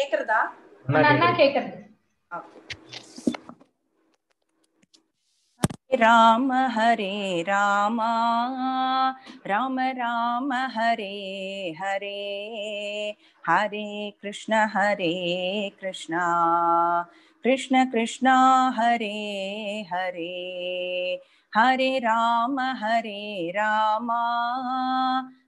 கேக்குறதா அண்ணா கேக்குறது राम हरे रामा राम राम हरे हरे हरे कृष्ण हरे कृष्णा कृष्ण कृष्णा हरे हरे हरे राम हरे रामा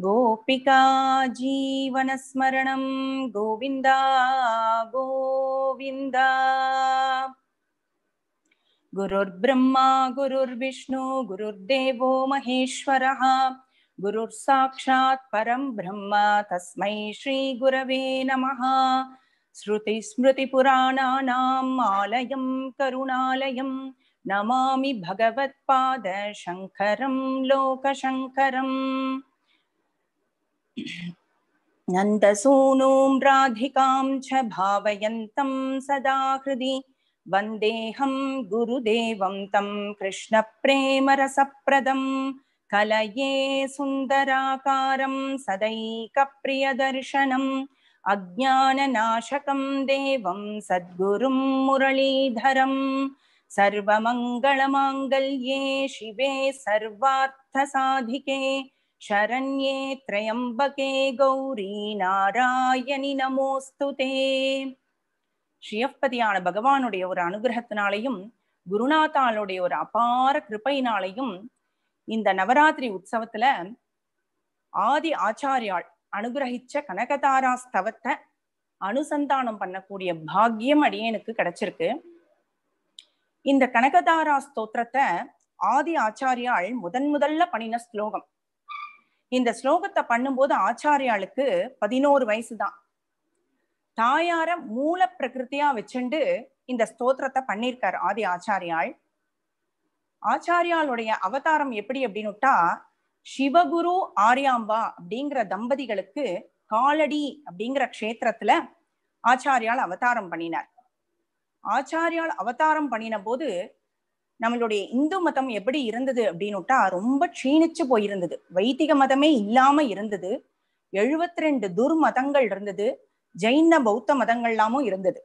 गोपिका जीवन स्मरण गोविन्दा गोविन्द गुरुर्ब्रह्मा गुरुर्विष्णु गुरुर्देव महेश्वरः गुरुर्साक्षात् परं ब्रह्म तस्म तस्मै श्रीगुरवे नमः श्रुतिस्मृतिपुराणानाम् आलयं नमा भगवत्द भगवत्पादशङ्करं लोकशङ्करम् नन्दसूनूं राधिकां च भावयन्तं सदा हृदि वन्देहं गुरुदेवं तं कृष्णप्रेमरसप्रदं कलये सुन्दराकारं सदैकप्रियदर्शनम् अज्ञाननाशकं देवं सद्गुरुं मुरलीधरं सर्वमङ्गलमाङ्गल्ये शिवे सर्वार्थसाधिके சரண்யே त्र्यम्बके கௌரி நாராயணி நமோஸ்துதே ஸ்ரீயப்பதியான பகவானுடைய ஒரு அனுகிரகத்தினாலையும் குருநாதாளுடைய ஒரு அபார கிருப்பையினாலையும் இந்த நவராத்திரி உற்சவத்துல ஆதி ஆச்சாரியாள் அனுகிரகிச்ச கனகதாரா ஸ்தவத்தை அனுசந்தானம் பண்ணக்கூடிய பாக்கியம் அடியனுக்கு கிடைச்சிருக்கு இந்த கனகதாரா ஸ்தோத்திரத்தை ஆதி ஆச்சாரியாள் முதன் முதல்ல பண்ணின ஸ்லோகம் இந்த ஸ்லோகத்தை பண்ணும்போது ஆச்சாரியாளுக்கு பதினோரு வயசு தான் தாயார மூல பிரகிருத்தியா வச்சுண்டு இந்த ஸ்தோத்திரத்தை பண்ணியிருக்காரு ஆதி ஆச்சாரியாள் ஆச்சாரியாளுடைய அவதாரம் எப்படி அப்படின்னுட்டா சிவகுரு ஆரியாம்பா அப்படிங்கிற தம்பதிகளுக்கு காலடி அப்படிங்கிற க்ஷேத்திரத்துல ஆச்சாரியால் அவதாரம் பண்ணினார் ஆச்சாரியால் அவதாரம் பண்ணின போது நம்மளுடைய இந்து மதம் எப்படி இருந்தது அப்படின்னுட்டா ரொம்ப க்ஷீணிச்சு போயிருந்தது வைத்திக மதமே இல்லாம இருந்தது எழுபத்தி ரெண்டு துர்மதங்கள் இருந்தது ஜெயின பௌத்த மதங்கள்லாமும் இருந்தது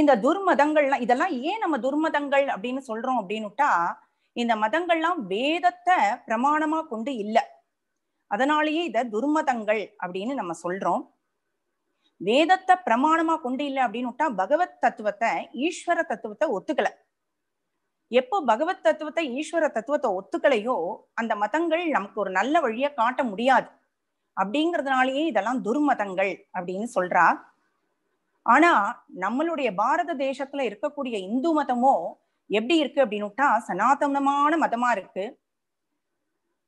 இந்த துர்மதங்கள்லாம் இதெல்லாம் ஏன் நம்ம துர்மதங்கள் அப்படின்னு சொல்றோம் அப்படின்னுட்டா இந்த மதங்கள்லாம் வேதத்தை பிரமாணமா கொண்டு இல்லை அதனாலேயே இதை துர்மதங்கள் அப்படின்னு நம்ம சொல்றோம் வேதத்தை பிரமாணமா கொண்டு இல்லை அப்படின்னுட்டா பகவத் தத்துவத்தை ஈஸ்வர தத்துவத்தை ஒத்துக்கலை எப்போ பகவத் தத்துவத்தை ஈஸ்வர தத்துவத்தை ஒத்துக்கலையோ அந்த மதங்கள் நமக்கு ஒரு நல்ல வழியை காட்ட முடியாது அப்படிங்கிறதுனாலயே இதெல்லாம் துர்மதங்கள் அப்படின்னு சொல்றா ஆனா நம்மளுடைய பாரத தேசத்துல இருக்கக்கூடிய இந்து மதமோ எப்படி இருக்கு அப்படின்னுட்டா சனாதனமான மதமா இருக்கு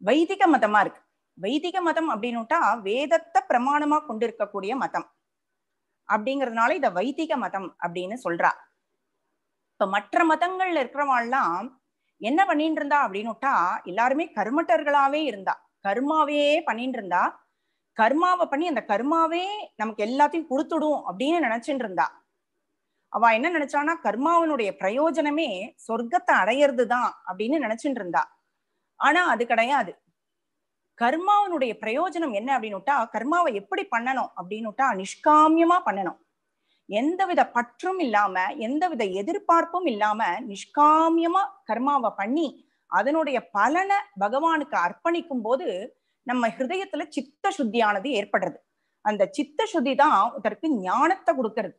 வைதிக மதமா இருக்கு வைதிக மதம் அப்படின்னுட்டா வேதத்தை பிரமாணமா கொண்டு இருக்கக்கூடிய மதம் அப்படிங்கிறதுனால இத வைதிக மதம் அப்படின்னு சொல்றா இப்ப மற்ற மதங்கள்ல இருக்கிறவாள்லாம் என்ன பண்ணிட்டு இருந்தா அப்படின்னுட்டா எல்லாருமே கர்மட்டர்களாவே இருந்தா கர்மாவே பண்ணிட்டு இருந்தா கர்மாவை பண்ணி அந்த கர்மாவே நமக்கு எல்லாத்தையும் கொடுத்துடும் அப்படின்னு நினைச்சுட்டு இருந்தா அவ என்ன நினைச்சானா கர்மாவனுடைய பிரயோஜனமே சொர்க்கத்தை அடையிறது தான் அப்படின்னு நினைச்சுட்டு இருந்தா ஆனா அது கிடையாது கர்மாவனுடைய பிரயோஜனம் என்ன அப்படின்னுட்டா கர்மாவை எப்படி பண்ணணும் அப்படின்னுட்டா நிஷ்காமியமா பண்ணணும் எந்தவித பற்றும் இல்லாம எந்தவித எதிர்பார்ப்பும் இல்லாம நிஷ்காமியமா கர்மாவை பண்ணி அதனுடைய பலனை பகவானுக்கு அர்ப்பணிக்கும் போது நம்ம ஹிருதயத்துல சித்த சுத்தியானது ஏற்படுறது அந்த சித்த சுத்தி தான் ஒருத்தருக்கு ஞானத்தை கொடுக்கறது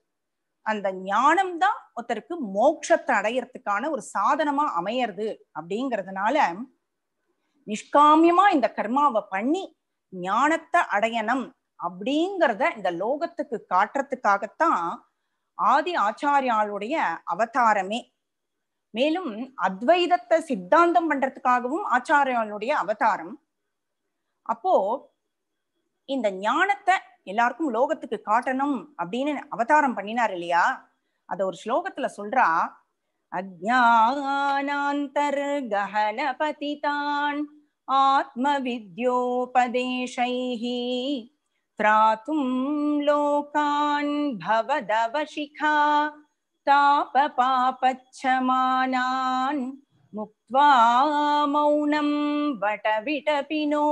அந்த ஞானம் தான் ஒருத்தருக்கு மோட்சத்தை அடையறதுக்கான ஒரு சாதனமா அமையறது அப்படிங்கிறதுனால நிஷ்காமியமா இந்த கர்மாவை பண்ணி ஞானத்தை அடையணும் அப்படிங்கிறத இந்த லோகத்துக்கு காட்டுறதுக்காகத்தான் ஆதி ஆச்சாரியாளுடைய அவதாரமே மேலும் அத்வைதத்தை சித்தாந்தம் பண்றதுக்காகவும் ஆச்சாரியாளுடைய அவதாரம் அப்போ இந்த ஞானத்தை எல்லாருக்கும் லோகத்துக்கு காட்டணும் அப்படின்னு அவதாரம் பண்ணினார் இல்லையா அத ஒரு ஸ்லோகத்துல சொல்றா அஜானாந்தர்கஹன பதிதான் ஆத்ம வித்யோபதேஷைஹி त्रातुं लोकान् भवदवशिखा तापपापच्छमानान् मुक्त्वा मौनं वटविटपिनो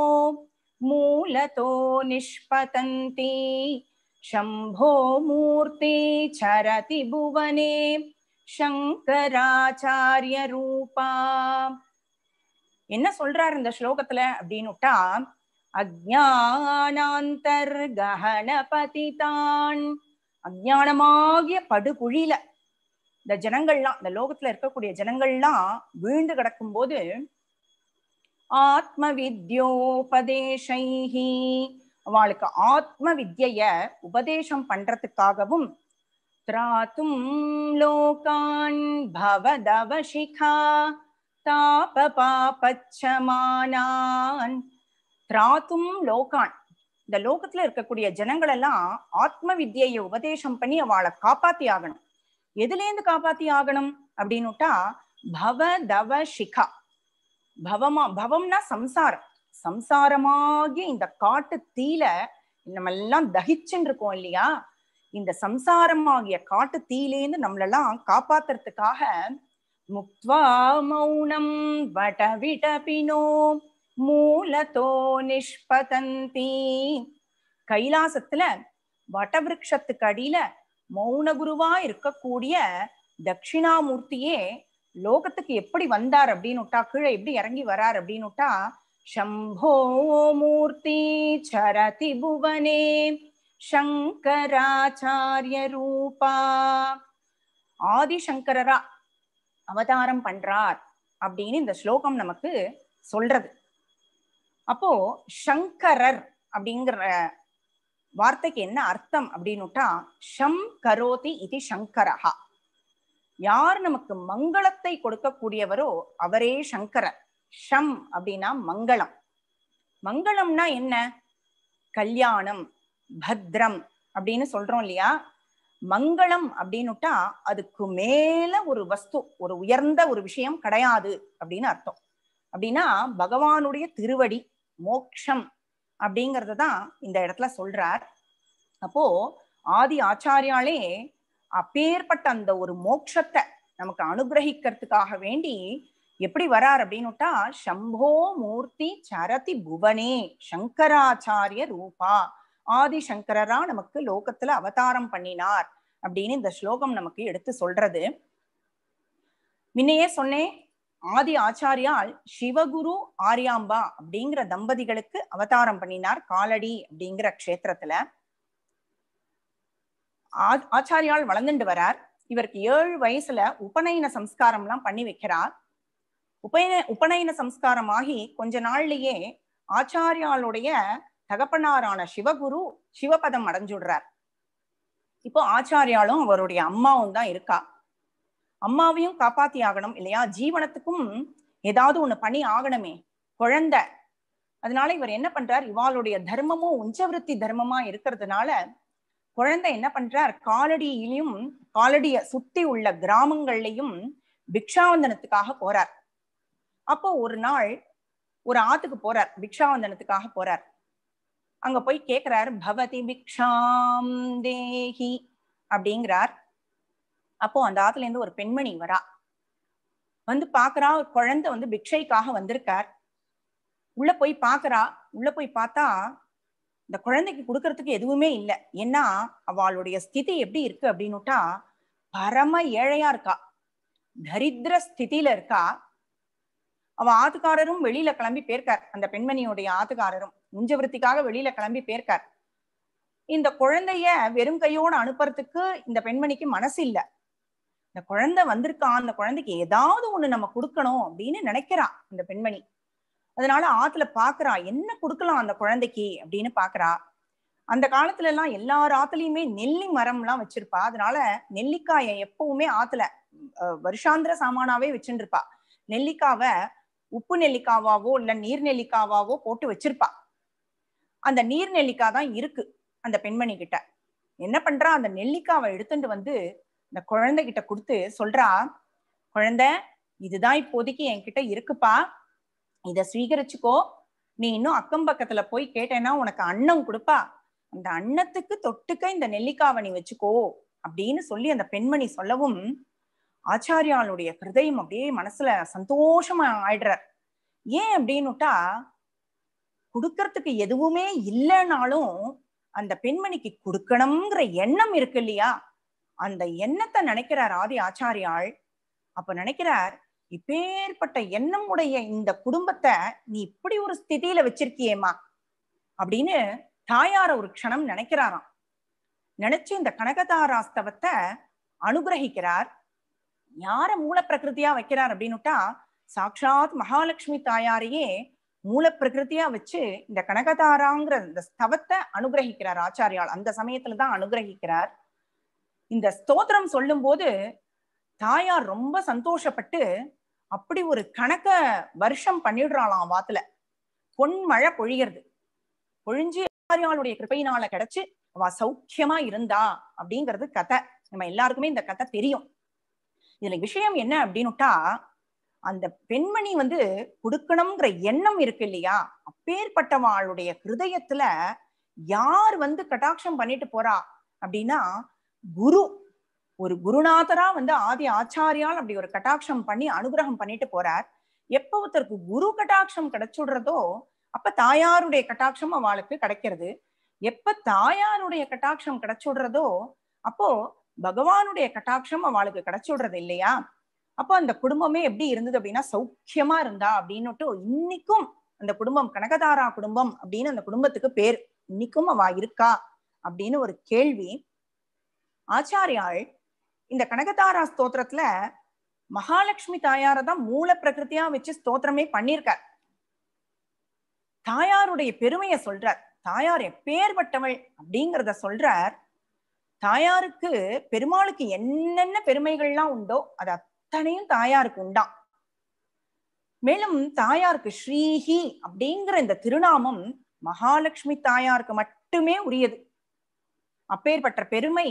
मूलतो निष्पतन्ति शम्भो मूर्ते चरति भुवने சங்கராச்சாரிய ரூபா என்ன சொல்றாரு இந்த ஸ்லோகத்துல அப்படின்னுட்டா அஜானாந்தர்கணபதிதான் அஜானமாகிய படுகுழியில இந்த ஜனங்கள்லாம் இந்த லோகத்துல இருக்கக்கூடிய ஜனங்கள்லாம் வீழ்ந்து கிடக்கும் போது ஆத்ம வித்யோபதேசைஹி அவளுக்கு ஆத்ம வித்யைய உபதேசம் பண்றதுக்காகவும் திராத்தும் லோகான் பவதவசிகா தாப பாபச்சமானான் திராத்தும் லோகான் இந்த லோகத்துல இருக்கக்கூடிய ஜனங்கள் எல்லாம் ஆத்ம வித்தியைய உபதேசம் பண்ணி அவளை காப்பாத்தி ஆகணும் எதுல இருந்து காப்பாத்தி ஆகணும் அப்படின்னுட்டா பவ தவ சிகா பவமா பவம்னா சம்சாரம் சம்சாரமாகி இந்த காட்டு தீல நம்ம எல்லாம் தகிச்சுன்னு இருக்கோம் இல்லையா இந்த சம்சாரமாகிய காட்டு தீலேந்து நம்மளெல்லாம் காப்பாத்துறதுக்காக முக்வா மௌனம் வட விட பினோம் மூலதோ நிஷ்பதந்தி கைலாசத்துல வட்டவிருஷத்துக்கு அடியில மௌன குருவா இருக்கக்கூடிய தட்சிணாமூர்த்தியே லோகத்துக்கு எப்படி வந்தார் அப்படின்னுட்டா கீழே எப்படி இறங்கி வரார் அப்படின்னுட்டா மூர்த்தி சரதி புவனே சங்கராச்சாரிய ரூபா ஆதிசங்கரரா அவதாரம் பண்றார் அப்படின்னு இந்த ஸ்லோகம் நமக்கு சொல்றது அப்போ சங்கரர் அப்படிங்கிற வார்த்தைக்கு என்ன அர்த்தம் அப்படின்னுட்டா ஷம் கரோதி இது சங்கரஹா யார் நமக்கு மங்களத்தை கொடுக்கக்கூடியவரோ அவரே சங்கரர் ஷம் அப்படின்னா மங்களம் மங்களம்னா என்ன கல்யாணம் பத்ரம் அப்படின்னு சொல்றோம் இல்லையா மங்களம் அப்படின்னுட்டா அதுக்கு மேல ஒரு வஸ்து ஒரு உயர்ந்த ஒரு விஷயம் கிடையாது அப்படின்னு அர்த்தம் அப்படின்னா பகவானுடைய திருவடி மோக்ஷம் அப்படிங்கறத தான் இந்த இடத்துல சொல்றார் அப்போ ஆதி ஆச்சாரியாலே அப்பேற்பட்ட அந்த ஒரு மோட்சத்தை நமக்கு அனுகிரகிக்கிறதுக்காக வேண்டி எப்படி வரார் அப்படின்னுட்டா சம்போ மூர்த்தி சரதி புவனே சங்கராச்சாரிய ரூபா ஆதி சங்கரரா நமக்கு லோகத்துல அவதாரம் பண்ணினார் அப்படின்னு இந்த ஸ்லோகம் நமக்கு எடுத்து சொல்றது முன்னையே சொன்னேன் ஆதி ஆச்சாரியால் சிவகுரு ஆரியாம்பா அப்படிங்கிற தம்பதிகளுக்கு அவதாரம் பண்ணினார் காலடி அப்படிங்கிற க்ஷேத்திரத்துல ஆச்சாரியால் வளர்ந்துட்டு வரார் இவருக்கு ஏழு வயசுல உபநயன சம்ஸ்காரம் எல்லாம் பண்ணி வைக்கிறார் உபயன உபநயன சம்ஸ்காரம் ஆகி கொஞ்ச நாள்லயே ஆச்சாரியாளுடைய தகப்பனாரான சிவகுரு சிவபதம் அடைஞ்சுடுறார் இப்போ ஆச்சாரியாலும் அவருடைய அம்மாவும் தான் இருக்கா அம்மாவையும் காப்பாத்தி ஆகணும் இல்லையா ஜீவனத்துக்கும் ஏதாவது ஒண்ணு பண்ணி ஆகணுமே குழந்தை அதனால இவர் என்ன பண்றார் இவாளுடைய தர்மமும் உஞ்சவிருத்தி தர்மமா இருக்கிறதுனால குழந்தை என்ன பண்றார் காலடியிலையும் காலடிய சுத்தி உள்ள கிராமங்கள்லயும் பிக்ஷாவந்தனத்துக்காக போறார் அப்போ ஒரு நாள் ஒரு ஆத்துக்கு போறார் பிக்ஷாவந்தனத்துக்காக போறார் அங்க போய் கேக்குறாரு பவதி பிக்ஷாம் தேஹி அப்படிங்கிறார் அப்போ அந்த ஆத்துல இருந்து ஒரு பெண்மணி வரா வந்து பாக்குறா ஒரு குழந்தை வந்து பிக்ஷைக்காக வந்திருக்கார் உள்ள போய் பாக்குறா உள்ள போய் பார்த்தா இந்த குழந்தைக்கு கொடுக்கறதுக்கு எதுவுமே இல்லை ஏன்னா அவளுடைய ஸ்திதி எப்படி இருக்கு அப்படின்னுட்டா பரம ஏழையா இருக்கா தரித்திர ஸ்திதியில இருக்கா அவ ஆத்துக்காரரும் வெளியில கிளம்பி பேர்க்கார் அந்த பெண்மணியுடைய ஆத்துக்காரரும் முஞ்சவருத்திக்காக வெளியில கிளம்பி பேர்க்கார் இந்த குழந்தைய வெறும் கையோடு அனுப்புறதுக்கு இந்த பெண்மணிக்கு மனசு இல்லை இந்த குழந்தை வந்திருக்கான் அந்த குழந்தைக்கு ஏதாவது ஒண்ணு நம்ம கொடுக்கணும் அப்படின்னு நினைக்கிறா இந்த பெண்மணி அதனால ஆத்துல பாக்குறா என்ன கொடுக்கலாம் அந்த குழந்தைக்கு அப்படின்னு பாக்குறா அந்த காலத்துல எல்லாம் எல்லார் ஆத்துலயுமே நெல்லி மரம் எல்லாம் வச்சிருப்பா அதனால நெல்லிக்காய எப்பவுமே ஆத்துல வருஷாந்திர சாமானாவே வச்சுருப்பா நெல்லிக்காவை உப்பு நெல்லிக்காவாவோ இல்ல நீர் நெல்லிக்காவாவோ போட்டு வச்சிருப்பா அந்த நீர் நெல்லிக்காய் தான் இருக்கு அந்த பெண்மணி கிட்ட என்ன பண்றா அந்த நெல்லிக்காவை எடுத்துட்டு வந்து இந்த குழந்தைகிட்ட கொடுத்து சொல்றா குழந்தை இதுதான் இப்போதைக்கு என்கிட்ட இருக்குப்பா இத சுவீகரிச்சுக்கோ நீ இன்னும் அக்கம் பக்கத்துல போய் கேட்டேன்னா உனக்கு அன்னம் கொடுப்பா அந்த அன்னத்துக்கு தொட்டுக்க இந்த நெல்லிக்காவணி வச்சுக்கோ அப்படின்னு சொல்லி அந்த பெண்மணி சொல்லவும் ஆச்சாரியாளுடைய ஹிருதயம் அப்படியே மனசுல சந்தோஷமா ஆயிடுறார் ஏன் அப்படின்னுட்டா கொடுக்கறதுக்கு எதுவுமே இல்லைனாலும் அந்த பெண்மணிக்கு கொடுக்கணுங்கிற எண்ணம் இருக்கு இல்லையா அந்த எண்ணத்தை நினைக்கிறார் ஆதி ஆச்சாரியாள் அப்ப நினைக்கிறார் இப்பேற்பட்ட எண்ணம் உடைய இந்த குடும்பத்தை நீ இப்படி ஒரு ஸ்திதியில வச்சிருக்கியேமா அப்படின்னு தாயார ஒரு க்ஷணம் நினைக்கிறாராம் நினைச்சு இந்த கனகதாராஸ்தவத்தை அனுகிரகிக்கிறார் யார மூல பிரகிருதியா வைக்கிறார் அப்படின்னுட்டா சாட்சாத் மகாலட்சுமி தாயாரையே மூல பிரகிருதியா வச்சு இந்த கனகதாராங்கிற இந்த ஸ்தவத்தை அனுகிரகிக்கிறார் ஆச்சாரியால் அந்த சமயத்துலதான் அனுகிரகிக்கிறார் இந்த ஸ்தோத்திரம் சொல்லும் போது தாயார் ரொம்ப சந்தோஷப்பட்டு அப்படி ஒரு கணக்க வருஷம் பண்ணிடுறாளாம் வாத்துல பொன் மழை பொழிகிறது பொழிஞ்சு ஆரியாளுடைய கிருப்பையினால கிடைச்சு அவ சௌக்கியமா இருந்தா அப்படிங்கிறது கதை நம்ம எல்லாருக்குமே இந்த கதை தெரியும் இதுல விஷயம் என்ன அப்படின்னுட்டா அந்த பெண்மணி வந்து கொடுக்கணுங்கிற எண்ணம் இருக்கு இல்லையா அப்பேற்பட்டவாளுடைய ஹிருதயத்துல யார் வந்து கட்டாட்சம் பண்ணிட்டு போறா அப்படின்னா குரு ஒரு குருநாதரா வந்து ஆதி ஆச்சாரியால் அப்படி ஒரு கட்டாட்சம் பண்ணி அனுகிரகம் பண்ணிட்டு போறார் எப்ப ஒருத்தருக்கு குரு கட்டாட்சம் கிடைச்சுடுறதோ அப்ப தாயாருடைய கட்டாட்சம் அவளுக்கு கிடைக்கிறது எப்ப தாயாருடைய கட்டாட்சம் கிடைச்சுடுறதோ அப்போ பகவானுடைய கட்டாட்சம் அவளுக்கு கிடைச்சுடுறது இல்லையா அப்போ அந்த குடும்பமே எப்படி இருந்தது அப்படின்னா சௌக்கியமா இருந்தா அப்படின்னுட்டு இன்னைக்கும் அந்த குடும்பம் கனகதாரா குடும்பம் அப்படின்னு அந்த குடும்பத்துக்கு பேர் இன்னைக்கும் அவ இருக்கா அப்படின்னு ஒரு கேள்வி ஆச்சாரியாள் இந்த கனகதாரா ஸ்தோத்திரத்துல மகாலட்சுமி தாயார தான் மூல பிரகிருத்தியா வச்சு ஸ்தோத்திரமே பண்ணியிருக்கார் தாயாருடைய பெருமையை சொல்றார் தாயார் எப்பேற்பட்டவள் அப்படிங்கிறத சொல்றார் தாயாருக்கு பெருமாளுக்கு என்னென்ன பெருமைகள்லாம் உண்டோ அது அத்தனையும் தாயாருக்கு உண்டாம் மேலும் தாயாருக்கு ஸ்ரீஹி அப்படிங்கிற இந்த திருநாமம் மகாலட்சுமி தாயாருக்கு மட்டுமே உரியது அப்பேற்பட்ட பெருமை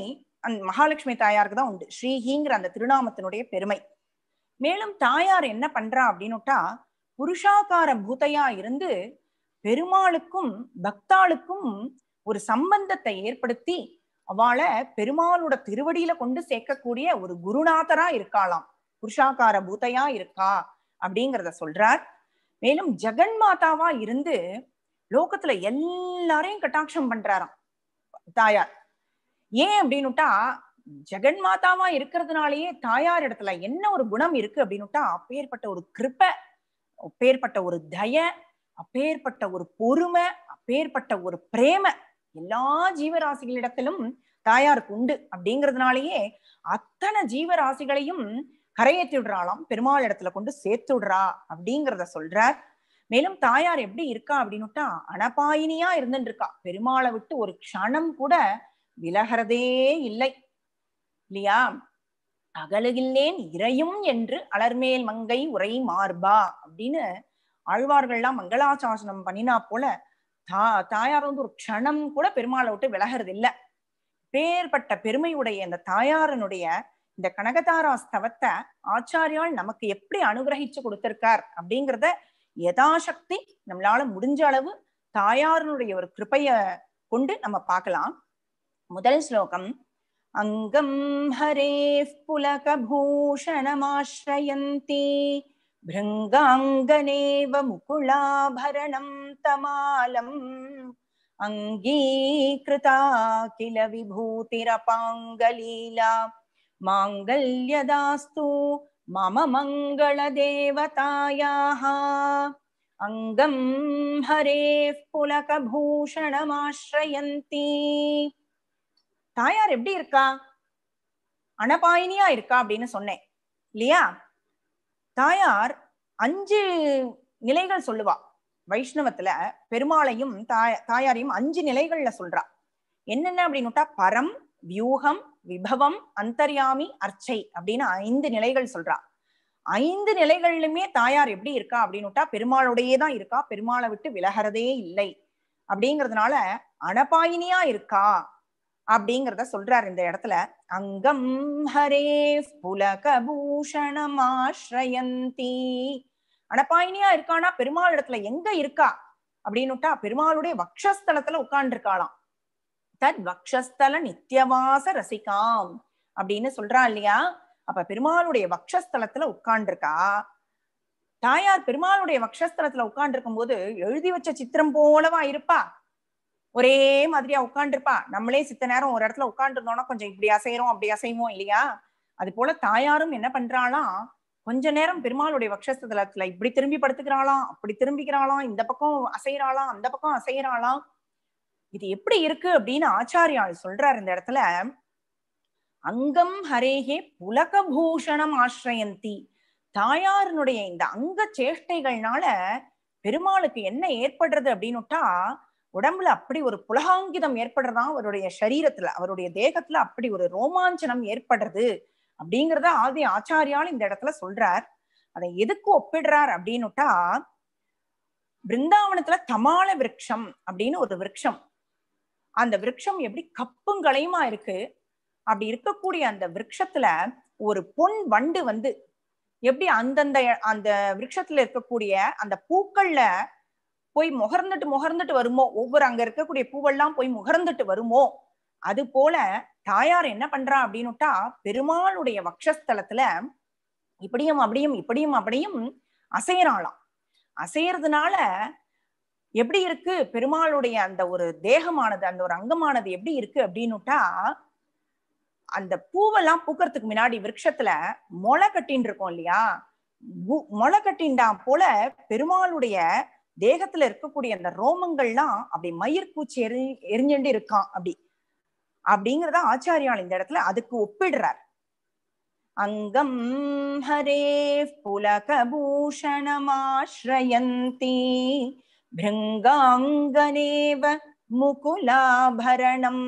அந் மகாலட்சுமி தாயாருக்கு தான் உண்டு ஸ்ரீஹிங்கிற அந்த திருநாமத்தினுடைய பெருமை மேலும் தாயார் என்ன பண்றா அப்படின்னுட்டா புருஷாகார பூதையா இருந்து பெருமாளுக்கும் பக்தாளுக்கும் ஒரு சம்பந்தத்தை ஏற்படுத்தி அவளை பெருமாளோட திருவடியில கொண்டு சேர்க்கக்கூடிய ஒரு குருநாதரா இருக்காளாம் புருஷாகார பூதையா இருக்கா அப்படிங்கிறத சொல்றார் மேலும் ஜெகன் மாதாவா இருந்து லோகத்துல எல்லாரையும் கட்டாட்சம் பண்றாராம் தாயார் ஏன் அப்படின்னுட்டா ஜெகன் மாதாவா இருக்கிறதுனாலயே தாயார் இடத்துல என்ன ஒரு குணம் இருக்கு அப்படின்னுட்டா அப்பேற்பட்ட ஒரு கிருப்ப அப்பேற்பட்ட ஒரு தய அப்பேற்பட்ட ஒரு பொறுமை அப்பேற்பட்ட ஒரு பிரேம எல்லா ஜீவராசிகளிடத்திலும் தாயாருக்கு உண்டு அப்படிங்கிறதுனாலயே அத்தனை ஜீவராசிகளையும் கரையேற்றி விடுறாளாம் பெருமாள் இடத்துல கொண்டு சேர்த்து விடுறா அப்படிங்கிறத சொல்றார் மேலும் தாயார் எப்படி இருக்கா அப்படின்னுட்டா அனபாயினியா இருந்துட்டு இருக்கா பெருமாளை விட்டு ஒரு க்ஷணம் கூட விலகிறதே இல்லை இல்லையா அகலுகில்லேன் இறையும் என்று அலர்மேல் மங்கை உரை மார்பா அப்படின்னு ஆழ்வார்கள்லாம் மங்களாசாசனம் பண்ணினா போல தா தாயார் வந்து ஒரு க்ஷணம் கூட பெருமாளை விட்டு விலகிறது இல்லை பேர்பட்ட பெருமையுடைய இந்த தாயாரனுடைய இந்த கனகதாரா ஸ்தவத்தை ஆச்சாரியால் நமக்கு எப்படி அனுகிரகிச்சு கொடுத்திருக்கார் அப்படிங்கிறத யதாசக்தி நம்மளால முடிஞ்ச அளவு தாயாரனுடைய ஒரு கிருப்பைய கொண்டு நம்ம பார்க்கலாம் முதல் ஸ்லோகம் அங்கம் ஹரேः புலகபூஷணமாश्रயन्ति भृङ्गाङ्गनेव मुकुलाभरणं तमालम् अङ्गीकृता किल विभूतिरपाङ्गलीला माङ्गल्यदास्तु मम मङ्गलदेवतायाः अङ्गं हरेः पुलकभूषणमाश्रयन्ति தாயார் எப்படி இருக்கா அனபாயினியா இருக்கா அப்படின்னு சொன்னேன் இல்லையா தாயார் அஞ்சு நிலைகள் சொல்லுவா வைஷ்ணவத்துல பெருமாளையும் தாய தாயாரையும் அஞ்சு நிலைகள்ல சொல்றா என்னென்ன அப்படின்னுட்டா பரம் வியூகம் விபவம் அந்தர்யாமி அர்ச்சை அப்படின்னு ஐந்து நிலைகள் சொல்றா ஐந்து நிலைகள்லுமே தாயார் எப்படி இருக்கா அப்படின்னுட்டா பெருமாளுடையே தான் இருக்கா பெருமாளை விட்டு விலகிறதே இல்லை அப்படிங்கிறதுனால அனபாயினியா இருக்கா அப்படிங்கிறத சொல்றாரு இந்த இடத்துல அங்கம் ஹரே புலகபூஷணம் ஆசிரயந்தி அனப்பாயினியா இருக்கானா பெருமாள் இடத்துல எங்க இருக்கா அப்படின்னுட்டா பெருமாளுடைய வக்ஷஸ்தலத்துல உட்கார்ந்துருக்காளாம் தத் வக்ஷஸ்தல நித்தியவாச ரசிகாம் அப்படின்னு சொல்றா இல்லையா அப்ப பெருமாளுடைய வக்ஷஸ்தலத்துல உட்கார்ந்துருக்கா தாயார் பெருமாளுடைய வக்ஷஸ்தலத்துல உட்கார்ந்துருக்கும் போது எழுதி வச்ச சித்திரம் போலவா இருப்பா ஒரே மாதிரியா உட்காண்டிருப்பா நம்மளே சித்த நேரம் ஒரு இடத்துல உட்காந்துருந்தோம்னா கொஞ்சம் இப்படி அசைறோம் அப்படி அசைவோம் இல்லையா அது போல தாயாரும் என்ன பண்றாளாம் கொஞ்ச நேரம் பெருமாளுடைய வக்ஷஸ்தலத்துல இப்படி திரும்பி படுத்துக்கிறாளாம் அப்படி திரும்பிக்கிறாளாம் இந்த பக்கம் அசைறாளாம் அந்த பக்கம் அசைறாளாம் இது எப்படி இருக்கு அப்படின்னு ஆச்சாரியால் சொல்றாரு இந்த இடத்துல அங்கம் ஹரேகே புலக பூஷணம் ஆசிரயந்தி தாயாருனுடைய இந்த அங்க சேஷ்டைகள்னால பெருமாளுக்கு என்ன ஏற்படுறது அப்படின்னுட்டா உடம்புல அப்படி ஒரு புலகாங்கிதம் ஏற்படுறதா அவருடைய சரீரத்துல அவருடைய தேகத்துல அப்படி ஒரு ரோமாஞ்சனம் ஏற்படுறது அப்படிங்கிறத ஆதி ஆச்சாரியால் இந்த இடத்துல சொல்றார் அதை எதுக்கு ஒப்பிடுறார் அப்படின்னுட்டா பிருந்தாவனத்துல தமால விரக்ஷம் அப்படின்னு ஒரு விரக்ஷம் அந்த விரக்ஷம் எப்படி கப்புங்களையுமா இருக்கு அப்படி இருக்கக்கூடிய அந்த விரக்ஷத்துல ஒரு பொன் வண்டு வந்து எப்படி அந்தந்த அந்த விரக்ஷத்துல இருக்கக்கூடிய அந்த பூக்கள்ல போய் முகர்ந்துட்டு முகர்ந்துட்டு வருமோ ஒவ்வொரு அங்க இருக்கக்கூடிய பூவெல்லாம் போய் முகர்ந்துட்டு வருமோ அது போல தாயார் என்ன பண்றா அப்படின்னுட்டா பெருமாளுடைய வக்ஷஸ்தலத்துல இப்படியும் அப்படியும் இப்படியும் அப்படியும் அசையறாளாம் அசையறதுனால எப்படி இருக்கு பெருமாளுடைய அந்த ஒரு தேகமானது அந்த ஒரு அங்கமானது எப்படி இருக்கு அப்படின்னுட்டா அந்த பூவெல்லாம் பூக்கிறதுக்கு முன்னாடி விருட்சத்துல மொளை கட்டின்னு இருக்கோம் இல்லையா மொளை கட்டின்டா போல பெருமாளுடைய தேகத்துல இருக்கக்கூடிய அந்த ரோமங்கள்லாம் அப்படி மயிர்பூச்சி எரி எரிஞ்சண்டு இருக்கான் அப்படி அப்படிங்கிறத ஆச்சாரியால் இந்த இடத்துல அதுக்கு ஒப்பிடுறார் அங்கம் ஹரே பூஷணமாஸ்ரயந்தி பிருங்காங்கனேவ முகுலாபரணம்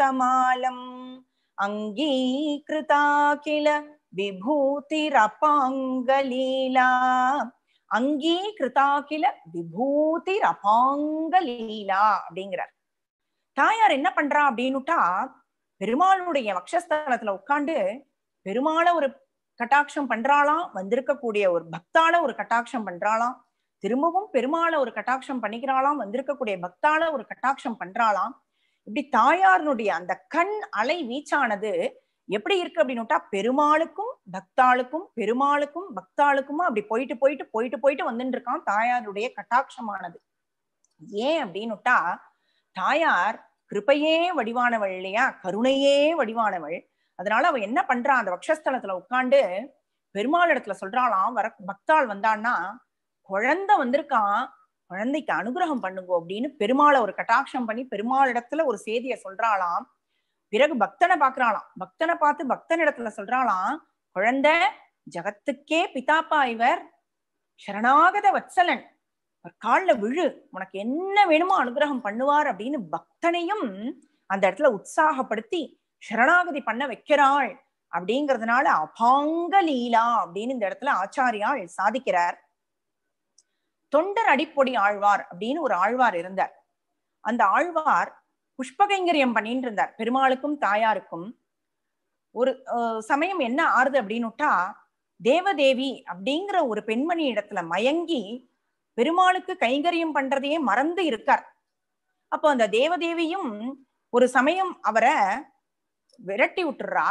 தமாலம் அங்கீகிருதாகில கில விபூதிரபாங்கலீலா அங்கீகிருதாகில விபூதி அபாங்க லீலா அப்படிங்கிறார் தாயார் என்ன பண்றா அப்படின்னுட்டா பெருமாளுடைய வக்ஷஸ்தலத்துல உட்காந்து பெருமாளை ஒரு கட்டாட்சம் பண்றாளாம் வந்திருக்கக்கூடிய ஒரு பக்தால ஒரு கட்டாட்சம் பண்றாளாம் திரும்பவும் பெருமாளை ஒரு கட்டாட்சம் பண்ணிக்கிறாளாம் வந்திருக்கக்கூடிய பக்தால ஒரு கட்டாட்சம் பண்றாளாம் இப்படி தாயாருடைய அந்த கண் அலை வீச்சானது எப்படி இருக்கு அப்படின்னுட்டா பெருமாளுக்கும் பக்தாளுக்கும் பெருமாளுக்கும் பக்தாளுக்குமா அப்படி போயிட்டு போயிட்டு போயிட்டு போயிட்டு வந்துட்டு இருக்கான் தாயாருடைய கட்டாட்சமானது ஏன் அப்படின்னுட்டா தாயார் கிருப்பையே வடிவானவள் இல்லையா கருணையே வடிவானவள் அதனால அவ என்ன பண்றான் அந்த வக்ஷஸ்தலத்துல உட்காண்டு பெருமாள் இடத்துல சொல்றாளாம் வர பக்தாள் வந்தான்னா குழந்தை வந்திருக்கான் குழந்தைக்கு அனுகிரகம் பண்ணுங்க அப்படின்னு பெருமாளை ஒரு கட்டாட்சம் பண்ணி பெருமாள் இடத்துல ஒரு செய்தியை சொல்றாளாம் பிறகு பக்தனை பாக்குறாளாம் பக்தனை பார்த்து பக்தன் இடத்துல சொல்றாளாம் குழந்தை ஜகத்துக்கே பிதாப்பா இவர் சரணாகத வத்சலன் அவர் காலில் விழு உனக்கு என்ன வேணுமோ அனுகிரகம் பண்ணுவார் அப்படின்னு பக்தனையும் அந்த இடத்துல உற்சாகப்படுத்தி சரணாகதி பண்ண வைக்கிறாள் அப்படிங்கிறதுனால அபாங்க லீலா அப்படின்னு இந்த இடத்துல ஆச்சாரியால் சாதிக்கிறார் தொண்டர் அடிப்பொடி ஆழ்வார் அப்படின்னு ஒரு ஆழ்வார் இருந்தார் அந்த ஆழ்வார் புஷ்பகைங்கரியம் பண்ணிட்டு இருந்தார் பெருமாளுக்கும் தாயாருக்கும் ஒரு சமயம் என்ன ஆறுது அப்படின்னுட்டா தேவதேவி அப்படிங்கிற ஒரு பெண்மணி இடத்துல மயங்கி பெருமாளுக்கு கைங்கரியம் பண்றதையே மறந்து இருக்கார் அப்போ அந்த தேவதேவியும் ஒரு சமயம் அவரை விரட்டி விட்டுறா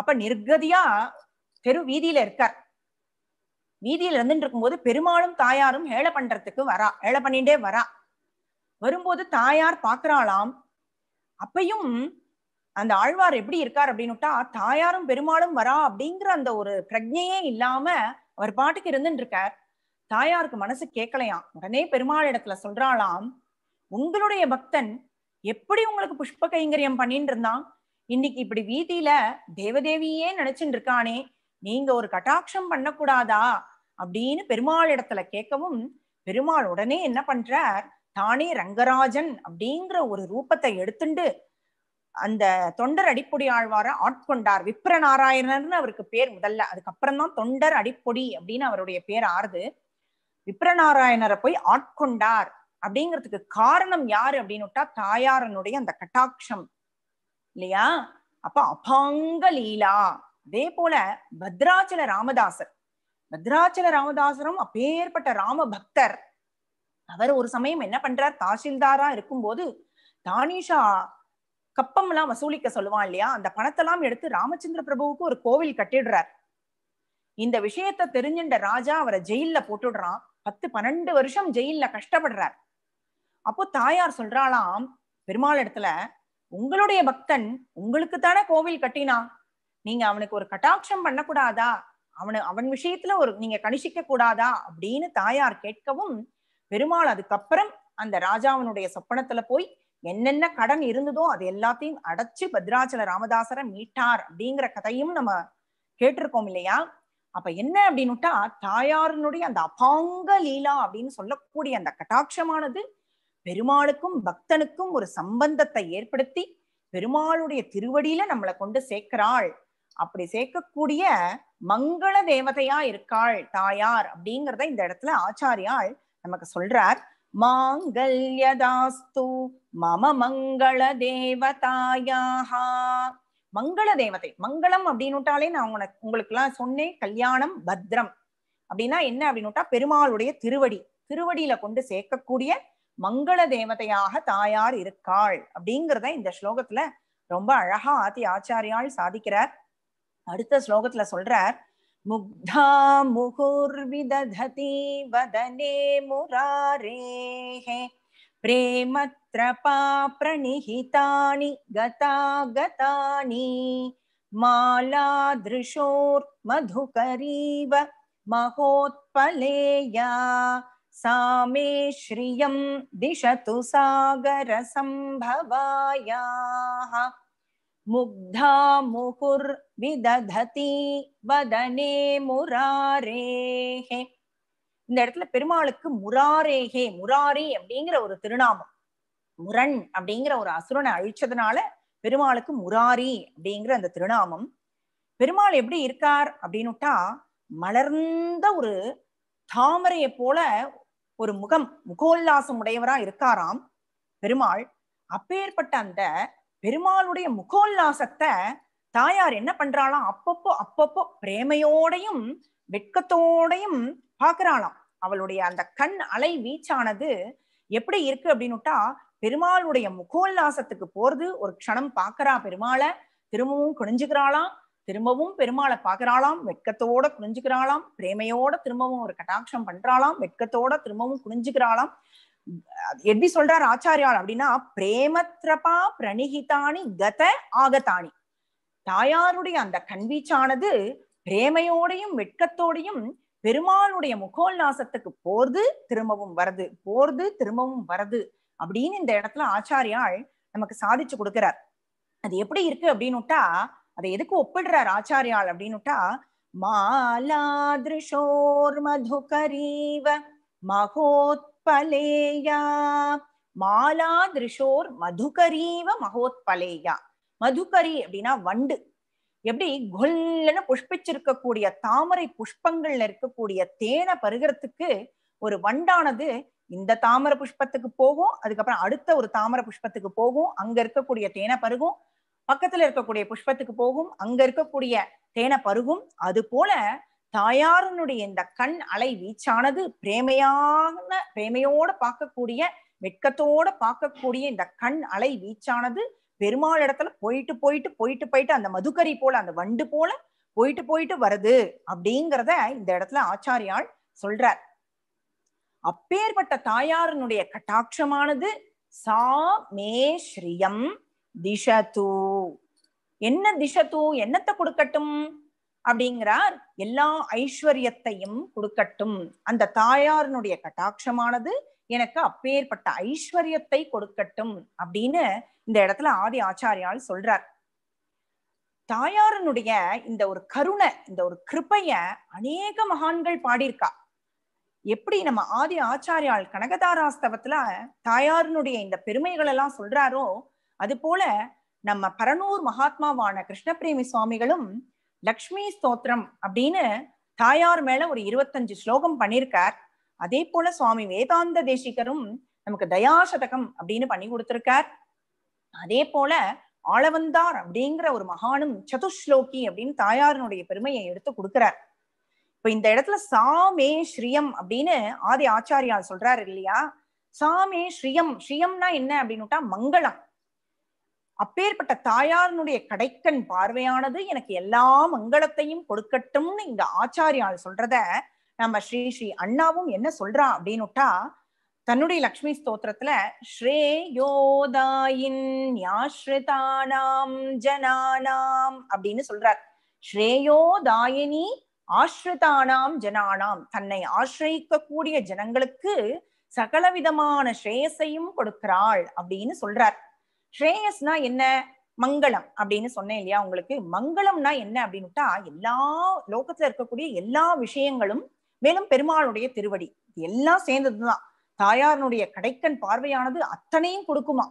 அப்ப நிர்கதியா தெரு வீதியில இருக்கார் வீதியில இருந்துட்டு இருக்கும்போது பெருமாளும் தாயாரும் ஏழை பண்றதுக்கு வரா ஏழை பண்ணிட்டே வரா வரும்போது தாயார் பாக்குறாளாம் அப்பையும் அந்த ஆழ்வார் எப்படி இருக்கார் அப்படின்னு விட்டா தாயாரும் பெருமாளும் வரா அப்படிங்கிற அந்த ஒரு பிரஜையே இல்லாம அவர் பாட்டுக்கு இருந்துட்டு இருக்கார் தாயாருக்கு மனசு கேட்கலையாம் உடனே பெருமாள் இடத்துல சொல்றாளாம் உங்களுடைய பக்தன் எப்படி உங்களுக்கு புஷ்ப கைங்கரியம் பண்ணிட்டு இருந்தான் இன்னைக்கு இப்படி வீதியில தேவதேவியே நினைச்சுட்டு இருக்கானே நீங்க ஒரு கட்டாட்சம் பண்ணக்கூடாதா அப்படின்னு பெருமாள் இடத்துல கேட்கவும் பெருமாள் உடனே என்ன பண்றார் தானே ரங்கராஜன் அப்படிங்கிற ஒரு ரூபத்தை எடுத்துண்டு அந்த தொண்டர் அடிப்பொடி ஆழ்வார ஆட்கொண்டார் விப்ர நாராயணர்னு அவருக்கு பேர் முதல்ல அதுக்கப்புறம் தான் தொண்டர் அடிப்பொடி அப்படின்னு அவருடைய பேர் ஆறுது விப்ரநாராயணரை போய் ஆட்கொண்டார் அப்படிங்கிறதுக்கு காரணம் யாரு அப்படின்னு விட்டா தாயாரனுடைய அந்த கட்டாட்சம் இல்லையா அப்ப அபாங்க லீலா அதே போல பத்ராச்சல ராமதாசர் பத்ராச்சல ராமதாசரும் அப்பேற்பட்ட ராம பக்தர் அவர் ஒரு சமயம் என்ன பண்றார் தாசில்தாரா இருக்கும்போது தானிஷா கப்பம் எல்லாம் வசூலிக்க சொல்லுவான் இல்லையா அந்த பணத்தெல்லாம் எடுத்து ராமச்சந்திர பிரபுவுக்கு ஒரு கோவில் கட்டிடுறார் இந்த விஷயத்த தெரிஞ்சின்ற ராஜா அவரை ஜெயில போட்டுடுறான் பத்து பன்னெண்டு வருஷம் ஜெயில கஷ்டப்படுறார் அப்போ தாயார் சொல்றாளாம் பெருமாள் இடத்துல உங்களுடைய பக்தன் உங்களுக்கு தானே கோவில் கட்டினா நீங்க அவனுக்கு ஒரு கட்டாட்சம் பண்ணக்கூடாதா அவனு அவன் விஷயத்துல ஒரு நீங்க கணிசிக்க கூடாதா அப்படின்னு தாயார் கேட்கவும் பெருமாள் அதுக்கப்புறம் அந்த ராஜாவனுடைய சொப்பனத்துல போய் என்னென்ன கடன் இருந்ததோ அது எல்லாத்தையும் அடைச்சு பத்ராச்சல ராமதாசரை மீட்டார் அப்படிங்கிற கதையும் நம்ம கேட்டிருக்கோம் இல்லையா அப்ப என்ன அப்படின்னுட்டா தாயாரனுடைய அந்த அபாங்க லீலா அப்படின்னு சொல்லக்கூடிய அந்த கட்டாட்சமானது பெருமாளுக்கும் பக்தனுக்கும் ஒரு சம்பந்தத்தை ஏற்படுத்தி பெருமாளுடைய திருவடியில நம்மளை கொண்டு சேர்க்கிறாள் அப்படி சேர்க்கக்கூடிய மங்கள தேவதையா இருக்காள் தாயார் அப்படிங்கிறத இந்த இடத்துல ஆச்சாரியாள் நமக்கு சொல்றார் மாங்கல்யதாஸ்து மம மங்கள தேவதாயாக மங்கள தேவதை மங்களம் அப்படின்னுட்டாலே நான் உனக்கு உங்களுக்கு எல்லாம் சொன்னேன் கல்யாணம் பத்ரம் அப்படின்னா என்ன அப்படின்னுட்டா பெருமாளுடைய திருவடி திருவடியில கொண்டு சேர்க்கக்கூடிய மங்கள தேவதையாக தாயார் இருக்காள் அப்படிங்கிறத இந்த ஸ்லோகத்துல ரொம்ப அழகா ஆதி ஆச்சாரியால் சாதிக்கிறார் அடுத்த ஸ்லோகத்துல சொல்றார் मुग्धा मुहुर्विदधति वदने मुरारेः प्रेमत्रपा प्रणिहितानि गता गतानि मालादृशोर्मधुकरीव महोत्पलेया सा मे श्रियं दिशतु सागरसम्भवायाः முகுர் मुहुर्विदधति வதனே मुरारेहे இந்த இடத்துல பெருமாளுக்கு முராரேகே முராரி அப்படிங்கிற ஒரு திருநாமம் முரண் அப்படிங்கிற ஒரு அசுரனை அழிச்சதுனால பெருமாளுக்கு முராரி அப்படிங்கிற அந்த திருநாமம் பெருமாள் எப்படி இருக்கார் அப்படின்னுட்டா மலர்ந்த ஒரு தாமரையை போல ஒரு முகம் முகோல்லாசம் உடையவரா இருக்காராம் பெருமாள் அப்பேற்பட்ட அந்த பெருமாளுடைய முகோல்லாசத்தை தாயார் என்ன பண்றாளாம் அப்பப்போ அப்பப்போ பிரேமையோடையும் வெட்கத்தோடையும் பாக்குறாளாம் அவளுடைய அந்த கண் அலை வீச்சானது எப்படி இருக்கு அப்படின்னுட்டா பெருமாளுடைய முகோல்லாசத்துக்கு போறது ஒரு க்ஷணம் பாக்குறா பெருமாளை திரும்பவும் குனிஞ்சுக்கிறாளாம் திரும்பவும் பெருமாளை பாக்குறாளாம் வெட்கத்தோட குனிஞ்சுக்கிறாளாம் பிரேமையோட திரும்பவும் ஒரு கட்டாட்சம் பண்றாளாம் வெட்கத்தோட திரும்பவும் குனிஞ்சுக்கிறாளாம் எப்படி சொல்றாரு ஆச்சாரியால் அப்படின்னா பிரேமத்ரபா பிரணிகிதானி கத ஆகத்தானி தாயாருடைய அந்த கண்வீச்சானது பிரேமையோடையும் வெட்கத்தோடையும் பெருமானுடைய முகோல்லாசத்துக்கு போர்து திரும்பவும் வருது போர்து திரும்பவும் வருது அப்படின்னு இந்த இடத்துல ஆச்சாரியால் நமக்கு சாதிச்சு கொடுக்கிறார் அது எப்படி இருக்கு அப்படின்னுட்டா அதை எதுக்கு ஒப்பிடுறார் ஆச்சாரியால் அப்படின்னுட்டா மாலாதிருஷோர் மதுகரீவ மகோத் மகோத்பலேயா மாலா திருஷோர் மதுகரீவ மகோத்பலேயா மதுகரி அப்படின்னா வண்டு எப்படி கொல்லன்னு புஷ்பிச்சிருக்கக்கூடிய தாமரை புஷ்பங்கள்ல இருக்கக்கூடிய தேனை பருகிறதுக்கு ஒரு வண்டானது இந்த தாமரை புஷ்பத்துக்கு போகும் அதுக்கப்புறம் அடுத்த ஒரு தாமரை புஷ்பத்துக்கு போகும் அங்க இருக்கக்கூடிய தேனை பருகும் பக்கத்துல இருக்கக்கூடிய புஷ்பத்துக்கு போகும் அங்க இருக்கக்கூடிய தேனை பருகும் அது போல தாயாரனுடைய இந்த கண் அலை வீச்சானது பிரேமையான பிரேமையோட பார்க்கக்கூடிய வெட்கத்தோட பார்க்கக்கூடிய இந்த கண் அலை வீச்சானது பெருமாள் இடத்துல போயிட்டு போயிட்டு போயிட்டு போயிட்டு அந்த மதுக்கரி போல அந்த வண்டு போல போயிட்டு போயிட்டு வருது அப்படிங்கிறத இந்த இடத்துல ஆச்சாரியால் சொல்றார் அப்பேற்பட்ட தாயாரனுடைய கட்டாட்சமானது சா மே ஸ்ரீயம் என்ன திஷத்து என்னத்தை கொடுக்கட்டும் அப்படிங்கிறார் எல்லா ஐஸ்வர்யத்தையும் கொடுக்கட்டும் அந்த தாயாரனுடைய கட்டாட்சமானது எனக்கு அப்பேற்பட்ட ஐஸ்வர்யத்தை கொடுக்கட்டும் அப்படின்னு இந்த இடத்துல ஆதி ஆச்சாரியால் சொல்றார் தாயாரனுடைய இந்த ஒரு கருணை இந்த ஒரு கிருப்பைய அநேக மகான்கள் பாடியிருக்கா எப்படி நம்ம ஆதி ஆச்சாரியால் கனகதாராஸ்தவத்துல தாயாரனுடைய இந்த பெருமைகள் எல்லாம் சொல்றாரோ அது போல நம்ம பரனூர் மகாத்மாவான கிருஷ்ணபிரேமி சுவாமிகளும் லக்ஷ்மி ஸ்தோத்திரம் அப்படின்னு தாயார் மேல ஒரு இருபத்தஞ்சு ஸ்லோகம் பண்ணியிருக்கார் அதே போல சுவாமி வேதாந்த தேசிகரும் நமக்கு தயாசதகம் அப்படின்னு பண்ணி கொடுத்திருக்கார் அதே போல ஆளவந்தார் அப்படிங்கிற ஒரு மகானும் சதுஸ்லோகி அப்படின்னு தாயாரனுடைய பெருமையை எடுத்து கொடுக்கிறார் இப்ப இந்த இடத்துல சாமே ஸ்ரீயம் அப்படின்னு ஆதி ஆச்சாரியால் சொல்றாரு இல்லையா சாமே ஸ்ரீயம் ஸ்ரீயம்னா என்ன அப்படின்னுட்டா மங்களம் அப்பேற்பட்ட தாயாரனுடைய கடைக்கண் பார்வையானது எனக்கு எல்லா மங்களத்தையும் கொடுக்கட்டும்னு இங்க ஆச்சாரியால் சொல்றத நம்ம ஸ்ரீ ஸ்ரீ அண்ணாவும் என்ன சொல்றா அப்படின்னுட்டா தன்னுடைய லக்ஷ்மி ஸ்தோத்திரத்துல ஸ்ரேயோதாயின் யாஸ்ரிதானாம் ஜனானாம் அப்படின்னு சொல்றார் ஸ்ரேயோதாயினி ஆஸ்ரிதானாம் ஜனானாம் தன்னை ஆசிரியிக்க கூடிய ஜனங்களுக்கு சகலவிதமான ஸ்ரேயஸையும் கொடுக்கிறாள் அப்படின்னு சொல்றார் ஸ்ரேயஸ்னா என்ன மங்களம் அப்படின்னு சொன்னேன் இல்லையா உங்களுக்கு மங்களம்னா என்ன அப்படின்னு விட்டா எல்லா லோகத்துல இருக்கக்கூடிய எல்லா விஷயங்களும் மேலும் பெருமாளுடைய திருவடி எல்லாம் சேர்ந்ததுதான் தாயாரனுடைய கடைக்கண் பார்வையானது அத்தனையும் கொடுக்குமா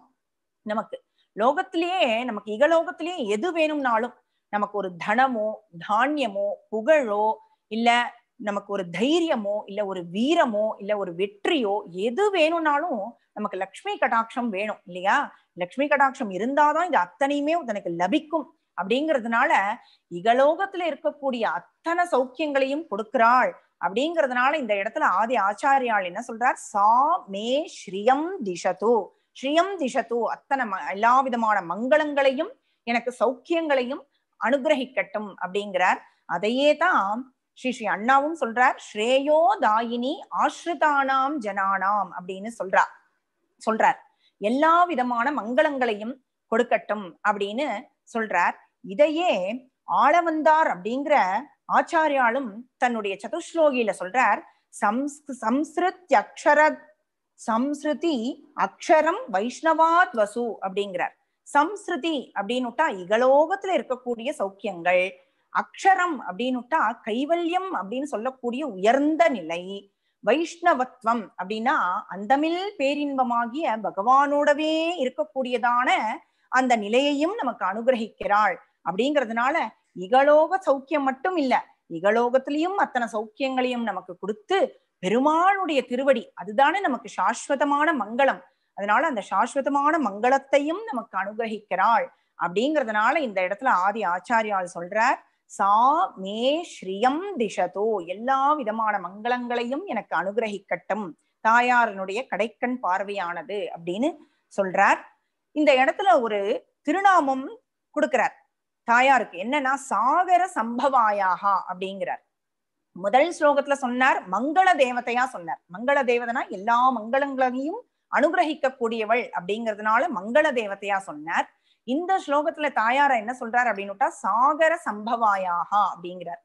நமக்கு லோகத்திலேயே நமக்கு இகலோகத்திலேயே எது வேணும்னாலும் நமக்கு ஒரு தனமோ தானியமோ புகழோ இல்ல நமக்கு ஒரு தைரியமோ இல்ல ஒரு வீரமோ இல்ல ஒரு வெற்றியோ எது வேணும்னாலும் நமக்கு லக்ஷ்மி கடாட்சம் வேணும் இல்லையா லக்ஷ்மி கடாட்சம் இருந்தாதான் இது அத்தனையுமே தனக்கு லபிக்கும் அப்படிங்கிறதுனால இகலோகத்துல இருக்கக்கூடிய அத்தனை சௌக்கியங்களையும் கொடுக்கிறாள் அப்படிங்கிறதுனால இந்த இடத்துல ஆதி ஆச்சாரியால் என்ன சொல்றார் சா மே ஸ்ரீயம் திஷது ஸ்ரீயம் திஷது அத்தனை எல்லா விதமான மங்களங்களையும் எனக்கு சௌக்கியங்களையும் அனுகிரகிக்கட்டும் அப்படிங்கிறார் அதையே தான் ஸ்ரீ ஸ்ரீ அண்ணாவும் சொல்றார் ஸ்ரேயோ தாயினி ஆஸ்ரிதானாம் ஜனானாம் அப்படின்னு சொல்றார் சொல்றார் எல்லா விதமான மங்களங்களையும் கொடுக்கட்டும் அப்படின்னு சொல்றார் இதையே ஆளவந்தார் அப்படிங்கிற ஆச்சாரியாலும் தன்னுடைய சதுஸ்லோகியில சொல்றார் சம்ஸ்கிருத் அக்ஷர சம்ஸ்ருதி அக்ஷரம் வைஷ்ணவாத் வசு அப்படிங்கிறார் சம்ஸ்ருதி அப்படின்னுட்டா இகலோகத்துல இருக்கக்கூடிய சௌக்கியங்கள் அக்ஷரம் அப்படின்னுட்டா கைவல்யம் அப்படின்னு சொல்லக்கூடிய உயர்ந்த நிலை வைஷ்ணவத்வம் அப்படின்னா அந்தமில் பேரின்பமாகிய பகவானோடவே இருக்கக்கூடியதான அந்த நிலையையும் நமக்கு அனுகிரகிக்கிறாள் அப்படிங்கிறதுனால இகலோக சௌக்கியம் மட்டும் இல்ல இகலோகத்திலையும் அத்தனை சௌக்கியங்களையும் நமக்கு கொடுத்து பெருமாளுடைய திருவடி அதுதானே நமக்கு சாஸ்வதமான மங்களம் அதனால அந்த சாஸ்வதமான மங்களத்தையும் நமக்கு அனுகிரகிக்கிறாள் அப்படிங்கிறதுனால இந்த இடத்துல ஆதி ஆச்சாரியால் சொல்றார் சா மே ஸ்ரீயம் திஷதோ எல்லா விதமான மங்களங்களையும் எனக்கு அனுகிரகிக்கட்டும் தாயாரனுடைய கடைக்கண் பார்வையானது அப்படின்னு சொல்றார் இந்த இடத்துல ஒரு திருநாமம் கொடுக்கிறார் தாயாருக்கு என்னன்னா சாகர சம்பவாயாகா அப்படிங்கிறார் முதல் ஸ்லோகத்துல சொன்னார் மங்கள தேவதையா சொன்னார் மங்கள தேவதனா எல்லா மங்களங்களையும் அனுகிரகிக்க கூடியவள் அப்படிங்கிறதுனால மங்கள தேவதையா சொன்னார் இந்த ஸ்லோகத்துல தாயாரா என்ன சொல்றாரு அப்படின்னு சாகர சம்பவாயாக அப்படிங்கிறார்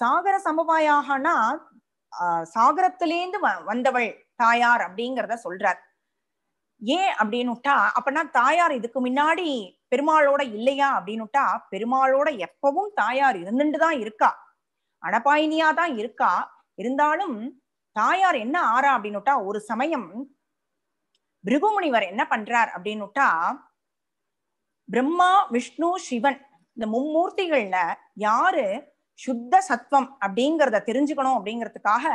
சாகர சம்பவாயாகனா சாகரத்திலேந்து வந்தவள் தாயார் அப்படிங்கிறத சொல்றார் ஏன் அப்படின்னுட்டா அப்பனா தாயார் இதுக்கு முன்னாடி பெருமாளோட இல்லையா அப்படின்னுட்டா பெருமாளோட எப்பவும் தாயார் இருந்துட்டு தான் இருக்கா அனபாயினியா தான் இருக்கா இருந்தாலும் தாயார் என்ன ஆறா அப்படின்னுட்டா ஒரு சமயம் பிருகுமுனிவர் என்ன பண்றார் அப்படின்னுட்டா பிரம்மா விஷ்ணு சிவன் இந்த மும்மூர்த்திகள்ல யாரு சுத்த சத்வம் அப்படிங்கிறத தெரிஞ்சுக்கணும் அப்படிங்கிறதுக்காக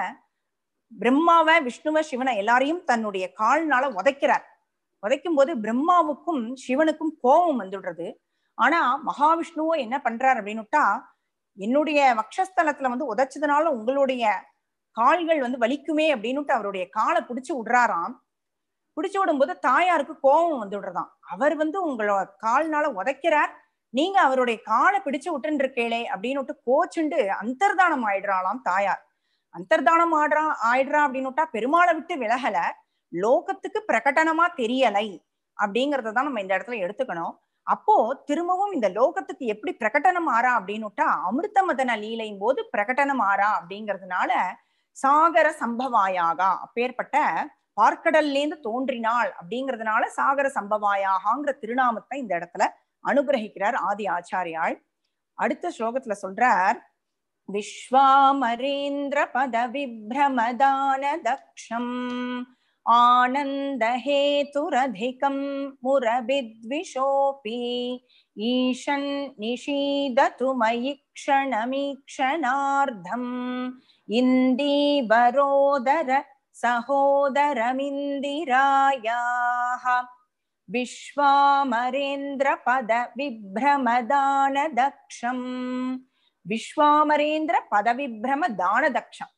பிரம்மாவை விஷ்ணுவ சிவனை எல்லாரையும் தன்னுடைய கால்னால உதைக்கிறார் உதைக்கும் போது பிரம்மாவுக்கும் சிவனுக்கும் கோபம் வந்துடுறது ஆனா மகாவிஷ்ணுவோ என்ன பண்றார் அப்படின்னுட்டா என்னுடைய வக்ஷஸ்தலத்துல வந்து உதைச்சதுனால உங்களுடைய கால்கள் வந்து வலிக்குமே அப்படின்னுட்டு அவருடைய காலை பிடிச்சி விடுறாராம் பிடிச்சு விடும்போது தாயாருக்கு கோபம் வந்து விடுறதான் அவர் வந்து உங்களோட கால்னால உதைக்கிறார் நீங்க அவருடைய காலை பிடிச்சு விட்டுன்னு இருக்கீங்களே அப்படின்னு கோச்சுண்டு அந்தர்தானம் ஆயிடுறாளாம் தாயார் அந்தர்தானம் ஆடுறா ஆயிடுறா அப்படின்னுட்டா பெருமாளை விட்டு விலகல லோகத்துக்கு பிரகடனமா தெரியலை அப்படிங்கறத தான் நம்ம இந்த இடத்துல எடுத்துக்கணும் அப்போ திரும்பவும் இந்த லோகத்துக்கு எப்படி பிரகடனம் ஆறா அப்படின்னு அமிர்த மதன லீலையும் போது பிரகடனம் ஆறா அப்படிங்கிறதுனால சாகர சம்பவாயாகா அப்பேற்பட்ட பார்க்கடல்லேந்து தோன்றினாள் அப்படிங்கிறதுனால சாகர சம்பவாயாகாங்கிற திருநாமத்தை இந்த இடத்துல அனுகிரகிக்கிறார் ஆதி ஆச்சாரியாள் அடுத்த ஸ்லோகத்துல சொல்றார் விஸ்வாமரேந்திர பத விபிரமதான தக்ஷம் आनन्दहेतुरधिकम् ஈஷன் ईशन् निषीदतु मयि இந்தி வரோதர सहोदरमिन्दिरायाः தக்ஷம் விஸ்வாமரேந்திர பதவிப்ரம தானதக்ஷம்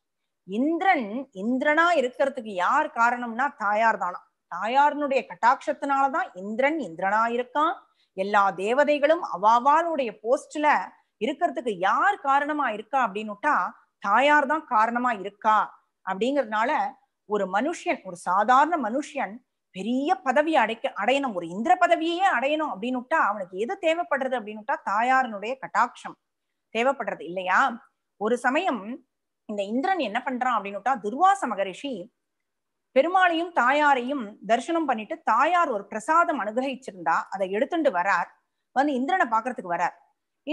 இந்திரன் இந்திரனா இருக்கிறதுக்கு யார் காரணம்னா தாயார் தானா தாயார்னுடைய கட்டாட்சத்தினாலதான் இந்திரன் இந்திரனா இருக்கான் எல்லா தேவதைகளும் அவாவாளுடைய போஸ்ட்ல இருக்கிறதுக்கு யார் காரணமா இருக்கா அப்படின்னுட்டா தாயார் தான் காரணமா இருக்கா அப்படிங்கறதுனால ஒரு மனுஷன் ஒரு சாதாரண மனுஷன் பெரிய பதவி அடைக்க அடையணும் ஒரு இந்திர பதவியே அடையணும் அப்படின்னுட்டா அவனுக்கு எது தேவைப்படுறது அப்படின்னுட்டா தாயாரனுடைய கட்டாட்சம் தேவைப்படுறது இல்லையா ஒரு சமயம் இந்த இந்திரன் என்ன பண்றான் அப்படின்னுட்டா துர்வாச மகரிஷி பெருமாளையும் தாயாரையும் தரிசனம் பண்ணிட்டு தாயார் ஒரு பிரசாதம் அனுகிரகிச்சிருந்தா அதை எடுத்துட்டு வரார் வந்து இந்திரனை பாக்குறதுக்கு வரார்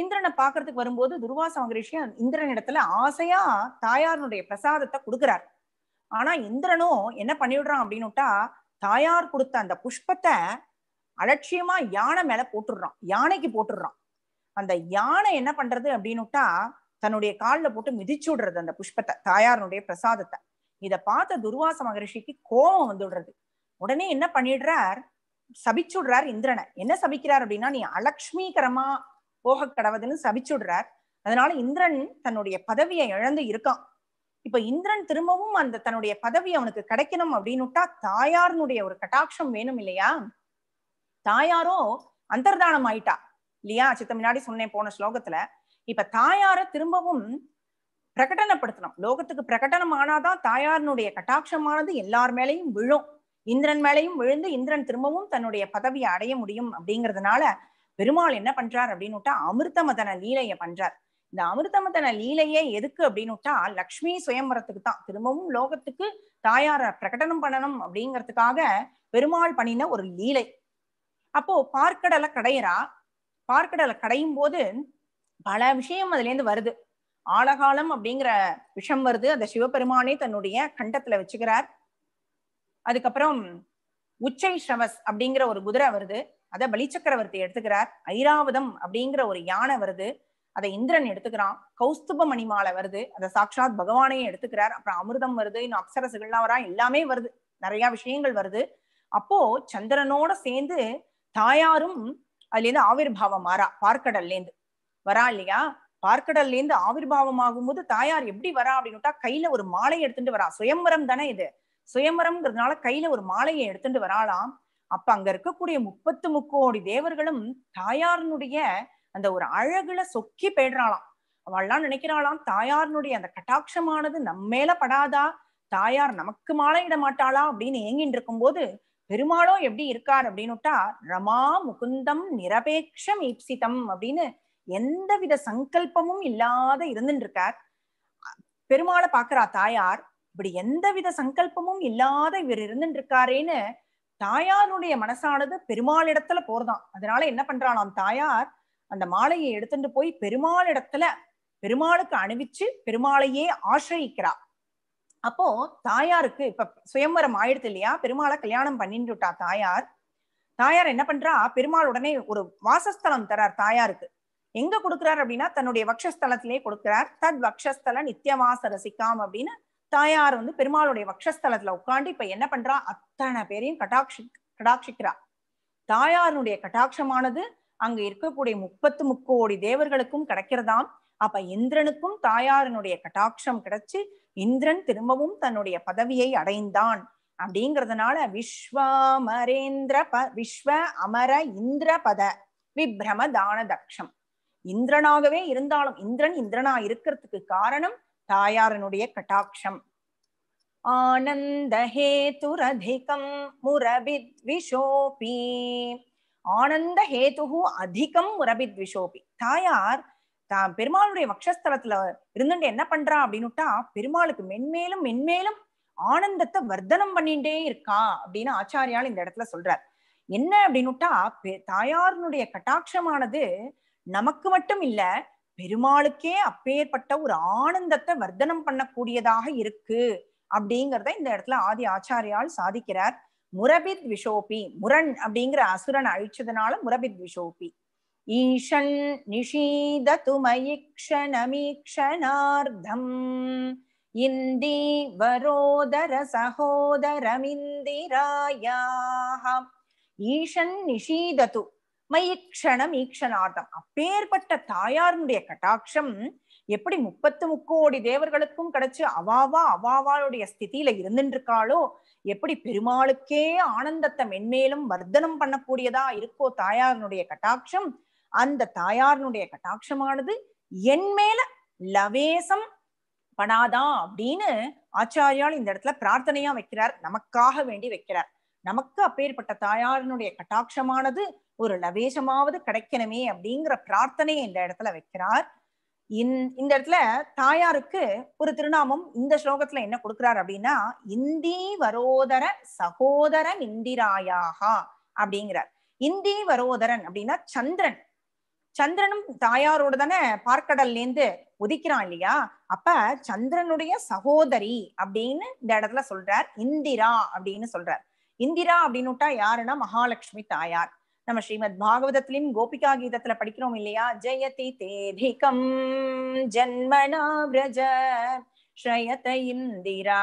இந்திரனை பாக்குறதுக்கு வரும்போது துர்வாச மகரிஷி இந்திரன் இடத்துல ஆசையா தாயாரனுடைய பிரசாதத்தை கொடுக்குறார் ஆனா இந்திரனும் என்ன பண்ணிவிடுறான் அப்படின்னுட்டா தாயார் கொடுத்த அந்த புஷ்பத்தை அலட்சியமா யானை மேல போட்டுடுறான் யானைக்கு போட்டுடுறான் அந்த யானை என்ன பண்றது அப்படின்னுட்டா தன்னுடைய காலில் போட்டு மிதிச்சு விடுறது அந்த புஷ்பத்தை தாயாருடைய பிரசாதத்தை இதை பார்த்த துர்வாச மகரிஷிக்கு கோபம் வந்துடுறது உடனே என்ன பண்ணிடுறார் சபிச்சுடுறார் இந்திரனை என்ன சபிக்கிறார் அப்படின்னா நீ அலக்ஷ்மீகரமா போக கடவுதுன்னு சபிச்சுடுறார் அதனால இந்திரன் தன்னுடைய பதவியை இழந்து இருக்கான் இப்ப இந்திரன் திரும்பவும் அந்த தன்னுடைய பதவி அவனுக்கு கிடைக்கணும் அப்படின்னுட்டா தாயாருனுடைய ஒரு கட்டாட்சம் வேணும் இல்லையா தாயாரோ அந்தர்தானம் ஆயிட்டா இல்லையா சித்த முன்னாடி சொன்னேன் போன ஸ்லோகத்துல இப்ப தாயார திரும்பவும் பிரகடனப்படுத்தணும் லோகத்துக்கு பிரகடனம் ஆனாதான் தாயாரினுடைய கட்டாட்சமானது எல்லார் மேலையும் விழும் இந்திரன் மேலையும் விழுந்து இந்திரன் திரும்பவும் தன்னுடைய பதவியை அடைய முடியும் அப்படிங்கிறதுனால பெருமாள் என்ன பண்றார் அப்படின்னுட்டா அமிர்தமதன லீலைய பண்றார் இந்த அமிர்தமதன லீலையே எதுக்கு அப்படின்னு விட்டா லக்ஷ்மி சுயம்பரத்துக்கு தான் திரும்பவும் லோகத்துக்கு தாயார பிரகடனம் பண்ணணும் அப்படிங்கிறதுக்காக பெருமாள் பண்ணின ஒரு லீலை அப்போ பார்க்கடலை கடையிறா பார்க்கடலை கடையும் போது பல விஷயம் அதுல இருந்து வருது ஆழகாலம் அப்படிங்கிற விஷம் வருது அந்த சிவபெருமானே தன்னுடைய கண்டத்துல வச்சுக்கிறார் அதுக்கப்புறம் உச்சை ஸ்ரவஸ் அப்படிங்கிற ஒரு குதிரை வருது அதை பலிச்சக்கரவர்த்தி எடுத்துக்கிறார் ஐராவதம் அப்படிங்கிற ஒரு யானை வருது அதை இந்திரன் எடுத்துக்கிறான் கௌஸ்துப மணிமாலை வருது அதை சாட்சாத் பகவானையும் எடுத்துக்கிறார் அப்புறம் அமிர்தம் வருது இன்னும் அப்சரசுகள்லாம் வரா எல்லாமே வருது நிறைய விஷயங்கள் வருது அப்போ சந்திரனோட சேர்ந்து தாயாரும் அதுல இருந்து ஆவிர் பாவம் மாறா பார்க்கடல்ல இருந்து வரா இல்லையா பார்க்கடல்ல இருந்து ஆவிர் பாவம் ஆகும்போது தாயார் எப்படி வரா அப்படின்னுட்டா கையில ஒரு மாலையை எடுத்துட்டு வரா சுயம்பரம் தானே இது சுயம்பரம்ங்கிறதுனால கையில ஒரு மாலையை எடுத்துட்டு வராளாம் அப்ப அங்க இருக்கக்கூடிய முப்பத்து முக்கோடி தேவர்களும் தாயாரனுடைய அந்த ஒரு அழகுல சொக்கி போயிடுறாளாம் அவள்லாம் நினைக்கிறாளாம் தாயாருனுடைய அந்த கட்டாட்சமானது நம்மேல படாதா தாயார் நமக்கு மாலை இட மாட்டாளா அப்படின்னு ஏங்கின்னு இருக்கும்போது பெருமாளோ எப்படி இருக்கார் அப்படின்னு விட்டா ரமா முகுந்தம் நிரபேட்சம் ஈப்சிதம் அப்படின்னு எந்த வித சங்கல்பமும் இல்லாத இருந்துட்டு இருக்கார் பெருமாளை பாக்குறா தாயார் இப்படி எந்த வித சங்கல்பமும் இல்லாத இவர் இருந்துட்டு இருக்காரேன்னு தாயாருடைய மனசானது பெருமாளிடத்துல போறதான் அதனால என்ன பண்றாளாம் தாயார் அந்த மாலையை எடுத்துட்டு போய் பெருமாள் இடத்துல பெருமாளுக்கு அணிவிச்சு பெருமாளையே ஆசிரியிக்கிறா அப்போ தாயாருக்கு இப்ப சுயம்பரம் ஆயிடுது இல்லையா பெருமாளை கல்யாணம் விட்டா தாயார் தாயார் என்ன பண்றா பெருமாள் உடனே ஒரு வாசஸ்தலம் தரார் தாயாருக்கு எங்க கொடுக்கிறார் அப்படின்னா தன்னுடைய வக்ஷஸ்தலத்திலே கொடுக்கிறார் தத் வக்ஷஸ்தல நித்தியவாச ரசிக்காம் அப்படின்னு தாயார் வந்து பெருமாளுடைய வக்ஷஸ்தலத்துல உட்காந்து இப்ப என்ன பண்றா அத்தனை பேரையும் கட்டாட்சி கடாட்சிக்கிறா தாயாருடைய கட்டாட்சமானது அங்க இருக்கக்கூடிய முப்பத்து முக்கோடி தேவர்களுக்கும் கிடைக்கிறதாம் அப்ப இந்திரனுக்கும் தாயாரனுடைய கட்டாட்சம் கிடைச்சு இந்திரன் திரும்பவும் தன்னுடைய பதவியை அடைந்தான் அப்படிங்கிறதுனால விஸ்வாமரேந்திர ப விஸ்வ அமர இந்திர பத விப்ரம தான தக்ஷம் இந்திரனாகவே இருந்தாலும் இந்திரன் இந்திரனா இருக்கிறதுக்கு காரணம் தாயாரனுடைய கட்டாட்சம் ஹேதுரதிகம் முரபித் விஷோபீ ஆனந்த ஹேதுகு அதிகம் விஷோபி தாயார் தான் பெருமாளுடைய வக்ஷஸ்தலத்துல இருந்துட்டு என்ன பண்றா அப்படின்னுட்டா பெருமாளுக்கு மென்மேலும் மென்மேலும் ஆனந்தத்தை வர்த்தனம் பண்ணிட்டே இருக்கா அப்படின்னு ஆச்சாரியால் இந்த இடத்துல சொல்றார் என்ன அப்படின்னுட்டா தாயாரினுடைய கட்டாட்சமானது நமக்கு மட்டும் இல்ல பெருமாளுக்கே அப்பேற்பட்ட ஒரு ஆனந்தத்தை வர்த்தனம் பண்ணக்கூடியதாக இருக்கு அப்படிங்கிறத இந்த இடத்துல ஆதி ஆச்சாரியால் சாதிக்கிறார் முரபித் விஷோபி முரண் அப்படிங்கிற அசுரன் அழிச்சதுனால முரபித் விஷோபி ஈஷன் நிஷீத மயிக்ஷணமீக்ஷணார்த்தம் இந்தி வரோதர சகோதரமிந்திராயாக ஈஷன் நிஷீதது மயிக்ஷணம் ஈக்ஷணார்த்தம் அப்பேற்பட்ட தாயாருடைய கட்டாட்சம் எப்படி முப்பத்து முக்கோடி தேவர்களுக்கும் கிடைச்சு அவாவா அவாவாளுடைய ஸ்திதியில இருந்துருக்காளோ எப்படி பெருமாளுக்கே ஆனந்தத்தை மென்மேலும் வர்த்தனம் பண்ணக்கூடியதா இருக்கோ தாயாரனுடைய கட்டாட்சம் அந்த தாயாரனுடைய கட்டாட்சமானது என் மேல லவேசம் படாதா அப்படின்னு ஆச்சாரியால் இந்த இடத்துல பிரார்த்தனையா வைக்கிறார் நமக்காக வேண்டி வைக்கிறார் நமக்கு அப்பேற்பட்ட தாயாரனுடைய கட்டாட்சமானது ஒரு லவேசமாவது கிடைக்கணுமே அப்படிங்கிற பிரார்த்தனையை இந்த இடத்துல வைக்கிறார் இந்த இடத்துல தாயாருக்கு ஒரு திருநாமம் இந்த ஸ்லோகத்துல என்ன கொடுக்குறாரு அப்படின்னா இந்தி வரோதர சகோதரன் இந்திராயாகா அப்படிங்கிறார் இந்தி வரோதரன் அப்படின்னா சந்திரன் சந்திரனும் தாயாரோட தானே பார்க்கடல்லேருந்து உதிக்கிறான் இல்லையா அப்ப சந்திரனுடைய சகோதரி அப்படின்னு இந்த இடத்துல சொல்றார் இந்திரா அப்படின்னு சொல்றார் இந்திரா அப்படின்னுட்டா யாருன்னா மகாலட்சுமி தாயார் நம்ம ஸ்ரீமத் பாகவதத்திலையும் கோபிகா கீதத்துல படிக்கிறோம் இல்லையா ஜெயதி தேதிகம் ஜென்மனா விரஜ ஸ்ரயத இந்திரா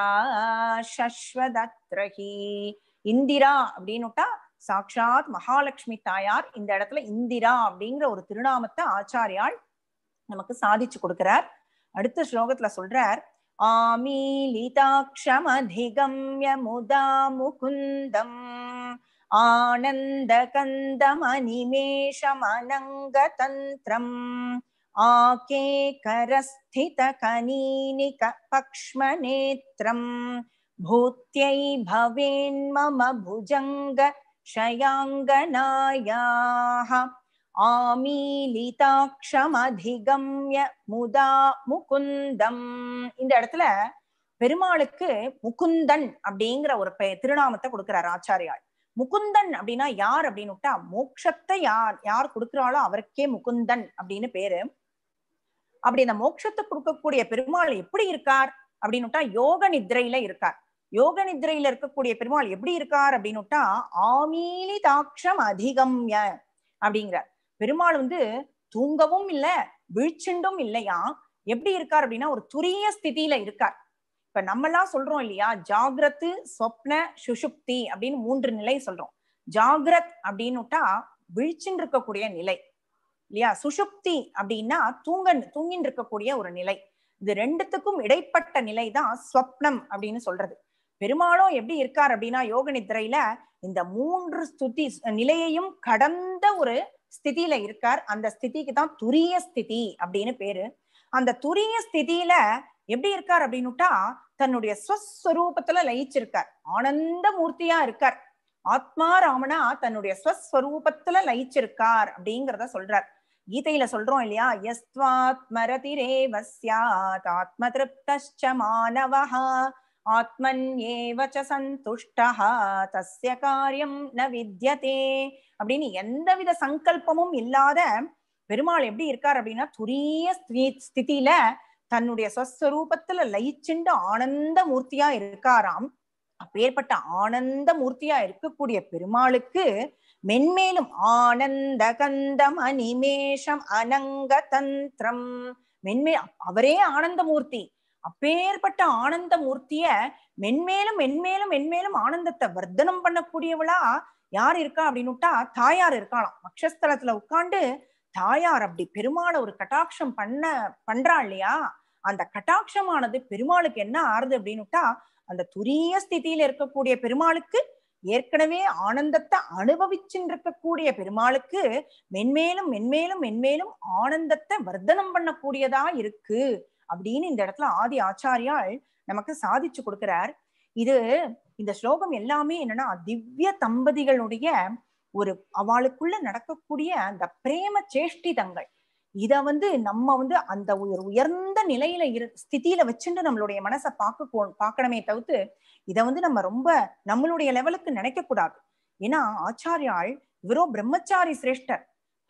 சஸ்வதத்ரஹி இந்திரா அப்படின்னுட்டா சாக்ஷாத் மகாலட்சுமி தாயார் இந்த இடத்துல இந்திரா அப்படிங்கிற ஒரு திருநாமத்தை ஆச்சாரியால் நமக்கு சாதிச்சு கொடுக்கிறார் அடுத்த ஸ்லோகத்துல சொல்றார் ஆமீலிதாட்சமதிகம்ய முதா முகுந்தம் ஆனந்த தந்திரம் கரஸ்தித பக்ஷ்ம நேத்திரம் आकेकरस्थितकनीनिक पक्ष्मनेत्रम् புஜங்க ஷயாங்க भुजङ्ग शयाङ्गनायाः ஆமீலிதாட்சமதிகம்ய முதா முகுந்தம் இந்த இடத்துல பெருமாளுக்கு முகுந்தன் அப்படிங்கிற ஒரு திருநாமத்தை கொடுக்கிறார் ஆச்சாரியாள் முகுந்தன் அப்படின்னா யார் அப்படின்னு விட்டா மோட்சத்தை யார் யார் கொடுக்குறாளோ அவருக்கே முகுந்தன் அப்படின்னு பேரு அப்படி அந்த மோட்சத்தை கொடுக்கக்கூடிய பெருமாள் எப்படி இருக்கார் விட்டா யோக நித்ரையில இருக்கார் யோக நித்ரையில இருக்கக்கூடிய பெருமாள் எப்படி இருக்கார் அப்படின்னுட்டா ஆமீலி தாட்சம் அதிகம்ய அப்படிங்கிறார் பெருமாள் வந்து தூங்கவும் இல்லை வீழ்ச்சிண்டும் இல்லையா எப்படி இருக்கார் அப்படின்னா ஒரு துரிய ஸ்திதியில இருக்கார் இப்ப நம்ம எல்லாம் சொல்றோம் இல்லையா ஜாகிரத்து சொப்ன சுஷுப்தி அப்படின்னு மூன்று நிலை சொல்றோம் ஜாகிரத் விட்டா விழிச்சின் இருக்கக்கூடிய நிலை இல்லையா சுஷுப்தி அப்படின்னா தூங்க தூங்கின் இருக்கக்கூடிய ஒரு நிலை இது ரெண்டுத்துக்கும் இடைப்பட்ட நிலை தான் ஸ்வப்னம் அப்படின்னு சொல்றது பெருமாளும் எப்படி இருக்கார் அப்படின்னா யோக நித்திரையில இந்த மூன்று ஸ்துதி நிலையையும் கடந்த ஒரு ஸ்திதியில இருக்கார் அந்த ஸ்திதிக்கு தான் துரிய ஸ்திதி அப்படின்னு பேரு அந்த துரிய ஸ்திதியில எப்படி இருக்கார் அப்படின்னுட்டா தன்னுடைய ஸ்வஸ்வரூபத்துல லயிச்சிருக்கார் ஆனந்த மூர்த்தியா இருக்கார் ஆத்மா ராமனா தன்னுடைய ஸ்வஸ்வரூபத்துல லயிச்சிருக்கார் அப்படிங்கிறத சொல்றார் கீதையில சொல்றோம் இல்லையா ஆத்ம திருப்தச்ச மாணவஹா ஆத்மன் ஏவச்ச சந்துஷ்டஹா தஸ்ய காரியம் ந வித்யதே அப்படின்னு எந்தவித சங்கல்பமும் இல்லாத பெருமாள் எப்படி இருக்கார் அப்படின்னா துரிய ஸ்திதியில தன்னுடைய சஸ்வரூபத்துல லயிச்சுண்டு ஆனந்த மூர்த்தியா இருக்காராம் அப்பேற்பட்ட ஆனந்த மூர்த்தியா இருக்கக்கூடிய பெருமாளுக்கு மென்மேலும் ஆனந்த கந்தம் அனிமேஷம் அனங்க தந்திரம் மென்மே அவரே ஆனந்த மூர்த்தி அப்பேற்பட்ட ஆனந்த மூர்த்திய மென்மேலும் மென்மேலும் மென்மேலும் ஆனந்தத்தை வர்த்தனம் பண்ணக்கூடியவளா யார் இருக்கா அப்படின்னுட்டா தாயார் இருக்காளாம் மக்ஷஸ்தலத்துல உட்காண்டு தாயார் அப்படி பெருமாளை ஒரு கட்டாட்சம் பண்ண பண்றா இல்லையா அந்த கட்டாட்சமானது பெருமாளுக்கு என்ன ஆறுது அப்படின்னு விட்டா அந்த துரிய ஸ்திதியில இருக்கக்கூடிய பெருமாளுக்கு ஏற்கனவே ஆனந்தத்தை அனுபவிச்சுட்டு இருக்கக்கூடிய பெருமாளுக்கு மென்மேலும் மென்மேலும் மென்மேலும் ஆனந்தத்தை வர்த்தனம் பண்ணக்கூடியதா இருக்கு அப்படின்னு இந்த இடத்துல ஆதி ஆச்சாரியால் நமக்கு சாதிச்சு கொடுக்கிறார் இது இந்த ஸ்லோகம் எல்லாமே என்னன்னா திவ்ய தம்பதிகளுடைய ஒரு அவளுக்குள்ள நடக்கக்கூடிய அந்த பிரேம சேஷ்டிதங்கள் இத வந்து நம்ம வந்து அந்த உயர் உயர்ந்த நிலையில இரு ஸ்திதியில வச்சுட்டு நம்மளுடைய மனசை பார்க்க பார்க்கணுமே தவிர்த்து இதை வந்து நம்ம ரொம்ப நம்மளுடைய லெவலுக்கு நினைக்க கூடாது ஏன்னா ஆச்சாரியாள் இவரும் பிரம்மச்சாரி சிரேஷ்டர்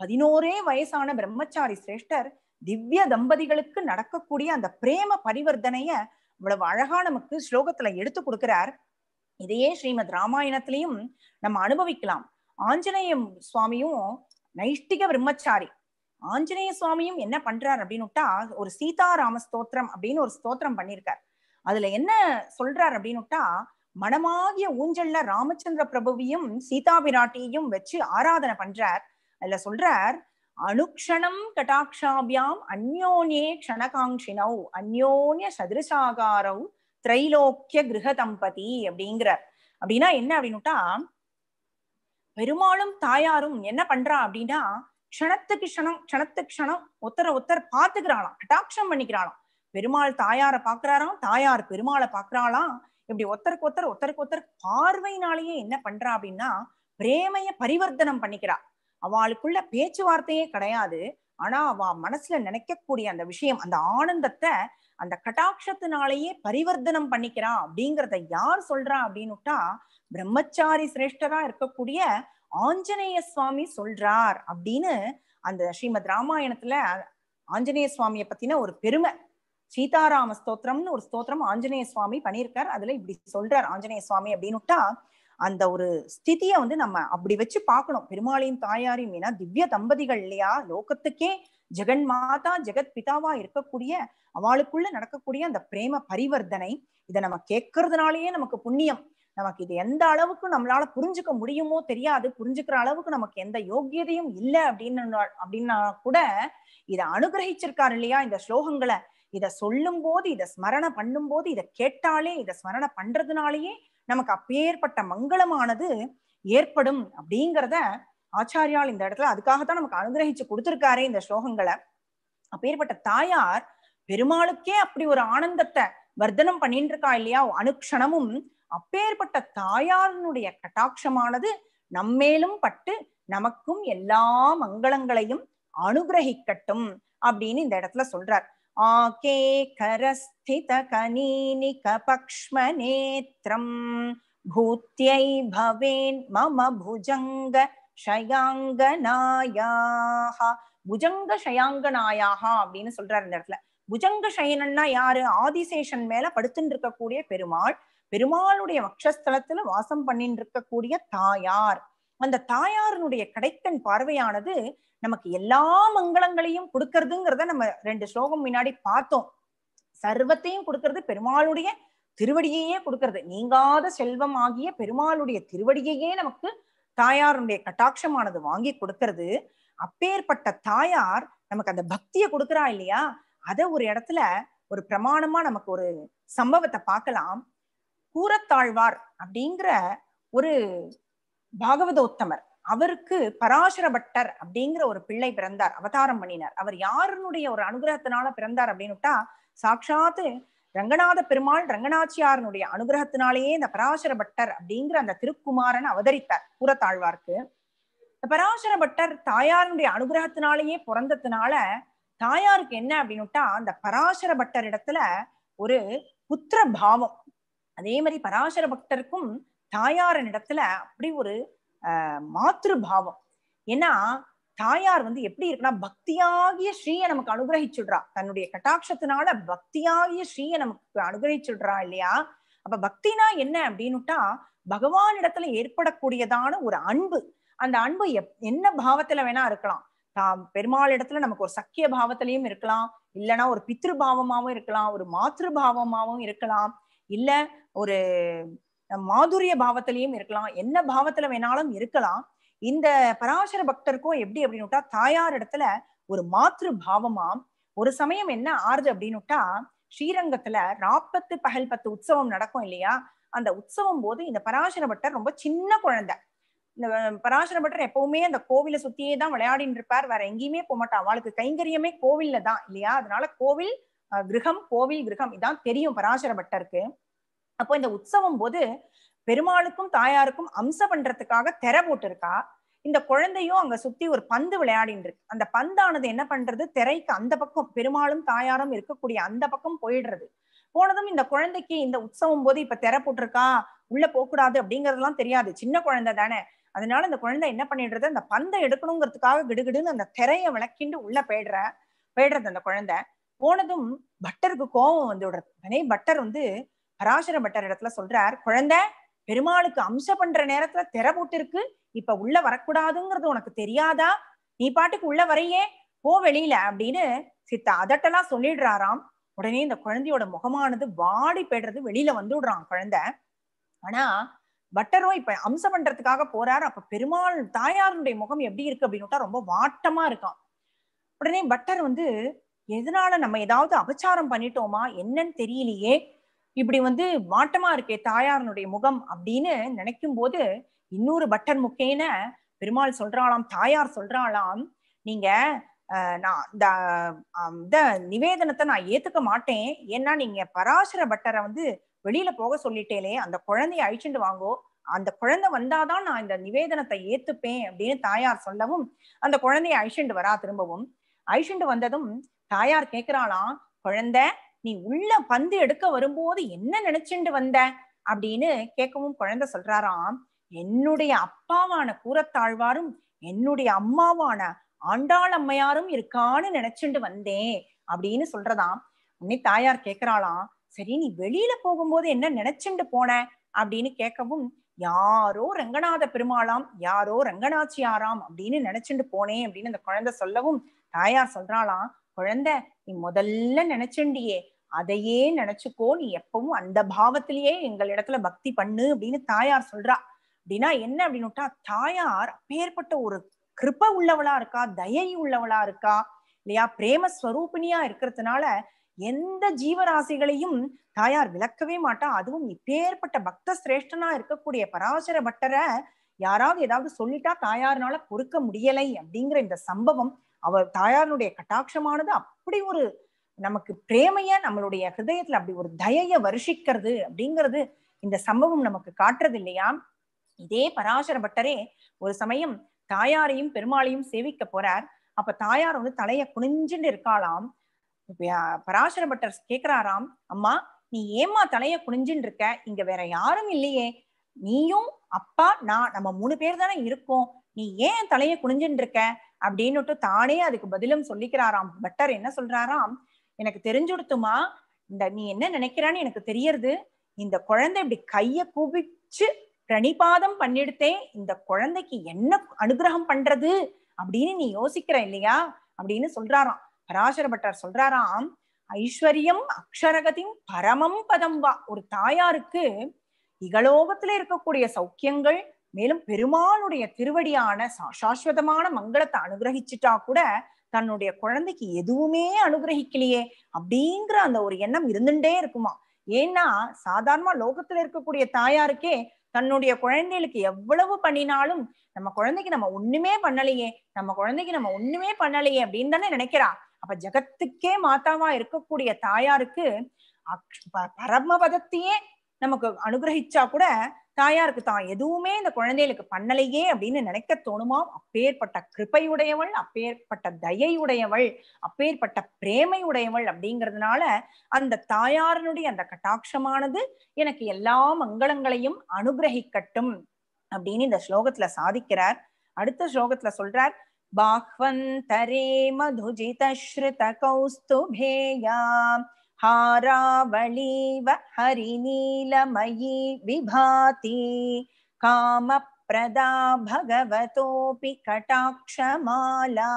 பதினோரே வயசான பிரம்மச்சாரி சிரேஷ்டர் திவ்ய தம்பதிகளுக்கு நடக்கக்கூடிய அந்த பிரேம பரிவர்த்தனைய இவ்வளவு அழகா நமக்கு ஸ்லோகத்துல எடுத்து கொடுக்கிறார் இதையே ஸ்ரீமத் ராமாயணத்திலையும் நம்ம அனுபவிக்கலாம் ஆஞ்சநேயம் சுவாமியும் நைஷ்டிக பிரம்மச்சாரி ஆஞ்சநேய சுவாமியும் என்ன பண்றார் விட்டா ஒரு சீதாராம ஸ்தோத்திரம் அப்படின்னு ஒரு ஸ்தோத்திரம் பண்ணியிருக்கார் அதுல என்ன சொல்றார் விட்டா மனமாகிய ஊஞ்சல்ல ராமச்சந்திர பிரபுவையும் சீதா பிராட்டியையும் வச்சு ஆராதனை பண்றார் அதுல சொல்றார் அனுக்ஷணம் கட்டாட்சாபியாம் அந்யோன்யே க்ஷணகாங்ஷினௌ அந்யோன்ய சதுரசாகாரவ் திரைலோக்கிய கிரக தம்பதி அப்படிங்கிறார் அப்படின்னா என்ன அப்படின்னுட்டா பெருமாளும் தாயாரும் என்ன பண்றா அப்படின்னா க்ஷணத்துக்கு க்ஷணம் க்ஷணத்துக்கு க்ஷணம் ஒத்தர ஒத்தர் பாத்துக்கிறாளாம் கட்டாட்சம் பண்ணிக்கிறாளாம் பெருமாள் தாயார பாக்குறாராம் தாயார் பெருமாளை பாக்குறாளாம் இப்படி ஒத்தருக்கு ஒத்தர் ஒத்தருக்கு ஒத்தர் பார்வையினாலேயே என்ன பண்றா அப்படின்னா பிரேமைய பரிவர்த்தனம் பண்ணிக்கிறா அவளுக்குள்ள பேச்சுவார்த்தையே கிடையாது ஆனா அவ மனசுல நினைக்கக்கூடிய அந்த விஷயம் அந்த ஆனந்தத்தை அந்த கட்டாட்சத்தினாலேயே பரிவர்த்தனம் பண்ணிக்கிறா அப்படிங்கிறத யார் சொல்றா அப்படின்னுட்டா பிரம்மச்சாரி சிரேஷ்டரா இருக்கக்கூடிய ஆஞ்சநேய சுவாமி சொல்றார் அப்படின்னு அந்த ஸ்ரீமத் ராமாயணத்துல ஆஞ்சநேய சுவாமியை பத்தின ஒரு பெருமை சீதாராம ஸ்தோத்திரம்னு ஒரு ஸ்தோத்திரம் ஆஞ்சநேய சுவாமி பண்ணியிருக்கார் அதுல இப்படி சொல்றார் ஆஞ்சநேய சுவாமி அப்படின்னுட்டா அந்த ஒரு ஸ்திதிய வந்து நம்ம அப்படி வச்சு பார்க்கணும் பெருமாளையும் தாயாரையும் ஏன்னா திவ்ய தம்பதிகள் இல்லையா லோகத்துக்கே ஜெகன் மாதா ஜெகத் பிதாவா இருக்கக்கூடிய அவளுக்குள்ள நடக்கக்கூடிய அந்த பிரேம பரிவர்த்தனை இதை நம்ம கேட்கறதுனாலயே நமக்கு புண்ணியம் நமக்கு இது எந்த அளவுக்கு நம்மளால புரிஞ்சுக்க முடியுமோ தெரியாது புரிஞ்சுக்கிற அளவுக்கு நமக்கு எந்த யோகியதையும் இல்லை அப்படின்னு அப்படின்னா கூட இதை அனுகிரகிச்சிருக்காரு இல்லையா இந்த ஸ்லோகங்களை இதை சொல்லும் போது இதை ஸ்மரண பண்ணும் போது இதை கேட்டாலே இதை ஸ்மரண பண்றதுனாலேயே நமக்கு அப்பேற்பட்ட மங்களமானது ஏற்படும் அப்படிங்கிறத ஆச்சாரியால் இந்த இடத்துல அதுக்காகத்தான் நமக்கு அனுகிரகிச்சு கொடுத்துருக்காரு இந்த ஸ்லோகங்களை அப்பேற்பட்ட தாயார் பெருமாளுக்கே அப்படி ஒரு ஆனந்தத்தை வர்த்தனம் பண்ணிட்டு இருக்கா இல்லையா அனுக்ஷணமும் அப்பேற்பட்ட தாயாரனுடைய கட்டாட்சமானது நம்மேலும் பட்டு நமக்கும் எல்லா மங்களங்களையும் அனுகிரகிக்கட்டும் அப்படின்னு இந்த இடத்துல சொல்றார் ஆகே கரஸ்தித கனீனி பக்ஷ்ம நேத்திரம் பூத்தியை பவேன் மம புஜங்க ஷயாங்கநாயாகா புஜங்க ஷயாங்கநாயாகா அப்படின்னு சொல்றாரு இந்த இடத்துல புஜங்க சயனன்னா யாரு ஆதிசேஷன் மேல படுத்துட்டு இருக்கக்கூடிய பெருமாள் பெருமாளுடைய வக்ஷஸ்தலத்துல வாசம் பண்ணிட்டு இருக்கக்கூடிய தாயார் அந்த தாயாரனுடைய கடைக்கண் பார்வையானது நமக்கு எல்லா மங்களங்களையும் கொடுக்கறதுங்கிறத நம்ம ரெண்டு ஸ்லோகம் முன்னாடி பார்த்தோம் சர்வத்தையும் கொடுக்கறது பெருமாளுடைய திருவடியையே கொடுக்கறது நீங்காத செல்வம் ஆகிய பெருமாளுடைய திருவடியையே நமக்கு தாயாருடைய கட்டாட்சமானது வாங்கி கொடுக்கறது அப்பேற்பட்ட தாயார் நமக்கு அந்த பக்தியை கொடுக்குறா இல்லையா அத ஒரு இடத்துல ஒரு பிரமாணமா நமக்கு ஒரு சம்பவத்தை பார்க்கலாம் கூறத்தாழ்வார் அப்படிங்கிற ஒரு பாகவதோத்தமர் அவருக்கு பராசர பட்டர் அப்படிங்கிற ஒரு பிள்ளை பிறந்தார் அவதாரம் பண்ணினார் அவர் யாருனுடைய ஒரு அனுகிரகத்தினால பிறந்தார் அப்படின்னுட்டா சாட்சாத்து ரங்கநாத பெருமாள் ரங்கநாச்சியாரனுடைய அனுகிரகத்தினாலேயே இந்த பராசர பட்டர் அப்படிங்கிற அந்த திருக்குமாரன் அவதரித்தார் கூறத்தாழ்வார்க்கு இந்த பராசர பட்டர் தாயாருடைய அனுகிரகத்தினாலேயே பிறந்ததுனால தாயாருக்கு என்ன அப்படின்னுட்டா அந்த பராசர பட்டர் இடத்துல ஒரு புத்திர பாவம் அதே மாதிரி பராசர பக்தருக்கும் தாயாரின் இடத்துல அப்படி ஒரு மாத்திரு பாவம் ஏன்னா தாயார் வந்து எப்படி இருக்குன்னா பக்தியாகிய ஸ்ரீயை நமக்கு அனுகிரகிச்சுடுறா தன்னுடைய கட்டாட்சத்தினால பக்தியாகிய ஸ்ரீயை நமக்கு அனுகிரகிச்சுடுறா இல்லையா அப்ப பக்தினா என்ன அப்படின்னுட்டா பகவான் இடத்துல ஏற்படக்கூடியதான ஒரு அன்பு அந்த அன்பு எப் என்ன பாவத்துல வேணா இருக்கலாம் பெருமாள் இடத்துல நமக்கு ஒரு சக்கிய பாவத்திலையும் இருக்கலாம் இல்லைன்னா ஒரு பித்ரு பாவமாவும் இருக்கலாம் ஒரு மாத்திரு பாவமாவும் இருக்கலாம் இல்ல ஒரு மாதுரிய பாவத்திலையும் இருக்கலாம் என்ன பாவத்துல வேணாலும் இருக்கலாம் இந்த பராசர பக்தருக்கும் எப்படி அப்படின்னுட்டா தாயார் இடத்துல ஒரு மாத்ரு பாவமா ஒரு சமயம் என்ன ஆறுது அப்படின்னு விட்டா ஸ்ரீரங்கத்துல ராப்பத்து பகல் பத்து உற்சவம் நடக்கும் இல்லையா அந்த உற்சவம் போது இந்த பராசர பட்டர் ரொம்ப சின்ன குழந்தை இந்த பராசர பட்டர் எப்பவுமே அந்த கோவில சுத்தியே தான் விளையாடின்னு இருப்பார் வேற எங்கேயுமே போக மாட்டான் அவளுக்கு கைங்கரியமே கோவில்ல தான் இல்லையா அதனால கோவில் கிரகம் கோவில் கிரகம் இதான் தெரியும் பராசர பட்டருக்கு அப்போ இந்த உற்சவம் போது பெருமாளுக்கும் தாயாருக்கும் அம்ச பண்றதுக்காக தெர போட்டிருக்கா இந்த குழந்தையும் அங்க சுத்தி ஒரு பந்து விளையாடின் இருக்கு அந்த பந்தானது என்ன பண்றது திரைக்கு அந்த பக்கம் பெருமாளும் தாயாரும் இருக்கக்கூடிய அந்த பக்கம் போயிடுறது போனதும் இந்த குழந்தைக்கு இந்த உற்சவம் போது இப்ப திரை போட்டிருக்கா உள்ள போகக்கூடாது அப்படிங்கறதெல்லாம் தெரியாது சின்ன குழந்தை தானே அதனால இந்த குழந்தை என்ன பண்ணிடுறது அந்த பந்தை எடுக்கணுங்கிறதுக்காக கிடுகிடுன்னு அந்த திரையை விளக்கிண்டு உள்ள போயிடுற போயிடுறது அந்த குழந்தை போனதும் பட்டருக்கு கோபம் வந்து விடுறது உடனே பட்டர் வந்து பராசர பட்டர் இடத்துல சொல்றார் குழந்தை பெருமாளுக்கு அம்சம் பண்ற நேரத்துல திற போட்டிருக்கு இப்ப உள்ள வரக்கூடாதுங்கிறது உனக்கு தெரியாதா நீ பாட்டுக்கு உள்ள வரையே போ வெளியில அப்படின்னு சித்தா அதட்டெல்லாம் சொல்லிடுறாராம் உடனே இந்த குழந்தையோட முகமானது வாடி போயிடுறது வெளியில வந்து விடுறான் குழந்தை ஆனா பட்டரும் இப்ப அம்சம் பண்றதுக்காக போறாரு அப்ப பெருமாள் தாயாருடைய முகம் எப்படி இருக்கு அப்படின்னுட்டா ரொம்ப வாட்டமா இருக்கான் உடனே பட்டர் வந்து எதனால நம்ம ஏதாவது அபச்சாரம் பண்ணிட்டோமா என்னன்னு தெரியலையே இப்படி வந்து மாட்டமா இருக்கே தாயாரனுடைய முகம் அப்படின்னு நினைக்கும் போது இன்னொரு பட்டர் முக்கேன பெருமாள் சொல்றாளாம் தாயார் சொல்றாளாம் நீங்க நான் இந்த நிவேதனத்தை நான் ஏத்துக்க மாட்டேன் ஏன்னா நீங்க பராசர பட்டரை வந்து வெளியில போக சொல்லிட்டேலே அந்த குழந்தைய அழிச்சுட்டு வாங்கோ அந்த குழந்தை வந்தாதான் நான் இந்த நிவேதனத்தை ஏத்துப்பேன் அப்படின்னு தாயார் சொல்லவும் அந்த குழந்தைய அழிச்சுண்டு வரா திரும்பவும் அழிச்சுண்டு வந்ததும் தாயார் கேக்குறாளாம் குழந்தை நீ உள்ள பந்து எடுக்க வரும்போது என்ன நினைச்சுண்டு வந்த அப்படின்னு கேட்கவும் குழந்தை சொல்றாராம் என்னுடைய அப்பாவான கூறத்தாழ்வாரும் என்னுடைய அம்மாவான ஆண்டாள் அம்மையாரும் இருக்கான்னு நினைச்சுண்டு வந்தேன் அப்படின்னு சொல்றதாம் உன்னை தாயார் கேக்குறாளாம் சரி நீ வெளியில போகும்போது என்ன நினைச்சுண்டு போன அப்படின்னு கேட்கவும் யாரோ ரங்கநாத பெருமாளாம் யாரோ ரங்கநாச்சியாராம் அப்படின்னு நினைச்சுட்டு போனேன் அப்படின்னு அந்த குழந்தை சொல்லவும் தாயார் சொல்றாளாம் குழந்தை நீ முதல்ல நினைச்சண்டியே அதையே நினைச்சுக்கோ நீ எப்பவும் அந்த பாவத்திலேயே எங்கள் இடத்துல பக்தி பண்ணு அப்படின்னு தாயார் சொல்றா அப்படின்னா என்ன அப்படின்னு விட்டா தாயார் அப்பேற்பட்ட ஒரு கிருப்ப உள்ளவளா இருக்கா தயை உள்ளவளா இருக்கா இல்லையா பிரேம ஸ்வரூபினியா இருக்கிறதுனால எந்த ஜீவராசிகளையும் தாயார் விளக்கவே மாட்டா அதுவும் இப்பேற்பட்ட பக்த சிரேஷ்டனா இருக்கக்கூடிய பராசர பட்டரை யாராவது ஏதாவது சொல்லிட்டா தாயாருனால பொறுக்க முடியலை அப்படிங்கிற இந்த சம்பவம் அவர் தாயாருடைய கட்டாட்சமானது அப்படி ஒரு நமக்கு பிரேமைய நம்மளுடைய ஹிருதயத்துல அப்படி ஒரு தயைய வருஷிக்கிறது அப்படிங்கிறது இந்த சம்பவம் நமக்கு காட்டுறது இல்லையா இதே பராசர பட்டரே ஒரு சமயம் தாயாரையும் பெருமாளையும் சேவிக்க போறார் அப்ப தாயார் வந்து தலைய குனிஞ்சுட்டு இருக்காளாம் பராசர பட்டர் கேக்குறாராம் அம்மா நீ ஏமா தலைய குனிஞ்சுட்டு இருக்க இங்க வேற யாரும் இல்லையே நீயும் அப்பா நான் நம்ம மூணு பேர் தானே இருக்கோம் நீ ஏன் தலைய குனிஞ்சுட்டு இருக்க அப்படின்னுட்டு தானே அதுக்கு பதிலும் சொல்லிக்கிறாராம் பட்டர் என்ன சொல்றாராம் எனக்கு தெரிஞ்சுடுத்துமா இந்த நீ என்ன நினைக்கிறான்னு எனக்கு தெரியறது இந்த குழந்தை இப்படி கைய குவிச்சு பிரணிபாதம் பண்ணிடுத்தேன் இந்த குழந்தைக்கு என்ன அனுகிரகம் பண்றது அப்படின்னு நீ யோசிக்கிற இல்லையா அப்படின்னு சொல்றாராம் பராசர பட்டர் சொல்றாராம் ஐஸ்வர்யம் அக்ஷரகத்தின் பரமம் பதம் வா ஒரு தாயாருக்கு இகலோகத்துல இருக்கக்கூடிய சௌக்கியங்கள் மேலும் பெருமானுடைய திருவடியான சாஸ்வதமான மங்களத்தை அனுகிரகிச்சுட்டா கூட தன்னுடைய குழந்தைக்கு எதுவுமே அனுகிரகிக்கலையே அப்படிங்கிற அந்த ஒரு எண்ணம் இருந்துட்டே இருக்குமா ஏன்னா சாதாரணமா லோகத்துல இருக்கக்கூடிய தாயாருக்கே தன்னுடைய குழந்தைகளுக்கு எவ்வளவு பண்ணினாலும் நம்ம குழந்தைக்கு நம்ம ஒண்ணுமே பண்ணலையே நம்ம குழந்தைக்கு நம்ம ஒண்ணுமே பண்ணலையே அப்படின்னு தானே நினைக்கிறா அப்ப ஜகத்துக்கே மாத்தாவா இருக்கக்கூடிய தாயாருக்கு பரமபதத்தையே நமக்கு அனுகிரகிச்சா கூட தாயாருக்கு தான் எதுவுமே இந்த குழந்தைகளுக்கு பண்ணலையே அப்படின்னு நினைக்க தோணுமாம் அப்பேற்பட்ட கிருப்பை உடையவள் அப்பேற்பட்ட தயை உடையவள் அப்பேற்பட்ட பிரேமை உடையவள் அப்படிங்கிறதுனால அந்த தாயாரனுடைய அந்த கட்டாட்சமானது எனக்கு எல்லா மங்களங்களையும் அனுகிரகிக்கட்டும் அப்படின்னு இந்த ஸ்லோகத்துல சாதிக்கிறார் அடுத்த ஸ்லோகத்துல சொல்றார் பாஹ்வந்தரே மதுஜித ஸ்ருத கௌஸ்துபேயா हारावळीव हरिनीलमयी विभाति कामप्रदा भगवतोऽपि कटाक्षमाला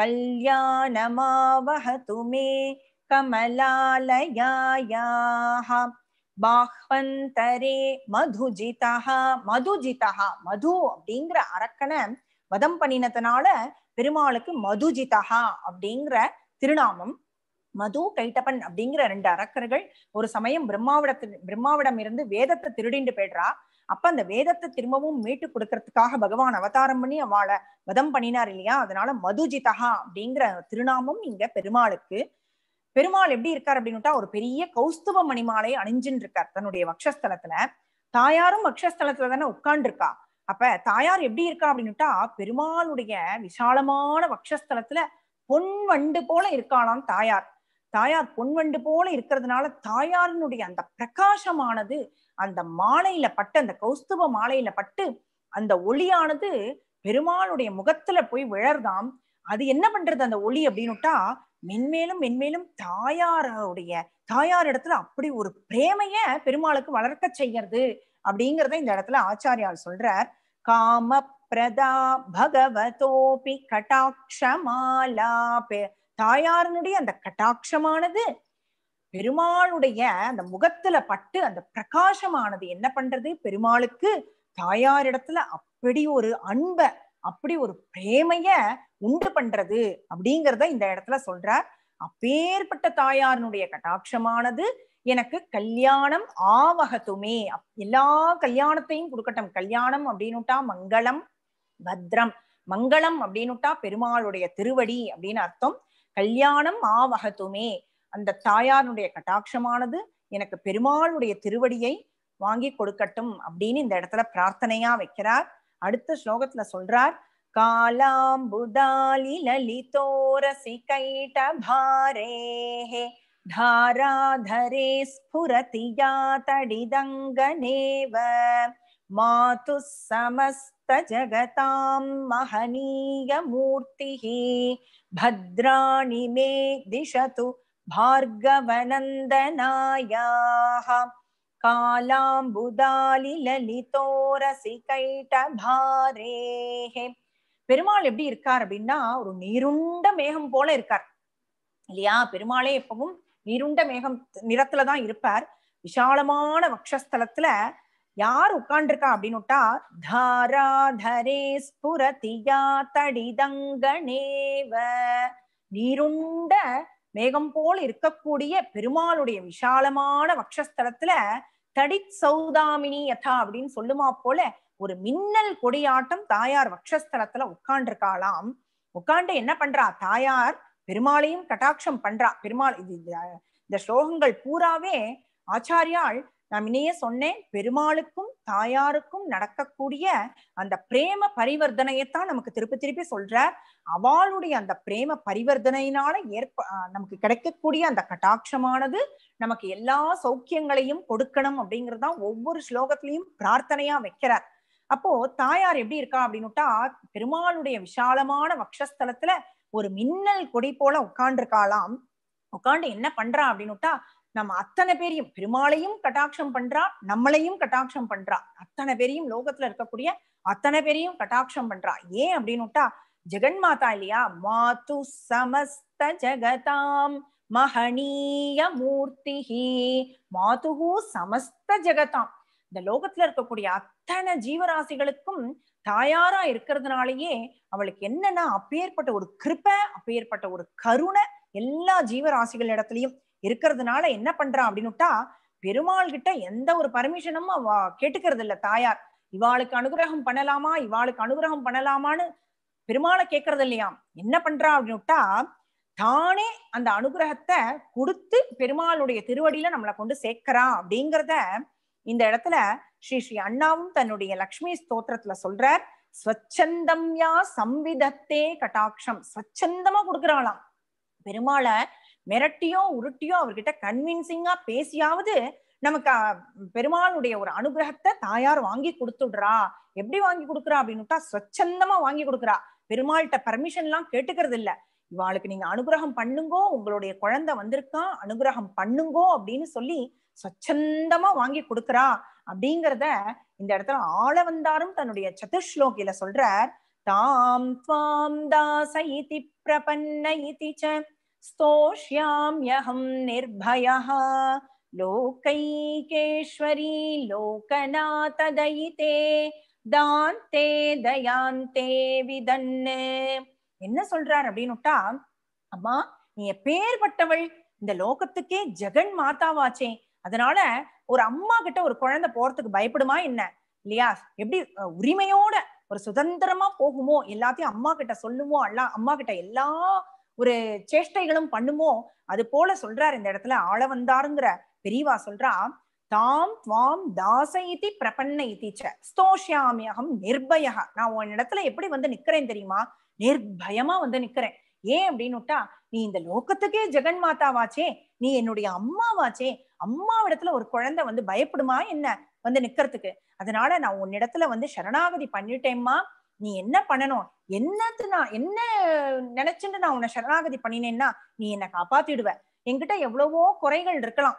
कल्याणमावहतु मे कमलालयायाः பாஹ்வந்தரே மதுஜிதா மதுஜிதா மது அப்படிங்கிற அரக்கனை வதம் பண்ணினதுனால பெருமாளுக்கு மதுஜிதா அப்படிங்கிற திருநாமம் மது கைட்டப்பன் அப்படிங்கிற ரெண்டு அரக்கர்கள் ஒரு சமயம் பிரம்மாவிடத்து பிரம்மாவிடம் இருந்து வேதத்தை திருடிண்டு போயிடுறா அப்ப அந்த வேதத்தை திரும்பவும் மீட்டு கொடுக்கறதுக்காக பகவான் அவதாரம் பண்ணி அவளை வதம் பண்ணினார் இல்லையா அதனால மதுஜிதகா அப்படிங்கிற திருநாமம் இங்க பெருமாளுக்கு பெருமாள் எப்படி இருக்கார் அப்படின்னுட்டா ஒரு பெரிய கௌஸ்துவ மணிமாலை அணிஞ்சுன்னு இருக்கார் தன்னுடைய வக்ஷஸ்தலத்துல தாயாரும் வக்ஷஸ்தலத்துல தானே உட்கார்ந்து இருக்கா அப்ப தாயார் எப்படி இருக்கா அப்படின்னுட்டா பெருமாளுடைய விசாலமான வக்ஷஸ்தலத்துல பொன் வண்டு போல இருக்கானாம் தாயார் தாயார் பொன்வண்டு போல இருக்கிறதுனால தாயாரினுடைய அந்த பிரகாசமானது அந்த மாலையில பட்டு அந்த கௌஸ்துப மாலையில பட்டு அந்த ஒளியானது பெருமாளுடைய முகத்துல போய் விழர்தாம் அது என்ன பண்றது அந்த ஒளி அப்படின்னுட்டா மென்மேலும் மென்மேலும் தாயாருடைய தாயார் இடத்துல அப்படி ஒரு பிரேமைய பெருமாளுக்கு வளர்க்க செய்யறது அப்படிங்கிறத இந்த இடத்துல ஆச்சாரியால் சொல்றார் காம பிரதா பகவதோபி கட்டாட்சமாலா தாயாரனுடைய அந்த கட்டாட்சமானது பெருமாளுடைய அந்த முகத்துல பட்டு அந்த பிரகாசமானது என்ன பண்றது பெருமாளுக்கு தாயாரிடத்துல அப்படி ஒரு அன்ப அப்படி ஒரு பிரேமைய உண்டு பண்றது அப்படிங்கிறத இந்த இடத்துல சொல்றார் அப்பேற்பட்ட தாயாரனுடைய கட்டாட்சமானது எனக்கு கல்யாணம் ஆவகத்துமே எல்லா கல்யாணத்தையும் கொடுக்கட்டும் கல்யாணம் அப்படின்னுட்டா மங்களம் பத்ரம் மங்களம் அப்படின்னுட்டா பெருமாளுடைய திருவடி அப்படின்னு அர்த்தம் கல்யாணம் ஆவகத்துமே அந்த தாயாருடைய கட்டாட்சமானது எனக்கு பெருமாளுடைய திருவடியை வாங்கி கொடுக்கட்டும் அப்படின்னு இந்த இடத்துல பிரார்த்தனையா வைக்கிறார் அடுத்த ஸ்லோகத்துல சொல்றார் காலாம்புதாலி லலிதோரசி கைட தாராதரே धाराधरे स्फुरति या तडिदङ्गनेव மாது சமஸ்த जगतां महनीयमूर्तिः भद्राणि मे दिशतु भार्गवनन्दनायाः காலாம்புதாலிலலிதோரசிகைட்டபாரேஹே பெருமாள் எப்படி இருக்கார் அப்படின்னா ஒரு நீருண்ட மேகம் போல இருக்கார் இல்லையா பெருமாளே எப்பவும் நீருண்ட மேகம் நிறத்துலதான் இருப்பார் விசாலமான வக்ஷஸ்தலத்துல யார் உட்காண்டிருக்கா அப்படின்னு விட்டா தாராதரே ஸ்புரதியா தடிதங்கணேவ நீருண்ட மேகம் போல் இருக்கக்கூடிய பெருமாளுடைய விசாலமான வக்ஷஸ்தலத்துல தடி சௌதாமினி யதா அப்படின்னு சொல்லுமா போல ஒரு மின்னல் கொடியாட்டம் தாயார் வக்ஷஸ்தலத்துல உட்காண்டிருக்காளாம் உட்காண்டு என்ன பண்றா தாயார் பெருமாளையும் கட்டாட்சம் பண்றா பெருமாள் இது இந்த ஸ்லோகங்கள் பூராவே ஆச்சாரியாள் நான் இனிய சொன்னேன் பெருமாளுக்கும் தாயாருக்கும் நடக்கக்கூடிய அந்த பிரேம பரிவர்த்தனையைத்தான் நமக்கு திருப்பி திருப்பி சொல்றார் அவளுடைய அந்த பிரேம பரிவர்த்தனையினால ஏற்ப நமக்கு கிடைக்கக்கூடிய அந்த கட்டாட்சமானது நமக்கு எல்லா சௌக்கியங்களையும் கொடுக்கணும் அப்படிங்கறதான் ஒவ்வொரு ஸ்லோகத்திலையும் பிரார்த்தனையா வைக்கிறார் அப்போ தாயார் எப்படி இருக்கா அப்படின்னுட்டா பெருமாளுடைய விசாலமான வக்ஷஸ்தலத்துல ஒரு மின்னல் கொடி போல உட்காண்டிருக்காளாம் உட்காந்து என்ன பண்றா அப்படின்னுட்டா நம்ம அத்தனை பேரையும் பெருமாளையும் கட்டாட்சம் பண்றா நம்மளையும் கட்டாட்சம் பண்றா அத்தனை பேரையும் லோகத்துல இருக்கக்கூடிய அத்தனை பேரையும் கட்டாட்சம் பண்றா ஏன் அப்படின்னு விட்டா ஜெகன் மாதா இல்லையா மாத்து சமஸ்த ஜெகதாம் மகனீய மூர்த்தி மாதுகு சமஸ்த ஜெகதாம் இந்த லோகத்துல இருக்கக்கூடிய அத்தனை ஜீவராசிகளுக்கும் தாயாரா இருக்கிறதுனாலயே அவளுக்கு என்னன்னா அப்பேற்பட்ட ஒரு கிருப்ப அப்பேற்பட்ட ஒரு கருணை எல்லா ஜீவராசிகள் இடத்துலயும் இருக்கிறதுனால என்ன பண்றான் அப்படின்னு விட்டா பெருமாள் கிட்ட எந்த ஒரு பர்மிஷனும் கேட்டுக்கிறது இல்ல தாயார் இவாளுக்கு அனுகிரகம் பண்ணலாமா இவாளுக்கு அனுகிரகம் பண்ணலாமான்னு பெருமாளை கேட்கறது இல்லையாம் என்ன பண்றா விட்டா தானே அந்த அனுகிரகத்தை கொடுத்து பெருமாளுடைய திருவடியில நம்மளை கொண்டு சேர்க்கிறா அப்படிங்கிறத இந்த இடத்துல ஸ்ரீ ஸ்ரீ அண்ணாவும் தன்னுடைய லக்ஷ்மி ஸ்தோத்திரத்துல சொல்றார் ஸ்வச்சந்தம்யா சம்விதத்தே கட்டாட்சம் ஸ்வச்சந்தமா கொடுக்குறாளாம் பெருமாளை மிரட்டியோ உருட்டியோ அவர்கிட்ட கன்வின்சிங்கா பேசியாவது நமக்கு பெருமாளுடைய ஒரு அனுகிரகத்தை தாயார் வாங்கி கொடுத்துடுறா எப்படி வாங்கி கொடுக்குறா அப்படின்னுட்டா சொச்சந்தமா வாங்கி கொடுக்குறா பெருமாள்கிட்ட பர்மிஷன் எல்லாம் கேட்டுக்கிறது இல்ல இவாளுக்கு நீங்க அனுகிரகம் பண்ணுங்கோ உங்களுடைய குழந்தை வந்திருக்கான் அனுகிரகம் பண்ணுங்கோ அப்படின்னு சொல்லி சொச்சந்தமா வாங்கி கொடுக்குறா அப்படிங்கிறத இந்த இடத்துல ஆள வந்தாரும் தன்னுடைய சதுஷ்லோகில சொல்றார் தாம் துவாம் தாச இதி பிரபன்ன स्तोष्याम्यहं निर्भयः लोकैकेश्वरी लोकनाथदयिते தாந்தே தயாந்தே விதன்னு என்ன சொல்றார் அப்படின்னுட்டா அம்மா நீ எப்பேற்பட்டவள் இந்த லோகத்துக்கே ஜெகன் மாதாவாச்சே அதனால ஒரு அம்மா கிட்ட ஒரு குழந்தை போறதுக்கு பயப்படுமா என்ன இல்லையா எப்படி உரிமையோட ஒரு சுதந்திரமா போகுமோ எல்லாத்தையும் அம்மா கிட்ட சொல்லுமோ அல்ல அம்மா கிட்ட எல்லா ஒரு சேஷ்டைகளும் பண்ணுமோ அது போல சொல்றார் இந்த இடத்துல ஆள வந்தாருங்கிற பெரியவா சொல்றா தாம் துவாம் தாசயித்தி பிரபன்ன இத்திச்ச ஸ்தோஷியாமி அகம் நிர்பயா நான் உன் இடத்துல எப்படி வந்து நிக்கிறேன் தெரியுமா நிர்பயமா வந்து நிக்கிறேன் ஏன் அப்படின்னு விட்டா நீ இந்த லோகத்துக்கே ஜெகன் மாதாவாச்சே நீ என்னுடைய அம்மாவாச்சே அம்மாவிடத்துல ஒரு குழந்தை வந்து பயப்படுமா என்ன வந்து நிக்கிறதுக்கு அதனால நான் உன்னிடத்துல வந்து சரணாகதி பண்ணிட்டேம்மா நீ என்ன பண்ணணும் என்னத்து நான் என்ன நினைச்சுட்டு நான் உன்னை சரணாகதி பண்ணினேன்னா நீ என்னை காப்பாத்திடுவ என்கிட்ட எவ்வளவோ குறைகள் இருக்கலாம்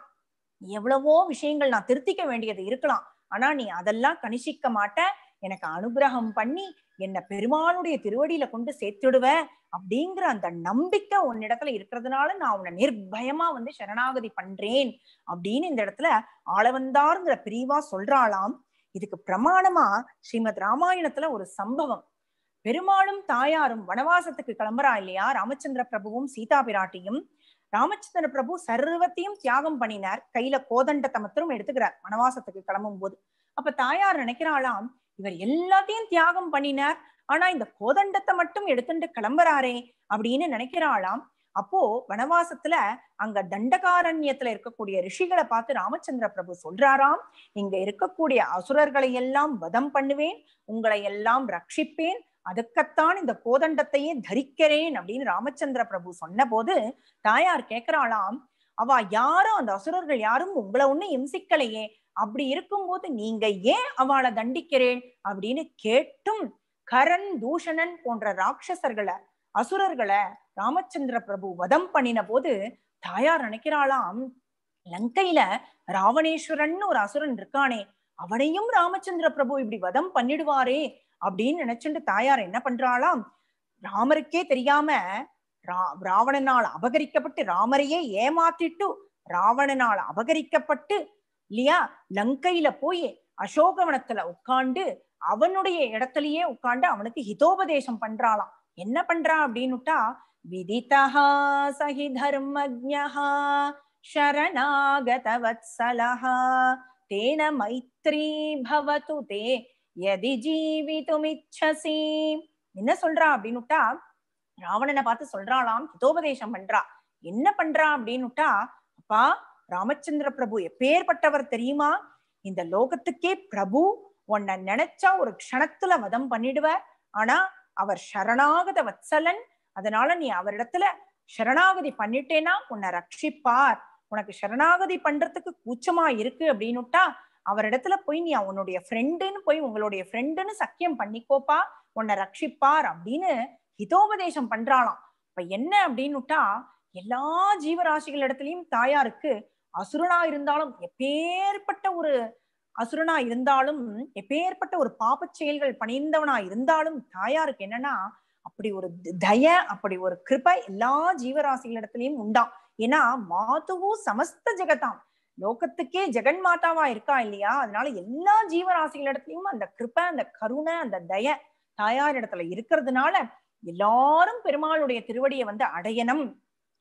எவ்வளவோ விஷயங்கள் நான் திருத்திக்க வேண்டியது இருக்கலாம் ஆனா நீ அதெல்லாம் கணிசிக்க மாட்ட எனக்கு அனுகிரகம் பண்ணி என்ன பெருமானுடைய திருவடியில கொண்டு சேர்த்துடுவ அப்படிங்கிற அந்த நம்பிக்கை உன்னிடத்துல இருக்கிறதுனால நான் உன்னை நிர்பயமா வந்து சரணாகதி பண்றேன் அப்படின்னு இந்த இடத்துல ஆளவந்தாருங்கிற பிரிவா சொல்றாளாம் இதுக்கு பிரமாணமா ஸ்ரீமத் ராமாயணத்துல ஒரு சம்பவம் பெருமாளும் தாயாரும் வனவாசத்துக்கு கிளம்புறா இல்லையா ராமச்சந்திர பிரபுவும் சீதா பிராட்டியும் ராமச்சந்திர பிரபு சர்வத்தையும் தியாகம் பண்ணினார் கையில கோதண்டத்தை தமத்திரம் எடுத்துக்கிறார் வனவாசத்துக்கு கிளம்பும் போது அப்ப தாயார் நினைக்கிறாளாம் இவர் எல்லாத்தையும் தியாகம் பண்ணினார் ஆனா இந்த கோதண்டத்தை மட்டும் எடுத்துட்டு கிளம்புறாரே அப்படின்னு நினைக்கிறாளாம் அப்போ வனவாசத்துல அங்க தண்டகாரண்யத்துல இருக்கக்கூடிய ரிஷிகளை பார்த்து ராமச்சந்திர பிரபு சொல்றாராம் இங்க இருக்கக்கூடிய அசுரர்களை எல்லாம் வதம் பண்ணுவேன் உங்களை எல்லாம் ரட்சிப்பேன் அதுக்கத்தான் இந்த கோதண்டத்தையே தரிக்கிறேன் அப்படின்னு ராமச்சந்திர பிரபு சொன்ன போது தாயார் கேக்குறாளாம் அவ யாரும் அந்த அசுரர்கள் யாரும் உங்களை ஒண்ணு இம்சிக்கலையே அப்படி இருக்கும்போது நீங்க ஏன் அவளை தண்டிக்கிறேன் அப்படின்னு கேட்டும் கரண் தூஷணன் போன்ற ராட்சசர்களை அசுரர்களை ராமச்சந்திர பிரபு வதம் பண்ணின போது தாயார் நினைக்கிறாளாம் லங்கையில ராவணேஸ்வரன் ஒரு அசுரன் இருக்கானே அவனையும் ராமச்சந்திர பிரபு இப்படி வதம் பண்ணிடுவாரே அப்படின்னு நினைச்சுட்டு தாயார் என்ன பண்றாளாம் ராமருக்கே தெரியாம ரா ராவணனால் அபகரிக்கப்பட்டு ராமரையே ஏமாத்திட்டு ராவணனால் அபகரிக்கப்பட்டு இல்லையா லங்கையில போய் அசோகவனத்துல உட்காந்து அவனுடைய இடத்துலயே உட்காந்து அவனுக்கு ஹிதோபதேசம் பண்றாளாம் என்ன பண்றா அப்படின்னுட்டா विदितः स हि धर्मज्ञः शरणागतवत्सलः तेन मैत्री भवतु ते எதி ஜீவிதுமிச்சசி என்ன சொல்றா அப்படின்னுட்டா ராவணனை பார்த்து சொல்றாளாம் ஹிதோபதேசம் பண்றா என்ன பண்றா அப்படின்னுட்டா அப்பா ராமச்சந்திர பிரபு எப்பேற்பட்டவர் தெரியுமா இந்த லோகத்துக்கே பிரபு உன்னை நினைச்சா ஒரு க்ஷணத்துல வதம் பண்ணிடுவ ஆனா அவர் சரணாகத வத்சலன் அதனால நீ அவரிடத்துல சரணாகதி பண்ணிட்டேன்னா உன்னை ரட்சிப்பார் உனக்கு சரணாகதி பண்றதுக்கு கூச்சமா இருக்கு அப்படின்னுட்டா அவரிடத்துல போய் நீ உன்னுடைய ஃப்ரெண்டுன்னு போய் உங்களுடைய ஃப்ரெண்டுன்னு சக்கியம் பண்ணிக்கோப்பா உன்னை ரட்சிப்பார் அப்படின்னு ஹிதோபதேசம் பண்றாளாம் இப்ப என்ன அப்படின்னுட்டா எல்லா ஜீவராசிகள் இடத்துலயும் தாயாருக்கு அசுரனா இருந்தாலும் எப்பேற்பட்ட ஒரு அசுரனா இருந்தாலும் எப்பேற்பட்ட ஒரு பாப்ப செயல்கள் பணிந்தவனா இருந்தாலும் தாயாருக்கு என்னன்னா அப்படி ஒரு தய அப்படி ஒரு கிருப எல்லா ஜீவராசிகளிடத்திலையும் உண்டாம் ஏன்னா மாதுவு சமஸ்த ஜெகதாம் லோகத்துக்கே ஜெகன் மாதாவா இருக்கா இல்லையா அதனால எல்லா ஜீவராசிகளிடத்திலையும் அந்த கிருப அந்த கருணை அந்த தய தாயார் இடத்துல இருக்கிறதுனால எல்லாரும் பெருமாளுடைய திருவடியை வந்து அடையணும்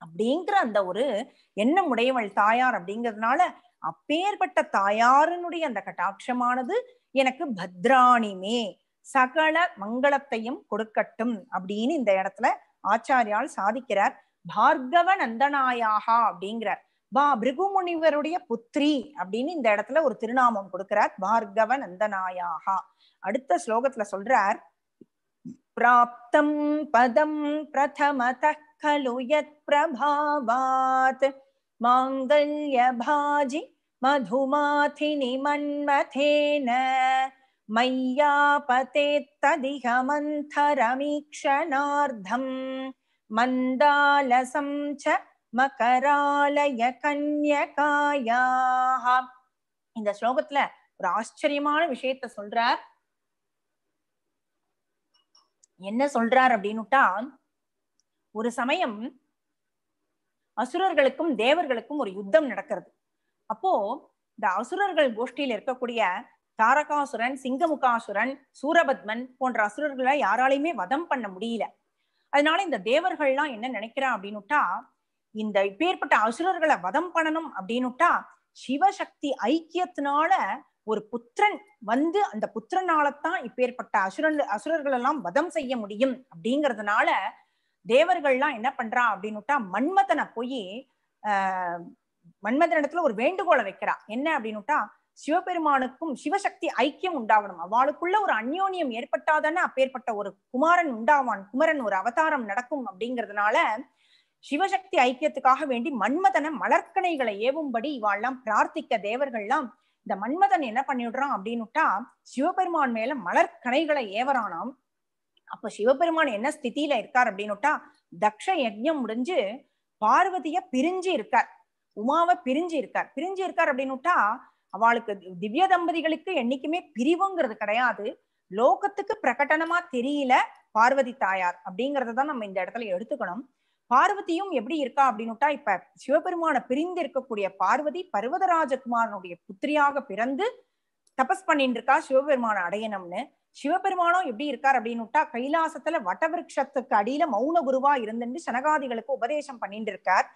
அப்படிங்கிற அந்த ஒரு எண்ணம் உடையவள் தாயார் அப்படிங்கிறதுனால அப்பேற்பட்ட தாயாருனுடைய அந்த கட்டாட்சமானது எனக்கு பத்ராணிமே சகல மங்களத்தையும் கொடுக்கட்டும் அப்படின்னு இந்த இடத்துல ஆச்சாரியால் சாதிக்கிறார் பார்கவ நந்தனாயாகா அப்படிங்கிறார் பா பிருகுமுனிவருடைய புத்திரி அப்படின்னு இந்த இடத்துல ஒரு திருநாமம் கொடுக்கிறார் பார்கவ நந்தனாயாகா அடுத்த ஸ்லோகத்துல சொல்றார் பிராப்தம் பதம் பிரதமத खलु மாங்கல்ய பாஜி மதுமாதினி மன்மதேன मय्यापतेत्तदिहमन्थरमीक्षणार्धम् मन्दालसं च மகராலயகன்யகாயாஹ இந்த ஸ்லோகத்துல ஒரு ஆச்சரியமான விஷயத்த சொல்றார் என்ன சொல்றார் அப்படின்னுட்டா ஒரு சமயம் அசுரர்களுக்கும் தேவர்களுக்கும் ஒரு யுத்தம் நடக்கிறது அப்போ இந்த அசுரர்கள் கோஷ்டியில இருக்கக்கூடிய தாரகாசுரன் சிங்கமுகாசுரன் சூரபத்மன் போன்ற அசுரர்களை யாராலையுமே வதம் பண்ண முடியல அதனால இந்த தேவர்கள்லாம் என்ன நினைக்கிறா அப்படின்னுட்டா இந்த இப்பேற்பட்ட அசுரர்களை வதம் பண்ணணும் அப்படின்னுட்டா சிவசக்தி ஐக்கியத்தினால ஒரு புத்திரன் வந்து அந்த புத்திரனாலத்தான் இப்பேற்பட்ட அசுரன் அசுரர்கள் எல்லாம் வதம் செய்ய முடியும் அப்படிங்கிறதுனால தேவர்கள்லாம் என்ன பண்றா அப்படின்னுட்டா மன்மதனை போய் ஆஹ் மன்மதனிடத்துல ஒரு வேண்டுகோளை வைக்கிறா என்ன அப்படின்னுட்டா சிவபெருமானுக்கும் சிவசக்தி ஐக்கியம் உண்டாகணும் அவளுக்குள்ள ஒரு அந்யோன்யம் ஏற்பட்டாதானே அப்பேற்பட்ட ஒரு குமாரன் உண்டாவான் குமரன் ஒரு அவதாரம் நடக்கும் அப்படிங்கிறதுனால சிவசக்தி ஐக்கியத்துக்காக வேண்டி மன்மதனை மலர்கனைகளை ஏவும்படி இவாள்லாம் பிரார்த்திக்க தேவர்கள்லாம் இந்த மன்மதன் என்ன பண்ணிவிடுறான் அப்படின்னுட்டா சிவபெருமான் மேல மலர்கனைகளை ஏவரானாம் அப்ப சிவபெருமான் என்ன ஸ்திதியில இருக்கார் அப்படின்னுட்டா தக்ஷ யஜ்யம் முடிஞ்சு பார்வதிய பிரிஞ்சு இருக்கார் உமாவை பிரிஞ்சு இருக்கார் பிரிஞ்சு இருக்கார் அப்படின்னுட்டா அவளுக்கு திவ்ய தம்பதிகளுக்கு என்னைக்குமே பிரிவுங்கிறது கிடையாது லோகத்துக்கு பிரகடனமா தெரியல பார்வதி தாயார் அப்படிங்கறத நம்ம இந்த இடத்துல எடுத்துக்கணும் பார்வதியும் எப்படி இருக்கா அப்படின்னுட்டா இப்ப சிவபெருமான பிரிந்து இருக்கக்கூடிய பார்வதி பர்வதராஜகுமாரனுடைய புத்திரியாக பிறந்து தபஸ் பண்ணிட்டு இருக்கா சிவபெருமான அடையணும்னு சிவபெருமானும் எப்படி இருக்கார் அப்படின்னுட்டா கைலாசத்துல வட்டவருஷத்துக்கு அடியில மௌன குருவா இருந்துட்டு சனகாதிகளுக்கு உபதேசம் பண்ணிட்டு இருக்கார்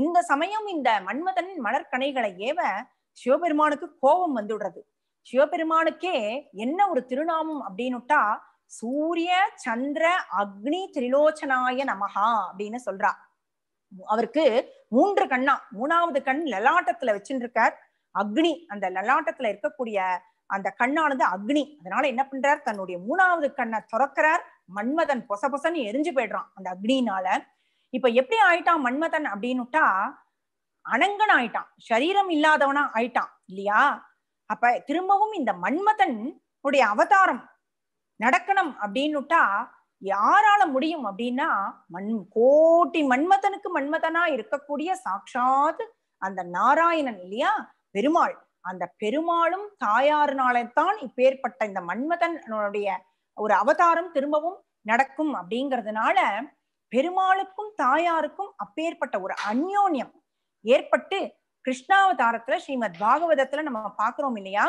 இந்த சமயம் இந்த மன்மதன் மலர்கனைகளை ஏவ சிவபெருமானுக்கு கோபம் வந்துடுறது சிவபெருமானுக்கே என்ன ஒரு திருநாமம் அப்படின்னுட்டா சூரிய சந்திர அக்னி திரிலோச்சனாய நமகா அப்படின்னு சொல்றா அவருக்கு மூன்று கண்ணா மூணாவது கண் லலாட்டத்துல வச்சுருக்கார் அக்னி அந்த லலாட்டத்துல இருக்கக்கூடிய அந்த கண்ணானது அக்னி அதனால என்ன பண்றார் தன்னுடைய மூணாவது கண்ணை துறக்கிறார் மன்மதன் பொச பொசன்னு எரிஞ்சு போயிடுறான் அந்த அக்னினால இப்ப எப்படி ஆயிட்டான் மன்மதன் அப்படின்னுட்டா அனங்கன் ஆயிட்டான் சரீரம் இல்லாதவனா ஆயிட்டான் இல்லையா அப்ப திரும்பவும் இந்த மன்மதன் உடைய அவதாரம் நடக்கணும் அப்படின்னுட்டா யாரால முடியும் அப்படின்னா மண் கோட்டி மன்மதனுக்கு மன்மதனா இருக்கக்கூடிய சாட்சாத் அந்த நாராயணன் இல்லையா பெருமாள் அந்த பெருமாளும் தாயாருனால்தான் இப்பேற்பட்ட இந்த மன்மதனுடைய ஒரு அவதாரம் திரும்பவும் நடக்கும் அப்படிங்கிறதுனால பெருமாளுக்கும் தாயாருக்கும் அப்பேற்பட்ட ஒரு அந்யோன்யம் ஏற்பட்டு கிருஷ்ணாவதாரத்துல ஸ்ரீமத் பாகவதத்துல நம்ம பாக்குறோம் இல்லையா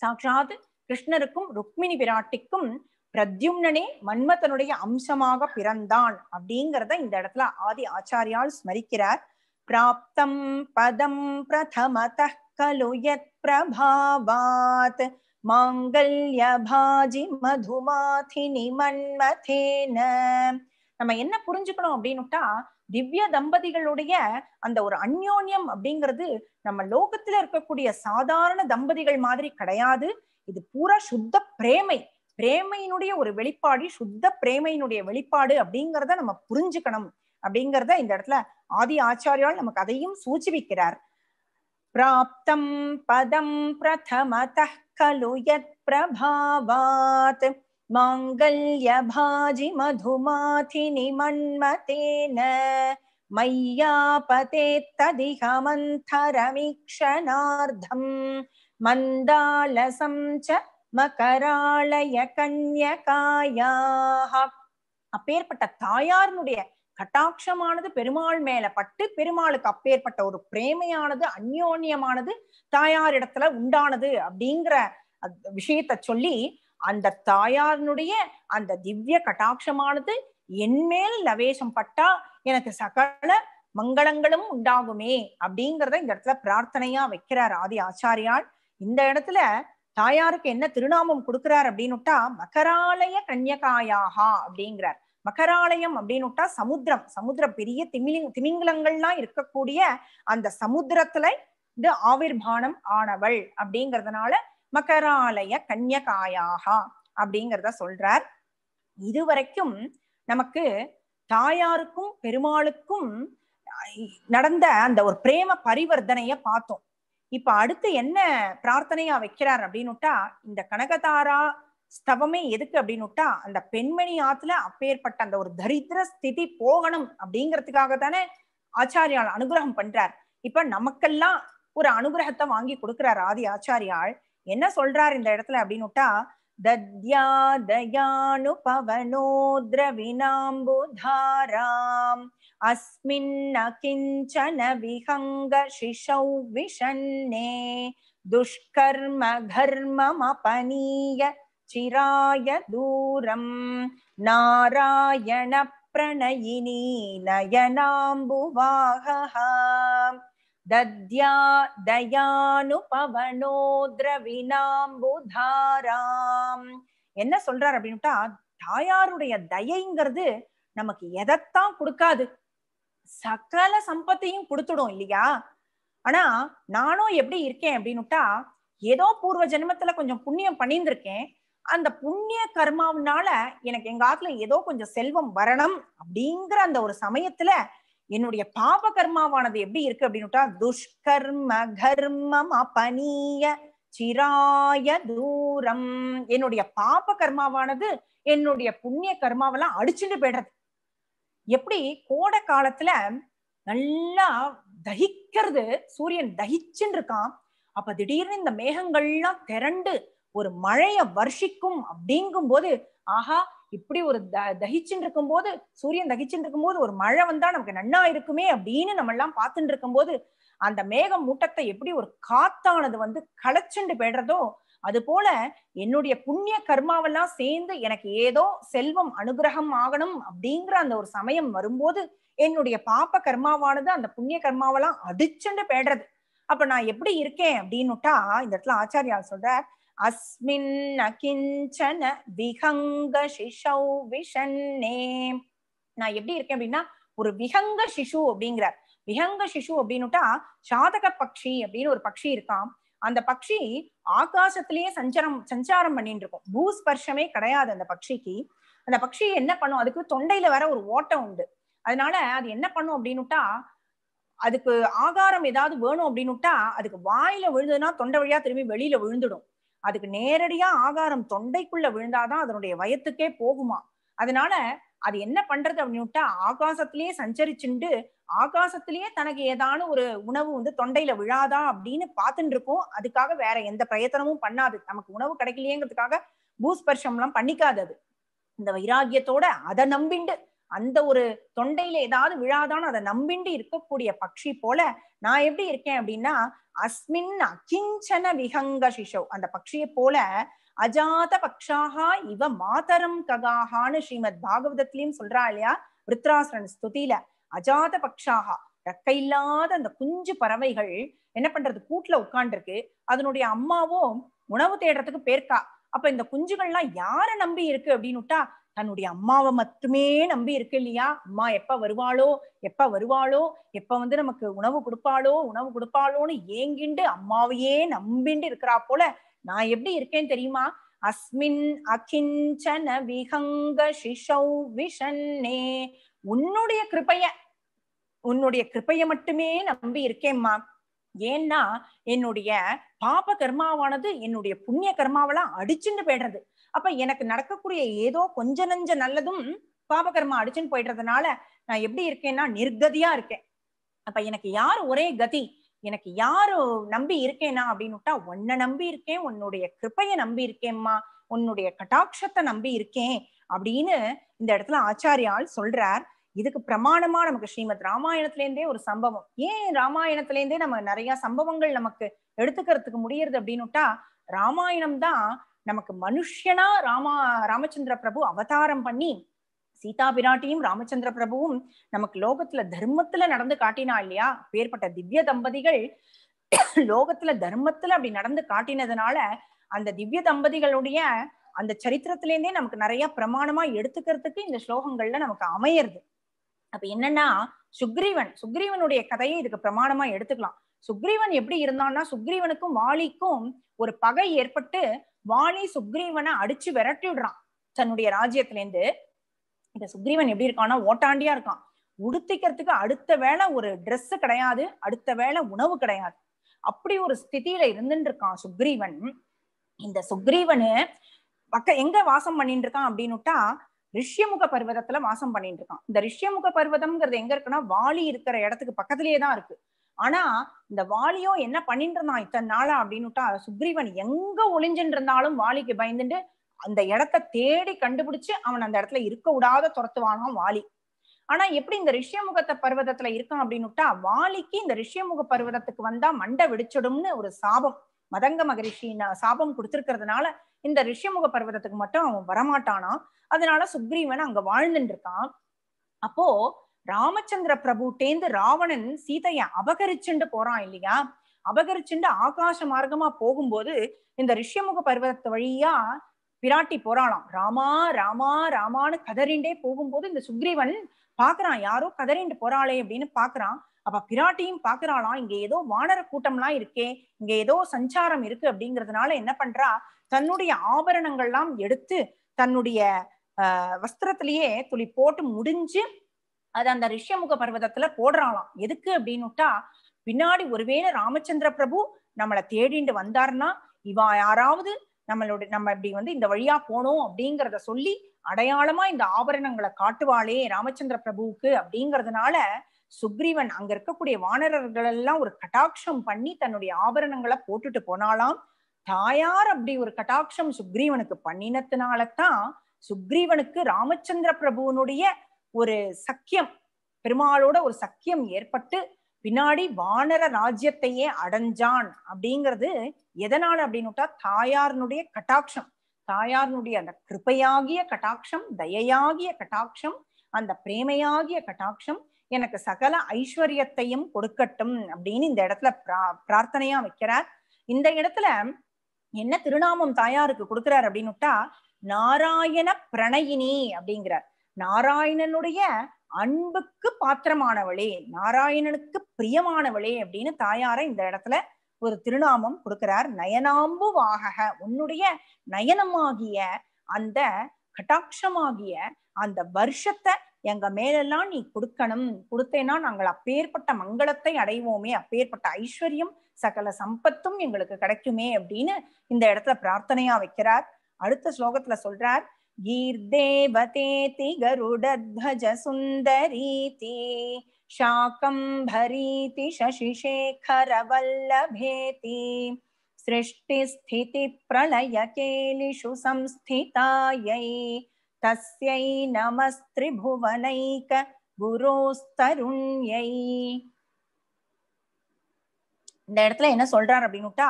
சாட்சாத் கிருஷ்ணருக்கும் ருக்மிணி பிராட்டிக்கும் பிரத்யும்னே மன்மதனுடைய அம்சமாக பிறந்தான் அப்படிங்கிறத இந்த இடத்துல ஆதி ஆச்சாரியால் ஸ்மரிக்கிறார் பிராப்தம் பதம் பிரதமத கலு யத் பிரபாவாத் மாங்கல்யபாஜி மதுமாதினி மன்மதேன நம்ம என்ன புரிஞ்சுக்கணும் அப்படின்னுட்டா திவ்ய தம்பதிகளுடைய அந்த ஒரு அந்யோன்யம் அப்படிங்கிறது நம்ம லோகத்துல இருக்கக்கூடிய சாதாரண தம்பதிகள் மாதிரி கிடையாது இது பூரா சுத்த பிரேமை பிரேமையினுடைய ஒரு வெளிப்பாடு சுத்த பிரேமையினுடைய வெளிப்பாடு அப்படிங்கிறத நம்ம புரிஞ்சுக்கணும் அப்படிங்கிறத இந்த இடத்துல ஆதி ஆச்சாரியால் நமக்கு அதையும் சூச்சிவிக்கிறார் பிராப்தம் பதம் பிரதமத கலு பிரபாவாத் माङ्गल्यभाजि मधुमाथिनि मन्मतेन मय्यापतेत्तदिहमन्थरमीक्षणार्धम् மந்தாலசம் च மகராளய கன்யகாயாக அப்பேற்பட்ட தாயாருனுடைய கட்டாட்சமானது பெருமாள் மேல பட்டு பெருமாளுக்கு அப்பேற்பட்ட ஒரு பிரேமையானது அந்யோன்யமானது தாயாரிடத்துல உண்டானது அப்படிங்கிற விஷயத்த சொல்லி அந்த தாயாரனுடைய அந்த திவ்ய கட்டாட்சமானது என்மேல் லவேசம் பட்டா எனக்கு சகல மங்களங்களும் உண்டாகுமே அப்படிங்கிறத இந்த இடத்துல பிரார்த்தனையா வைக்கிறார் ஆதி ஆச்சாரியால் இந்த இடத்துல தாயாருக்கு என்ன திருநாமம் கொடுக்கிறார் அப்படின்னுட்டா மகராலய கன்யகாயாகா அப்படிங்கிறார் மகராலயம் அப்படின்னுட்டா சமுத்திரம் சமுத்திரம் பெரிய திமிலி திமிங்கலங்கள்லாம் இருக்கக்கூடிய அந்த சமுத்திரத்துல இது ஆவிர்வானம் ஆனவள் அப்படிங்கிறதுனால மகராலய கன்யகாயாகா அப்படிங்கிறத சொல்றார் இதுவரைக்கும் நமக்கு தாயாருக்கும் பெருமாளுக்கும் நடந்த அந்த ஒரு பிரேம பரிவர்த்தனைய பார்த்தோம் இப்ப அடுத்து என்ன பிரார்த்தனையா வைக்கிறார் அப்படின்னுட்டா இந்த கனகதாரா ஸ்தவமே எதுக்கு அப்படின்னுட்டா அந்த பெண்மணி ஆத்துல அப்பேற்பட்ட அந்த ஒரு தரித்திர ஸ்திதி போகணும் அப்படிங்கிறதுக்காக தானே ஆச்சாரியால் அனுகிரகம் பண்றார் இப்ப நமக்கெல்லாம் ஒரு அனுகிரகத்தை வாங்கி கொடுக்கிறார் ஆதி ஆச்சாரியாள் என்ன சொல்றாரு இந்த இடத்துல அப்படின்னுட்டா दद्यादयानुपवनोद्रविनाम्बुधाराम् अस्मिन्न किञ्चन विहङ्गशिशौ विषन्ने दुष्कर्म घर्ममपनीय चिराय दूरम् नारायणप्रणयिनी नयनाम्बुवाहः दद्या என்ன சொல்றார் அப்படின்னுட்டா தாயாருடைய தயைங்கிறது நமக்கு எதைத்தான் கொடுக்காது சகல சம்பத்தையும் கொடுத்துடும் இல்லையா ஆனா நானும் எப்படி இருக்கேன் அப்படின்னுட்டா ஏதோ பூர்வ ஜென்மத்துல கொஞ்சம் புண்ணியம் பண்ணியிருந்திருக்கேன் அந்த புண்ணிய கர்மாவனால எனக்கு எங்க ஆத்துல ஏதோ கொஞ்சம் செல்வம் வரணும் அப்படிங்கிற அந்த ஒரு சமயத்துல என்னுடைய பாப கர்மாவானது எப்படி இருக்கு அப்படின்னுட்டா துஷ்கர்ம கர்மம் அபனிய சிராய தூரம் என்னுடைய பாப கர்மாவானது என்னுடைய புண்ணிய கர்மாவெல்லாம் அடிச்சுட்டு போயிடுறது எப்படி கோடை காலத்துல நல்லா தகிக்கிறது சூரியன் தகிச்சுன்னு இருக்கான் அப்ப திடீர்னு இந்த மேகங்கள்லாம் திரண்டு ஒரு மழைய வர்ஷிக்கும் அப்படிங்கும் போது ஆஹா இப்படி ஒரு த தகிச்சுட்டு இருக்கும் போது சூரியன் தகிச்சுட்டு இருக்கும் போது ஒரு மழை வந்தா நமக்கு நன்னா இருக்குமே அப்படின்னு நம்ம எல்லாம் பார்த்துட்டு இருக்கும் போது அந்த மேகம் மூட்டத்தை எப்படி ஒரு காத்தானது வந்து களைச்சுண்டு போயிடுறதோ அது போல என்னுடைய புண்ணிய கர்மாவெல்லாம் சேர்ந்து எனக்கு ஏதோ செல்வம் அனுகிரகம் ஆகணும் அப்படிங்கிற அந்த ஒரு சமயம் வரும்போது என்னுடைய பாப்ப கர்மாவானது அந்த புண்ணிய கர்மாவெல்லாம் அடிச்சுண்டு போயிடுறது அப்ப நான் எப்படி இருக்கேன் அப்படின்னுட்டா இந்த இடத்துல ஆச்சாரியால் சொல்ற அஸ்மின் அகிஞ்சன விகங்க சிஷௌ விஷன்னே நான் எப்படி இருக்கேன் அப்படின்னா ஒரு விகங்க சிசு அப்படிங்கிறார் விகங்க சிசு அப்படின்னுட்டா சாதக பக்ஷி அப்படின்னு ஒரு பக்ஷி இருக்கான் அந்த பக்ஷி ஆகாசத்திலேயே சஞ்சாரம் சஞ்சாரம் பண்ணிட்டு இருக்கும் பூஸ்பர்ஷமே கிடையாது அந்த பட்சிக்கு அந்த பக்ஷி என்ன பண்ணும் அதுக்கு தொண்டையில வர ஒரு ஓட்டம் உண்டு அதனால அது என்ன பண்ணும் அப்படின்னுட்டா அதுக்கு ஆகாரம் ஏதாவது வேணும் அப்படின்னுட்டா அதுக்கு வாயில விழுதுன்னா தொண்டை வழியா திரும்பி வெளியில விழுந்துடும் அதுக்கு நேரடியா ஆகாரம் தொண்டைக்குள்ள விழுந்தாதான் அதனுடைய வயத்துக்கே போகுமா அதனால அது என்ன பண்றது அப்படின்னு விட்டா ஆகாசத்திலேயே சஞ்சரிச்சுண்டு ஆகாசத்திலேயே தனக்கு ஏதான ஒரு உணவு வந்து தொண்டையில விழாதா அப்படின்னு பாத்துட்டு இருக்கோம் அதுக்காக வேற எந்த பிரயத்தனமும் பண்ணாது நமக்கு உணவு கிடைக்கலையேங்கிறதுக்காக பூஸ்பர்ஷம் எல்லாம் பண்ணிக்காது அது இந்த வைராகியத்தோட அதை நம்பிண்டு அந்த ஒரு தொண்டையில ஏதாவது விழாதான்னு அதை நம்பிண்டு இருக்கக்கூடிய பட்சி போல நான் எப்படி இருக்கேன் அப்படின்னா அஸ்மின் அகிஞ்சன விஹங்க சிஷோ அந்த பட்சியை போல அஜாத பக்ஷாகா இவ மாதரம் ககாகான்னு ஸ்ரீமத் பாகவதத்திலையும் சொல்றா இல்லையா ருத்ராசரன் ஸ்துதியில அஜாத பக்ஷாகா ரெக்கை இல்லாத அந்த குஞ்சு பறவைகள் என்ன பண்றது கூட்டுல உட்காண்டிருக்கு அதனுடைய அம்மாவும் உணவு தேடுறதுக்கு பேர்க்கா அப்ப இந்த குஞ்சுகள்லாம் யார நம்பி இருக்கு அப்படின்னுட்டா தன்னுடைய அம்மாவை மட்டுமே நம்பி இருக்கு இல்லையா அம்மா எப்ப வருவாளோ எப்ப வருவாளோ எப்ப வந்து நமக்கு உணவு கொடுப்பாளோ உணவு கொடுப்பாளோன்னு ஏங்கிண்டு அம்மாவையே நம்பிண்டு இருக்கிறா போல நான் எப்படி இருக்கேன்னு தெரியுமா அஸ்மின் அகிஞ்சன விஹங்க சிஷௌ விஷன்னே உன்னுடைய கிருப்பைய உன்னுடைய கிருப்பைய மட்டுமே நம்பி இருக்கேம்மா ஏன்னா என்னுடைய பாப கர்மாவானது என்னுடைய புண்ணிய கர்மாவெல்லாம் அடிச்சுட்டு போயிடுறது அப்ப எனக்கு நடக்கக்கூடிய ஏதோ கொஞ்ச நஞ்ச நல்லதும் பாபகர்மா அடிச்சுன்னு போயிடுறதுனால நான் எப்படி இருக்கேன்னா நிர்கதியா இருக்கேன் அப்ப எனக்கு யாரு ஒரே கதி எனக்கு யாரு நம்பி இருக்கேனா அப்படின்னுட்டா உன்னை நம்பி இருக்கேன் உன்னுடைய கிருப்பைய நம்பி இருக்கேம்மா உன்னுடைய கட்டாட்சத்தை நம்பி இருக்கேன் அப்படின்னு இந்த இடத்துல ஆச்சாரியால் சொல்றார் இதுக்கு பிரமாணமா நமக்கு ஸ்ரீமத் ராமாயணத்திலேருந்தே ஒரு சம்பவம் ஏன் ராமாயணத்திலேருந்தே நம்ம நிறைய சம்பவங்கள் நமக்கு எடுத்துக்கிறதுக்கு முடியறது அப்படின்னுட்டா ராமாயணம் தான் நமக்கு மனுஷனா ராமா ராமச்சந்திர பிரபு அவதாரம் பண்ணி சீதா பிராட்டியும் ராமச்சந்திர பிரபுவும் நமக்கு லோகத்துல தர்மத்துல நடந்து காட்டினா இல்லையா பேர்பட்ட திவ்ய தம்பதிகள் லோகத்துல தர்மத்துல அப்படி நடந்து காட்டினதுனால அந்த திவ்ய தம்பதிகளுடைய அந்த சரித்திரத்திலேருந்தே நமக்கு நிறைய பிரமாணமா எடுத்துக்கிறதுக்கு இந்த ஸ்லோகங்கள்ல நமக்கு அமையிறது அப்ப என்னன்னா சுக்ரீவன் சுக்ரீவனுடைய கதையை இதுக்கு பிரமாணமா எடுத்துக்கலாம் சுக்ரீவன் எப்படி இருந்தான்னா சுக்ரீவனுக்கும் வாலிக்கும் ஒரு பகை ஏற்பட்டு வாணி சுக்ரீவனை அடிச்சு விரட்டி விடுறான் தன்னுடைய ராஜ்யத்துல இருந்து இந்த சுக்ரீவன் எப்படி இருக்கான் ஓட்டாண்டியா இருக்கான் உடுத்திக்கிறதுக்கு அடுத்த வேளை ஒரு ட்ரெஸ் கிடையாது அடுத்த வேளை உணவு கிடையாது அப்படி ஒரு ஸ்திதியில இருந்துட்டு இருக்கான் சுக்ரீவன் இந்த சுக்ரீவனு பக்க எங்க வாசம் பண்ணிட்டு இருக்கான் அப்படின்னுட்டா ரிஷ்யமுக பர்வதத்துல வாசம் பண்ணிட்டு இருக்கான் இந்த ரிஷ்யமுக பர்வதம்ங்கிறது எங்க இருக்குன்னா வாலி இருக்கிற இடத்துக்கு பக்கத்திலேயே தான் இருக்கு ஆனா இந்த வாலியோ என்ன பண்ணிட்டு இருந்தான் இத்தனை நாளா அப்படின்னுட்டா சுக்ரீவன் எங்க ஒளிஞ்சுட்டு இருந்தாலும் வாலிக்கு பயந்துட்டு அந்த இடத்த தேடி கண்டுபிடிச்சு அவன் அந்த இடத்துல இருக்க விடாத துரத்துவானாம் வாலி ஆனா எப்படி இந்த ரிஷியமுகத்த பர்வதத்துல இருக்கான் அப்படின்னுட்டா வாலிக்கு இந்த ரிஷியமுக பர்வதத்துக்கு வந்தா மண்டை வெடிச்சிடும்னு ஒரு சாபம் மதங்க மகரிஷி சாபம் கொடுத்துருக்கிறதுனால இந்த ரிஷ்யமுக பர்வதத்துக்கு மட்டும் அவன் வரமாட்டானா அதனால சுக்ரீவன் அங்க வாழ்ந்துட்டு இருக்கான் அப்போ ராமச்சந்திர பிரபு டேந்து ராவணன் சீதைய அபகரிச்சுண்டு போறான் இல்லையா அபகரிச்சுண்டு ஆகாச மார்க்கமா போகும்போது இந்த ரிஷ்யமுக பருவத்து வழியா பிராட்டி போறாளாம் ராமா ராமா ராமான்னு கதறிண்டே போகும்போது இந்த சுக்ரீவன் பாக்குறான் யாரோ கதறிண்டு போறாளே அப்படின்னு பாக்குறான் அப்ப பிராட்டியும் பாக்குறாளாம் இங்க ஏதோ வானர கூட்டம்லாம் இருக்கே இங்க ஏதோ சஞ்சாரம் இருக்கு அப்படிங்கறதுனால என்ன பண்றா தன்னுடைய ஆபரணங்கள்லாம் எடுத்து தன்னுடைய அஹ் வஸ்திரத்திலேயே துளி போட்டு முடிஞ்சு அது அந்த ரிஷ்யமுக பர்வதத்துல போடுறாங்களாம் எதுக்கு அப்படின்னுட்டா பின்னாடி ஒருவேளை ராமச்சந்திர பிரபு நம்மளை தேடிண்டு வந்தாருன்னா இவா யாராவது நம்மளோட நம்ம இப்படி வந்து இந்த வழியா போனோம் அப்படிங்கிறத சொல்லி அடையாளமா இந்த ஆபரணங்களை காட்டுவாளே ராமச்சந்திர பிரபுவுக்கு அப்படிங்கிறதுனால சுக்ரீவன் அங்க இருக்கக்கூடிய வானரர்கள் எல்லாம் ஒரு கட்டாட்சம் பண்ணி தன்னுடைய ஆபரணங்களை போட்டுட்டு போனாலாம் தாயார் அப்படி ஒரு கட்டாட்சம் சுக்ரீவனுக்கு தான் சுக்ரீவனுக்கு ராமச்சந்திர பிரபுவனுடைய ஒரு சக்கியம் பெருமாளோட ஒரு சக்கியம் ஏற்பட்டு பின்னாடி வானர ராஜ்யத்தையே அடைஞ்சான் அப்படிங்கிறது எதனால அப்படின்னுட்டா தாயாரனுடைய கட்டாட்சம் தாயாரனுடைய அந்த கிருப்பையாகிய கட்டாட்சம் தயையாகிய கட்டாட்சம் அந்த பிரேமையாகிய கட்டாட்சம் எனக்கு சகல ஐஸ்வர்யத்தையும் கொடுக்கட்டும் அப்படின்னு இந்த இடத்துல பிரா பிரார்த்தனையா வைக்கிறார் இந்த இடத்துல என்ன திருநாமம் தாயாருக்கு கொடுக்கிறார் அப்படின்னுட்டா நாராயண பிரணயினி அப்படிங்கிறார் நாராயணனுடைய அன்புக்கு பாத்திரமானவளே நாராயணனுக்கு பிரியமானவளே அப்படின்னு தாயார இந்த இடத்துல ஒரு திருநாமம் கொடுக்கிறார் நயனாம்பு வாகக உன்னுடைய நயனமாகிய அந்த கட்டாட்சமாகிய அந்த வருஷத்தை எங்க மேலெல்லாம் நீ கொடுக்கணும் கொடுத்தேன்னா நாங்கள் அப்பேற்பட்ட மங்களத்தை அடைவோமே அப்பேற்பட்ட ஐஸ்வர்யம் சகல சம்பத்தும் எங்களுக்கு கிடைக்குமே அப்படின்னு இந்த இடத்துல பிரார்த்தனையா வைக்கிறார் அடுத்த ஸ்லோகத்துல சொல்றார் गीर्देवतेति गरुडध्वजसुन्दरीति शाकम्भरीति शशिशेखरवल्लभेति सृष्टिस्थितिप्रलयकेलिषु संस्थितायै तस्यै नमस्त्रिभुवनैक குரோஸ்தருண்யை இந்த இடத்துல என்ன சொல்றார் அப்படின்னுட்டா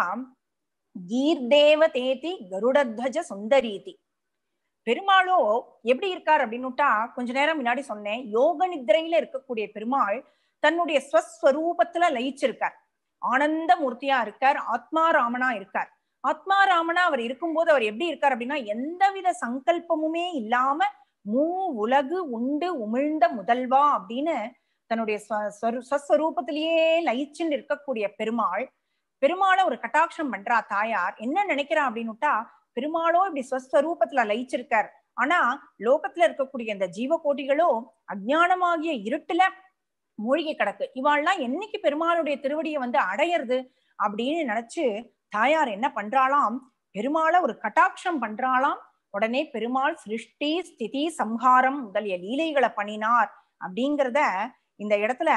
கீர் தேவ தேதி கருடத்வஜ சுந்தரீதி பெருமாளோ எப்படி இருக்கார் அப்படின்னுட்டா கொஞ்ச நேரம் முன்னாடி சொன்னேன் யோக நித்திரையில இருக்கக்கூடிய பெருமாள் தன்னுடைய ஸ்வஸ்வரூபத்துல லயிச்சிருக்கார் ஆனந்த மூர்த்தியா இருக்கார் ஆத்மா ராமனா இருக்கார் ஆத்மா ராமனா அவர் இருக்கும்போது அவர் எப்படி இருக்கார் அப்படின்னா எந்தவித சங்கல்பமுமே இல்லாம மூ உலகு உண்டு உமிழ்ந்த முதல்வா அப்படின்னு தன்னுடைய ஸ்வஸ்வரூபத்திலேயே லயிச்சுன்னு இருக்கக்கூடிய பெருமாள் பெருமாளை ஒரு கட்டாட்சம் பண்றா தாயார் என்ன நினைக்கிறா அப்படின்னுட்டா பெருமாளோ இப்படி ஸ்வஸ்வரூபத்துல லயிச்சிருக்கார் ஆனா லோகத்துல இருக்கக்கூடிய இந்த ஜீவ கோட்டிகளோ அஜானமாகிய இருட்டுல மூழ்கி கிடக்கு இவாள்லாம் என்னைக்கு பெருமாளுடைய திருவடியை வந்து அடையிறது அப்படின்னு நினைச்சு தாயார் என்ன பண்றாளாம் பெருமாளை ஒரு கட்டாட்சம் பண்றாளாம் உடனே பெருமாள் சிருஷ்டி ஸ்திதி சம்ஹாரம் முதலிய லீலைகளை பண்ணினார் அப்படிங்கிறத இந்த இடத்துல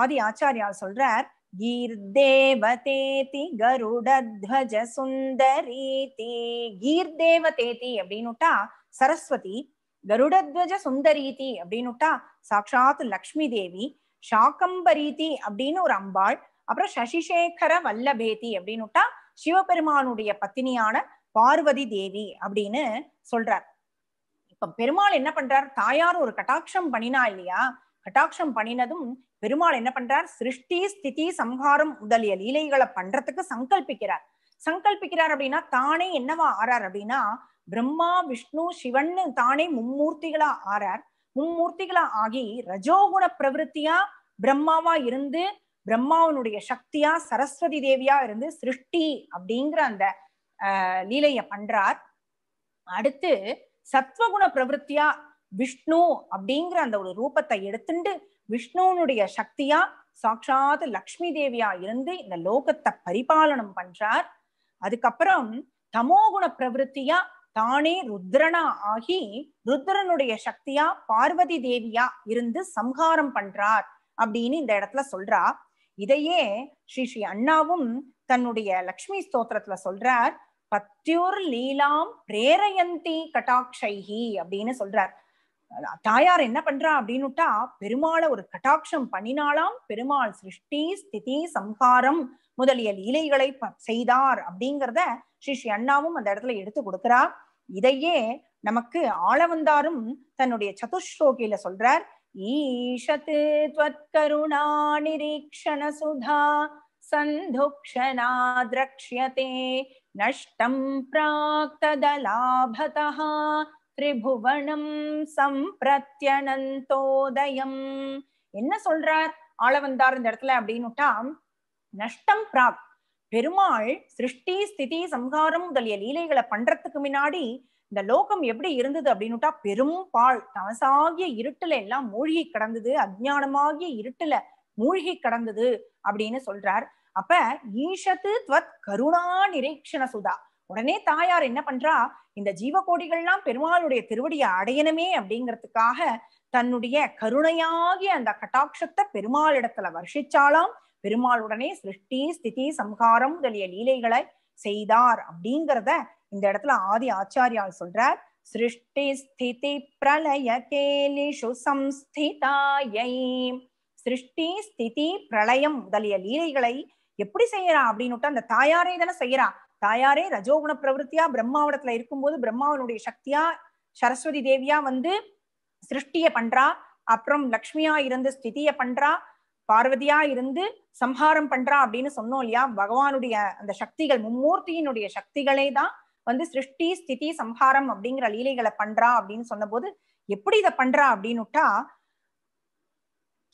ஆதி ஆச்சாரியால் சொல்றார் கீர்தேவதேதி கருடத்வஜ சுந்தரீதி கீர்தேவதேதி அப்படின்னுட்டா சரஸ்வதி கருடத்வஜ சுந்தரீதி அப்படின்னுட்டா சாட்சாத் லக்ஷ்மி தேவி சாக்கம்பரீதி அப்படின்னு ஒரு அம்பாள் அப்புறம் சசிசேகர வல்லபேதி அப்படின்னுட்டா சிவபெருமானுடைய பத்தினியான பார்வதி தேவி அப்படின்னு சொல்றார் இப்ப பெருமாள் என்ன பண்றார் தாயார் ஒரு கட்டாட்சம் பண்ணினா இல்லையா கட்டாட்சம் பண்ணினதும் பெருமாள் என்ன பண்றார் சிருஷ்டி ஸ்திதி சம்ஹாரம் முதலிய லீலைகளை பண்றதுக்கு சங்கல்பிக்கிறார் சங்கல்பிக்கிறார் அப்படின்னா தானே என்னவா ஆறார் அப்படின்னா பிரம்மா விஷ்ணு சிவன்னு தானே மும்மூர்த்திகளா ஆறார் மும்மூர்த்திகளா ஆகி ரஜோகுண பிரவருத்தியா பிரம்மாவா இருந்து பிரம்மாவனுடைய சக்தியா சரஸ்வதி தேவியா இருந்து சிருஷ்டி அப்படிங்கிற அந்த ஆஹ் லீலைய பண்றார் அடுத்து சத்வகுண பிரவருத்தியா விஷ்ணு அப்படிங்கிற அந்த ஒரு ரூபத்தை எடுத்துட்டு விஷ்ணுனுடைய சக்தியா சாட்சாத் லக்ஷ்மி தேவியா இருந்து இந்த லோகத்தை பரிபாலனம் பண்றார் அதுக்கப்புறம் தமோகுண பிரவருத்தியா தானே ருத்ரனா ஆகி ருத்ரனுடைய சக்தியா பார்வதி தேவியா இருந்து சம்ஹாரம் பண்றார் அப்படின்னு இந்த இடத்துல சொல்றா இதையே ஸ்ரீ ஸ்ரீ அண்ணாவும் தன்னுடைய லக்ஷ்மி ஸ்தோத்திரத்துல சொல்றார் பத்தியூர் லீலாம் பிரேரயந்தி கட்டாட்சைஹி அப்படின்னு சொல்றார் தாயார் என்ன பண்றா அப்படின்னுட்டா பெருமாளை ஒரு கட்டாட்சம் பண்ணினாலாம் பெருமாள் சிருஷ்டி ஸ்திதி சம்ஹாரம் முதலிய லீலைகளை செய்தார் அப்படிங்கிறத ஸ்ரீ ஸ்ரீ அண்ணாவும் அந்த இடத்துல எடுத்து கொடுக்கிறார் இதையே நமக்கு ஆளவந்தாரும் தன்னுடைய சதுஸ்லோகியில சொல்றார் ஈஷத்து துவத்கருணா நிரீக்ஷண சுதா சந்துக்ஷனா திரக்ஷதே நஷ்டம் பிராக்ததலாபதா திரிபுவனம் சம்பிரத்யனந்தோதயம் என்ன சொல்றார் ஆள வந்தார் இந்த இடத்துல அப்படின்னுட்டா நஷ்டம் பிராக் பெருமாள் சிருஷ்டி ஸ்திதி சம்ஹாரம் முதலிய லீலைகளை பண்றதுக்கு முன்னாடி இந்த லோகம் எப்படி இருந்தது அப்படின்னுட்டா பெரும் பாழ் தனசாகிய இருட்டுல எல்லாம் மூழ்கி கிடந்தது அஜானமாகிய இருட்டுல மூழ்கி கடந்தது அப்படின்னு சொல்றார் அப்ப ஈஷத்து துவத் கருணா நிரீக்ஷண சுதா உடனே தாயார் என்ன பண்றா இந்த ஜீவகோடிகள்லாம் பெருமாளுடைய திருவடியை அடையணுமே அப்படிங்கிறதுக்காக தன்னுடைய கருணையாகிய அந்த கட்டாட்சத்தை பெருமாளிடத்துல வர்ஷிச்சாலாம் பெருமாளுடனே சிருஷ்டி ஸ்திதி சம்ஹாரம் முதலிய லீலைகளை செய்தார் அப்படிங்கிறத இந்த இடத்துல ஆதி ஆச்சாரியால் சொல்றார் சிருஷ்டி ஸ்திதி பிரளய கேலிஷு சம்ஸ்திதாயை சிருஷ்டி ஸ்திதி பிரளயம் முதலிய லீலைகளை எப்படி செய்யறா அப்படின்னுட்டு அந்த தாயாரே தானே செய்யறா தாயாரே ரஜோகுண பிரவருத்தியா பிரம்மாவடத்துல இருக்கும்போது பிரம்மாவனுடைய சக்தியா சரஸ்வதி தேவியா வந்து சிருஷ்டிய பண்றா அப்புறம் லக்ஷ்மியா இருந்து ஸ்திதிய பண்றா பார்வதியா இருந்து சம்ஹாரம் பண்றா அப்படின்னு சொன்னோம் இல்லையா பகவானுடைய அந்த சக்திகள் மும்மூர்த்தியினுடைய சக்திகளே தான் வந்து சிருஷ்டி ஸ்திதி சம்ஹாரம் அப்படிங்கிற லீலைகளை பண்றா அப்படின்னு சொன்னபோது எப்படி இதை பண்றா அப்படின்னுட்டா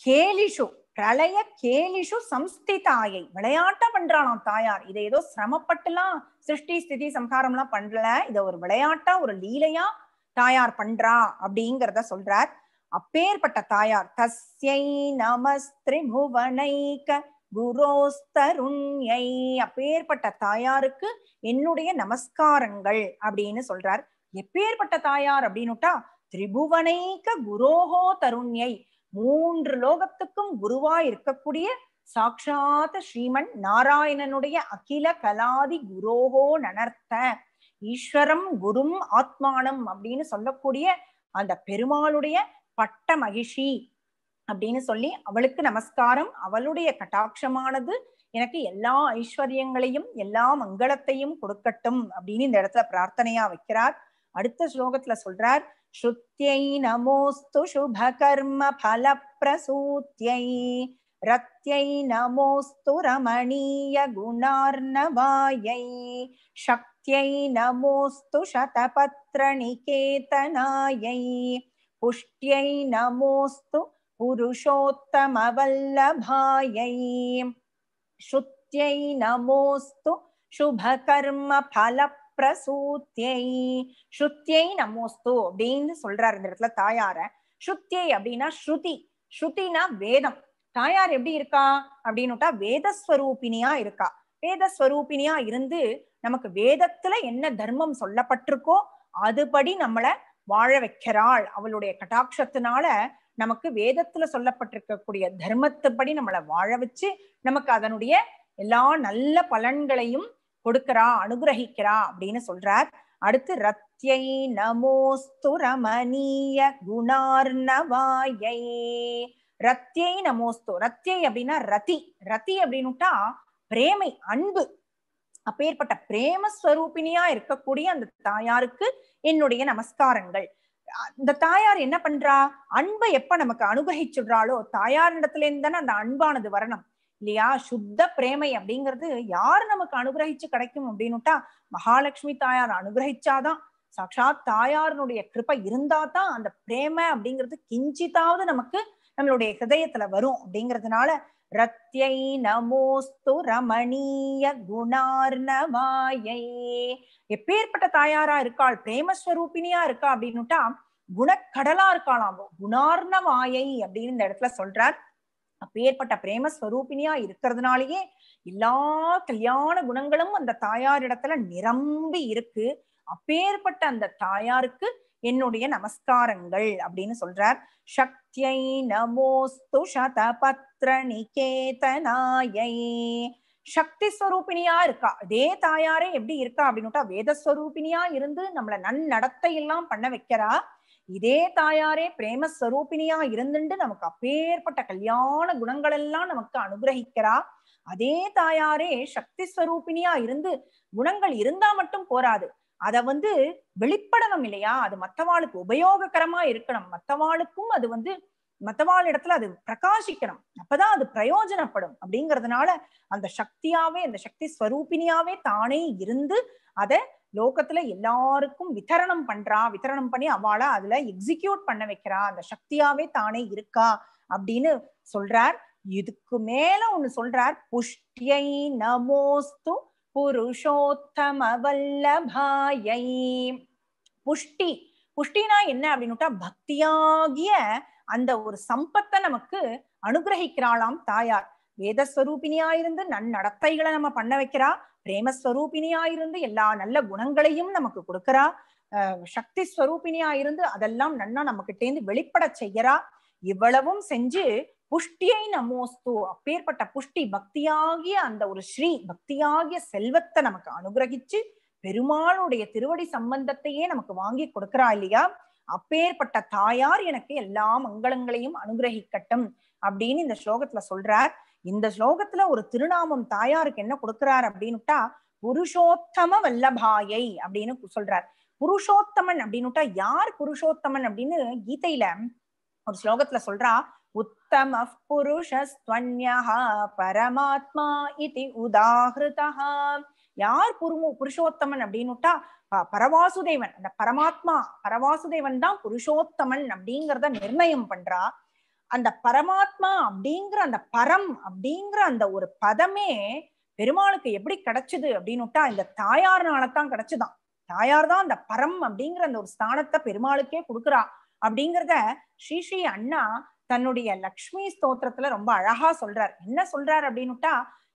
கேலிஷு பிரளய கேலிஷு சம்ஸ்திதாயை விளையாட்டா பண்றாளாம் தாயார் இதை ஏதோ சிரமப்பட்டுலாம் சிருஷ்டி ஸ்திதி சம்ஹாரம் எல்லாம் பண்றல இத ஒரு விளையாட்டா ஒரு லீலையா தாயார் பண்றா அப்படிங்கிறத சொல்றார் அப்பேற்பட்ட தாயார் தஸ்யை நமஸ்திரி புவனைக்க குரோஸ்தருண்யை அப்பேற்பட்ட தாயாருக்கு என்னுடைய நமஸ்காரங்கள் அப்படின்னு சொல்றார் எப்பேற்பட்ட தாயார் அப்படின்னுட்டா திரிபுவனைக்க குரோஹோ தருண்யை மூன்று லோகத்துக்கும் குருவா இருக்கக்கூடிய சாட்சாத் ஸ்ரீமன் நாராயணனுடைய அகில கலாதி குரோகோ நனர்த்த ஈஸ்வரம் குரும் ஆத்மானம் அப்படின்னு சொல்லக்கூடிய அந்த பெருமாளுடைய பட்ட மகிஷி அப்படின்னு சொல்லி அவளுக்கு நமஸ்காரம் அவளுடைய கட்டாட்சமானது எனக்கு எல்லா ஐஸ்வர்யங்களையும் எல்லா மங்களத்தையும் கொடுக்கட்டும் அப்படின்னு இந்த இடத்துல பிரார்த்தனையா வைக்கிறார் அடுத்த ஸ்லோகத்துல சொல்றார் श्रुत्यै नमोऽस्तु शुभकर्मफलप्रसूत्यै रत्यै नमोऽस्तु रमणीयगुणार्णवायै शक्त्यै नमोऽस्तु शतपत्रनिकेतनायै पुष्ट्यै नमोऽस्तु पुरुषोत्तमवल्लभायै श्रुत्यै नमोऽस्तु शुभकर्मफलप्र பிரசூத்தியை ஸ்ருத்தியை நமோஸ்து அப்படின்னு சொல்றாரு இந்த இடத்துல தாயார ஸ்ருத்தியை அப்படின்னா ஸ்ருதி ஸ்ருதினா வேதம் தாயார் எப்படி இருக்கா அப்படின்னுட்டா வேதஸ்வரூபினியா இருக்கா வேதஸ்வரூபினியா இருந்து நமக்கு வேதத்துல என்ன தர்மம் சொல்லப்பட்டிருக்கோ அதுபடி நம்மள வாழ வைக்கிறாள் அவளுடைய கட்டாட்சத்தினால நமக்கு வேதத்துல சொல்லப்பட்டிருக்கக்கூடிய படி நம்மளை வாழ வச்சு நமக்கு அதனுடைய எல்லா நல்ல பலன்களையும் கொடுக்கிறான் அனுகிரகிக்கிறான் அப்படின்னு சொல்றார் அடுத்து ரத்யை நமோஸ்து ரமணீய குணார்ணவாயை ரத்யை நமோஸ்து ரத்யை அப்படின்னா ரதி ரதி அப்படின்னுட்டா பிரேமை அன்பு அப்பேற்பட்ட பிரேமஸ்வரூபினியா இருக்கக்கூடிய அந்த தாயாருக்கு என்னுடைய நமஸ்காரங்கள் இந்த தாயார் என்ன பண்றா அன்பை எப்ப நமக்கு அனுகிரகிச்சுடுறாளோ தாயாரிடத்துல இருந்து தானே அந்த அன்பானது வரணும் இல்லையா சுத்த பிரேமை அப்படிங்கிறது யார் நமக்கு அனுகிரகிச்சு கிடைக்கும் அப்படின்னுட்டா மகாலட்சுமி தாயார் அனுகிரகிச்சாதான் சாட்சாத் தாயாருனுடைய கிருப்பை இருந்தா தான் அந்த பிரேமை அப்படிங்கிறது கிஞ்சித்தாவது நமக்கு நம்மளுடைய ஹிருதயத்துல வரும் அப்படிங்கிறதுனால ரத்யை நமோஸ்து ரமணீய குணார்ணமாயை எப்பேற்பட்ட தாயாரா இருக்காள் பிரேமஸ்வரூபினியா இருக்கா அப்படின்னுட்டா குணக்கடலா இருக்காளாம் குணார்ணவாயை அப்படின்னு இந்த இடத்துல சொல்றார் அப்பேற்பட்ட பிரேமஸ்வரூபினியா இருக்கிறதுனாலயே எல்லா கல்யாண குணங்களும் அந்த தாயார் இடத்துல நிரம்பி இருக்கு அப்பேற்பட்ட அந்த தாயாருக்கு என்னுடைய நமஸ்காரங்கள் அப்படின்னு சொல்றார் சக்தியை நமோஸ்து சத பத்ர நிகேதனாயை சக்தி ஸ்வரூபினியா இருக்கா அதே தாயாரே எப்படி இருக்கா அப்படின்னுட்டா வேதஸ்வரூபினியா இருந்து நம்மளை நடத்தை எல்லாம் பண்ண வைக்கிறா இதே தாயாரே சரூபினியா இருந்துட்டு நமக்கு அப்பேற்பட்ட கல்யாண குணங்கள் எல்லாம் நமக்கு அனுகிரகிக்கிறா அதே தாயாரே சக்தி ஸ்வரூபினியா இருந்து குணங்கள் இருந்தா மட்டும் போராது அத வந்து வெளிப்படணும் இல்லையா அது மத்தவாளுக்கு உபயோகக்கரமா இருக்கணும் மத்தவாளுக்கும் அது வந்து மத்தவாள் இடத்துல அது பிரகாசிக்கணும் அப்பதான் அது பிரயோஜனப்படும் அப்படிங்கிறதுனால அந்த சக்தியாவே அந்த சக்தி ஸ்வரூபினியாவே தானே இருந்து அதை லோகத்துல எல்லாருக்கும் வித்தரணம் பண்றா வித்தரணம் பண்ணி அவளை அதுல எக்ஸிக்யூட் பண்ண வைக்கிறா அந்த சக்தியாவே தானே இருக்கா அப்படின்னு சொல்றார் இதுக்கு மேல ஒண்ணு சொல்றார் புஷ்டியை நமோஸ்து புருஷோத்தம வல்லபாயை புஷ்டி புஷ்டினா என்ன அப்படின்னுட்டா பக்தியாகிய அந்த ஒரு சம்பத்தை நமக்கு அனுகிரகிக்கிறாளாம் தாயார் வேதஸ்வரூபினியா இருந்து நன் நடத்தைகளை நம்ம பண்ண வைக்கிறா பிரேமஸ்வரூபினியா இருந்து எல்லா நல்ல குணங்களையும் நமக்கு கொடுக்கறா சக்தி ஸ்வரூபினியா இருந்து அதெல்லாம் நன்னா நம்ம கிட்டேந்து வெளிப்பட செய்யறா இவ்வளவும் செஞ்சு புஷ்டியை நமோஸ்து அப்பேற்பட்ட புஷ்டி பக்தியாகிய அந்த ஒரு ஸ்ரீ பக்தியாகிய செல்வத்தை நமக்கு அனுகிரகிச்சு பெருமாளுடைய திருவடி சம்பந்தத்தையே நமக்கு வாங்கி கொடுக்கறா இல்லையா அப்பேற்பட்ட தாயார் எனக்கு எல்லா மங்களங்களையும் அனுகிரகிக்கட்டும் அப்படின்னு இந்த ஸ்லோகத்துல சொல்றார் இந்த ஸ்லோகத்துல ஒரு திருநாமம் தாயாருக்கு என்ன கொடுக்கிறார் அப்படின்னுட்டா புருஷோத்தம வல்லபாயை அப்படின்னு சொல்றார் புருஷோத்தமன் அப்படின்னுட்டா யார் புருஷோத்தமன் அப்படின்னு கீதையில ஒரு ஸ்லோகத்துல சொல்றா உத்தம புருஷஸ்துவன்யா பரமாத்மா இது உதாகிருதா யார் புருமு புருஷோத்தமன் அப்படின்னுட்டா பரவாசுதேவன் அந்த பரமாத்மா பரவாசுதேவன் தான் புருஷோத்தமன் அப்படிங்கிறத நிர்ணயம் பண்றா அந்த பரமாத்மா அப்படிங்கிற அந்த பரம் அப்படிங்கிற அந்த ஒரு பதமே பெருமாளுக்கு எப்படி கிடைச்சது அப்படின்னுட்டா இந்த தாயார்னாலத்தான் கிடைச்சுதான் தாயார் தான் அந்த பரம் அப்படிங்கிற அந்த ஒரு ஸ்தானத்தை பெருமாளுக்கே கொடுக்குறா அப்படிங்கிறத ஸ்ரீ ஸ்ரீ அண்ணா தன்னுடைய லக்ஷ்மி ஸ்தோத்திரத்துல ரொம்ப அழகா சொல்றார் என்ன சொல்றார் அப்படின்னுட்டா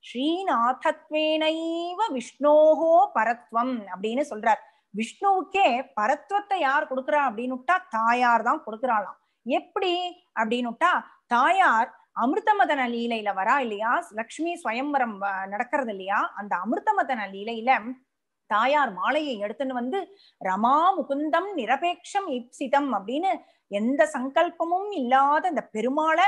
ஸ்ரீநாதத்வேனைவ விஷ்ணோகோ பரத்வம் அப்படின்னு சொல்றார் விஷ்ணுவுக்கே பரத்வத்தை யார் கொடுக்குறா அப்படின்னுட்டா தாயார் தான் கொடுக்குறாளாம் எப்படி அப்படின்னுட்டா தாயார் அமிர்தமதன லீலையில வரா இல்லையா லக்ஷ்மி சுயம்பரம் நடக்கிறது இல்லையா அந்த அமிர்தமதன லீலையில தாயார் மாலையை எடுத்துன்னு வந்து ரமா முகுந்தம் நிரபேட்சம் இப்சிதம் அப்படின்னு எந்த சங்கல்பமும் இல்லாத இந்த பெருமாளை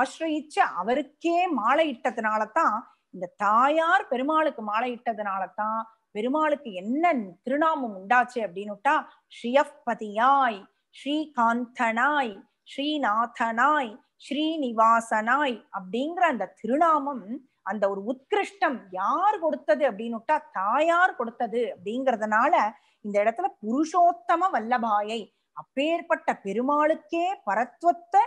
ஆசிரயிச்சு அவருக்கே மாலை இட்டதுனால தான் இந்த தாயார் பெருமாளுக்கு மாலை இட்டதுனால தான் பெருமாளுக்கு என்ன திருநாமம் உண்டாச்சு அப்படின்னுட்டா ஸ்ரீயப்பதியாய் ஸ்ரீகாந்தனாய் ஸ்ரீநாதனாய் ஸ்ரீநிவாசனாய் அப்படிங்கிற அந்த திருநாமம் அந்த ஒரு உத்கிருஷ்டம் யார் கொடுத்தது அப்படின்னுட்டா தாயார் கொடுத்தது அப்படிங்கிறதுனால இந்த இடத்துல புருஷோத்தம வல்லபாயை அப்பேற்பட்ட பெருமாளுக்கே பரத்வத்தை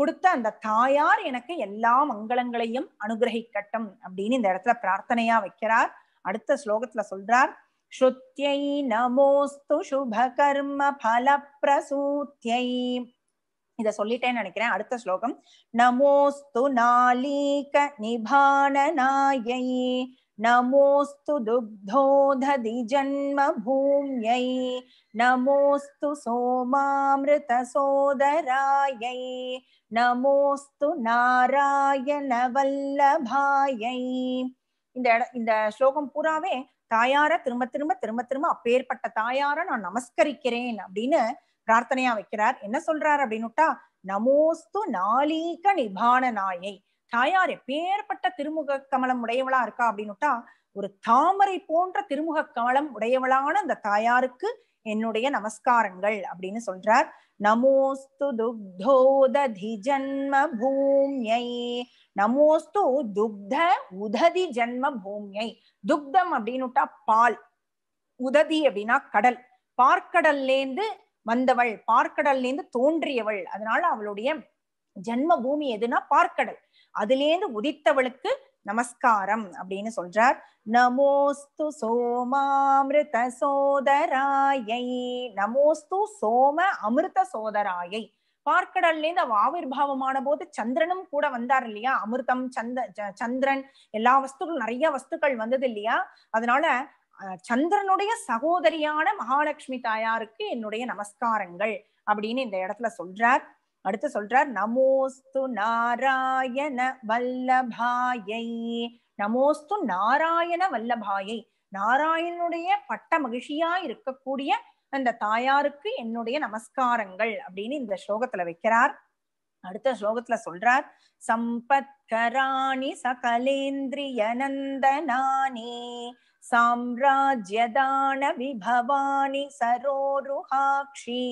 கொடுத்த அந்த தாயார் எனக்கு எல்லா மங்களங்களையும் அனுகிரகிக்கட்டும் அப்படின்னு இந்த இடத்துல பிரார்த்தனையா வைக்கிறார் அடுத்த ஸ்லோகத்துல சொல்றார் ஸ்ருத்யை நமோஸ்து சுபகர்ம பல பிரசூத்தியை இத சொல்லிட்டேன்னு நினைக்கிறேன் அடுத்த ஸ்லோகம் நமோஸ்து நாளீக நமோஸ்து துக்தோததி ஜன்ம பூம்யை நமோஸ்து சோமாமிருத சோதராயை நமோஸ்து நாராயண வல்லபாயை இந்த இந்த ஸ்லோகம் பூராவே தாயார திரும்ப திரும்ப திரும்ப திரும்ப அப்பேற்பட்ட தாயார நான் நமஸ்கரிக்கிறேன் அப்படின்னு பிரார்த்தனையா வைக்கிறார் என்ன சொல்றார் அப்படின்னுட்டா நமோஸ்து நாளீக நிபான நாயை தாயார் எப்பேற்பட்ட திருமுக கமலம் உடையவளா இருக்கா அப்படின்னுட்டா ஒரு தாமரை போன்ற திருமுக கமலம் உடையவளான அந்த தாயாருக்கு என்னுடைய நமஸ்காரங்கள் அப்படின்னு சொல்றார் நமோஸ்து துக்தோததி ஜன்ம பூமியை நமோஸ்து துக்த உததி ஜன்ம பூமியை துக்தம் அப்படின்னுட்டா பால் உததி அப்படின்னா கடல் பார்க்கடல்லேந்து வந்தவள் பார்க்கடல்லேருந்து தோன்றியவள் அதனால அவளுடைய ஜென்ம பூமி எதுனா பார்க்கடல் அதுலேருந்து உதித்தவளுக்கு நமஸ்காரம் அப்படின்னு சொல்றார் நமோஸ்து சோமாமிருத சோதராயை நமோஸ்து சோம அமிர்த சோதராயை பார்க்கடல்லேருந்து இருந்து அவ ஆவிர்வாவமான போது சந்திரனும் கூட வந்தார் இல்லையா அமிர்தம் சந்த சந்திரன் எல்லா வஸ்துகளும் நிறைய வஸ்துக்கள் வந்தது இல்லையா அதனால சந்திரனுடைய சகோதரியான மகாலட்சுமி தாயாருக்கு என்னுடைய நமஸ்காரங்கள் அப்படின்னு இந்த இடத்துல சொல்றார் அடுத்து சொல்றார் நமோஸ்து நாராயண வல்லபாயை நமோஸ்து நாராயண வல்லபாயை நாராயணனுடைய பட்ட மகிழ்ச்சியா இருக்கக்கூடிய அந்த தாயாருக்கு என்னுடைய நமஸ்காரங்கள் அப்படின்னு இந்த ஸ்லோகத்துல வைக்கிறார் அடுத்த ஸ்லோகத்துல சொல்றார் சம்பத்கராணி சகலேந்திரிய நந்தனானி சாம்ராஜ்யதான விபவானி சரோருஹாட்சி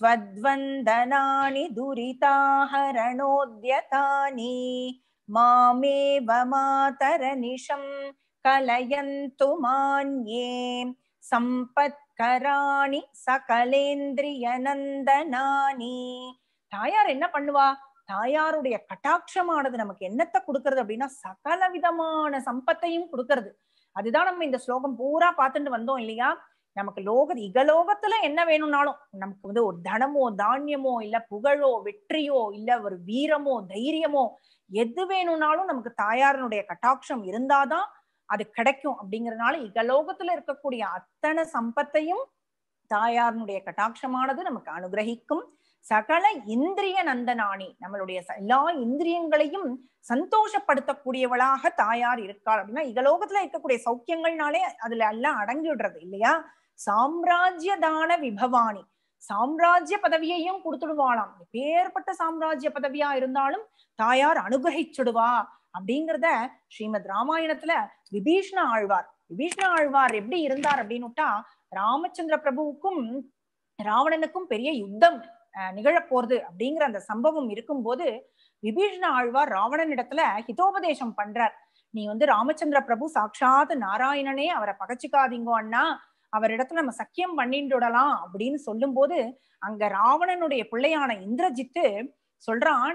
त्वद्वन्दनानि दुरिताहरणोद्यतानि मामेव मातरनिशं कलयन्तु मान्ये सम्पत्कराणि सकलेन्द्रियनन्दनानि தாயார் என்ன பண்ணுவா தாயாருடைய கட்டாட்சமானது நமக்கு என்னத்தை கொடுக்கறது அப்படின்னா சகல விதமான சம்பத்தையும் கொடுக்கறது அதுதான் நம்ம இந்த ஸ்லோகம் பூரா பார்த்துட்டு வந்தோம் இல்லையா நமக்கு லோக இகலோகத்துல என்ன வேணும்னாலும் நமக்கு வந்து ஒரு தனமோ தானியமோ இல்ல புகழோ வெற்றியோ இல்ல ஒரு வீரமோ தைரியமோ எது வேணும்னாலும் நமக்கு தாயாரனுடைய கட்டாட்சம் இருந்தாதான் அது கிடைக்கும் அப்படிங்கறதுனால இகலோகத்துல இருக்கக்கூடிய அத்தனை சம்பத்தையும் தாயாரனுடைய கட்டாட்சமானது நமக்கு அனுகிரகிக்கும் சகல இந்திரிய நந்தனானி நம்மளுடைய எல்லா இந்திரியங்களையும் சந்தோஷப்படுத்தக்கூடியவளாக தாயார் இருக்காள் அப்படின்னா இகலோகத்துல இருக்கக்கூடிய சௌக்கியங்கள்னாலே அதுல எல்லாம் அடங்கிடுறது இல்லையா சாம்ராஜ்ய தான விபவானி சாம்ராஜ்ய பதவியையும் கொடுத்துடுவாளாம் பேர்பட்ட சாம்ராஜ்ய பதவியா இருந்தாலும் தாயார் அனுகிரகிச்சுடுவா அப்படிங்கிறத ஸ்ரீமத் ராமாயணத்துல விபீஷ்ண ஆழ்வார் விபீஷ்ண ஆழ்வார் எப்படி இருந்தார் அப்படின்னுட்டா ராமச்சந்திர பிரபுவுக்கும் ராவணனுக்கும் பெரிய யுத்தம் நிகழப்போறது அப்படிங்கிற அந்த சம்பவம் இருக்கும்போது விபீஷண ஆழ்வார் ராவணன் இடத்துல ஹிதோபதேசம் பண்றார் நீ வந்து ராமச்சந்திர பிரபு சாட்சாத் நாராயணனே அவரை பகச்சிக்காதீங்கோ அண்ணா அவரிடத்துல நம்ம சக்கியம் விடலாம் அப்படின்னு சொல்லும் போது அங்க ராவணனுடைய பிள்ளையான இந்திரஜித்து சொல்றான்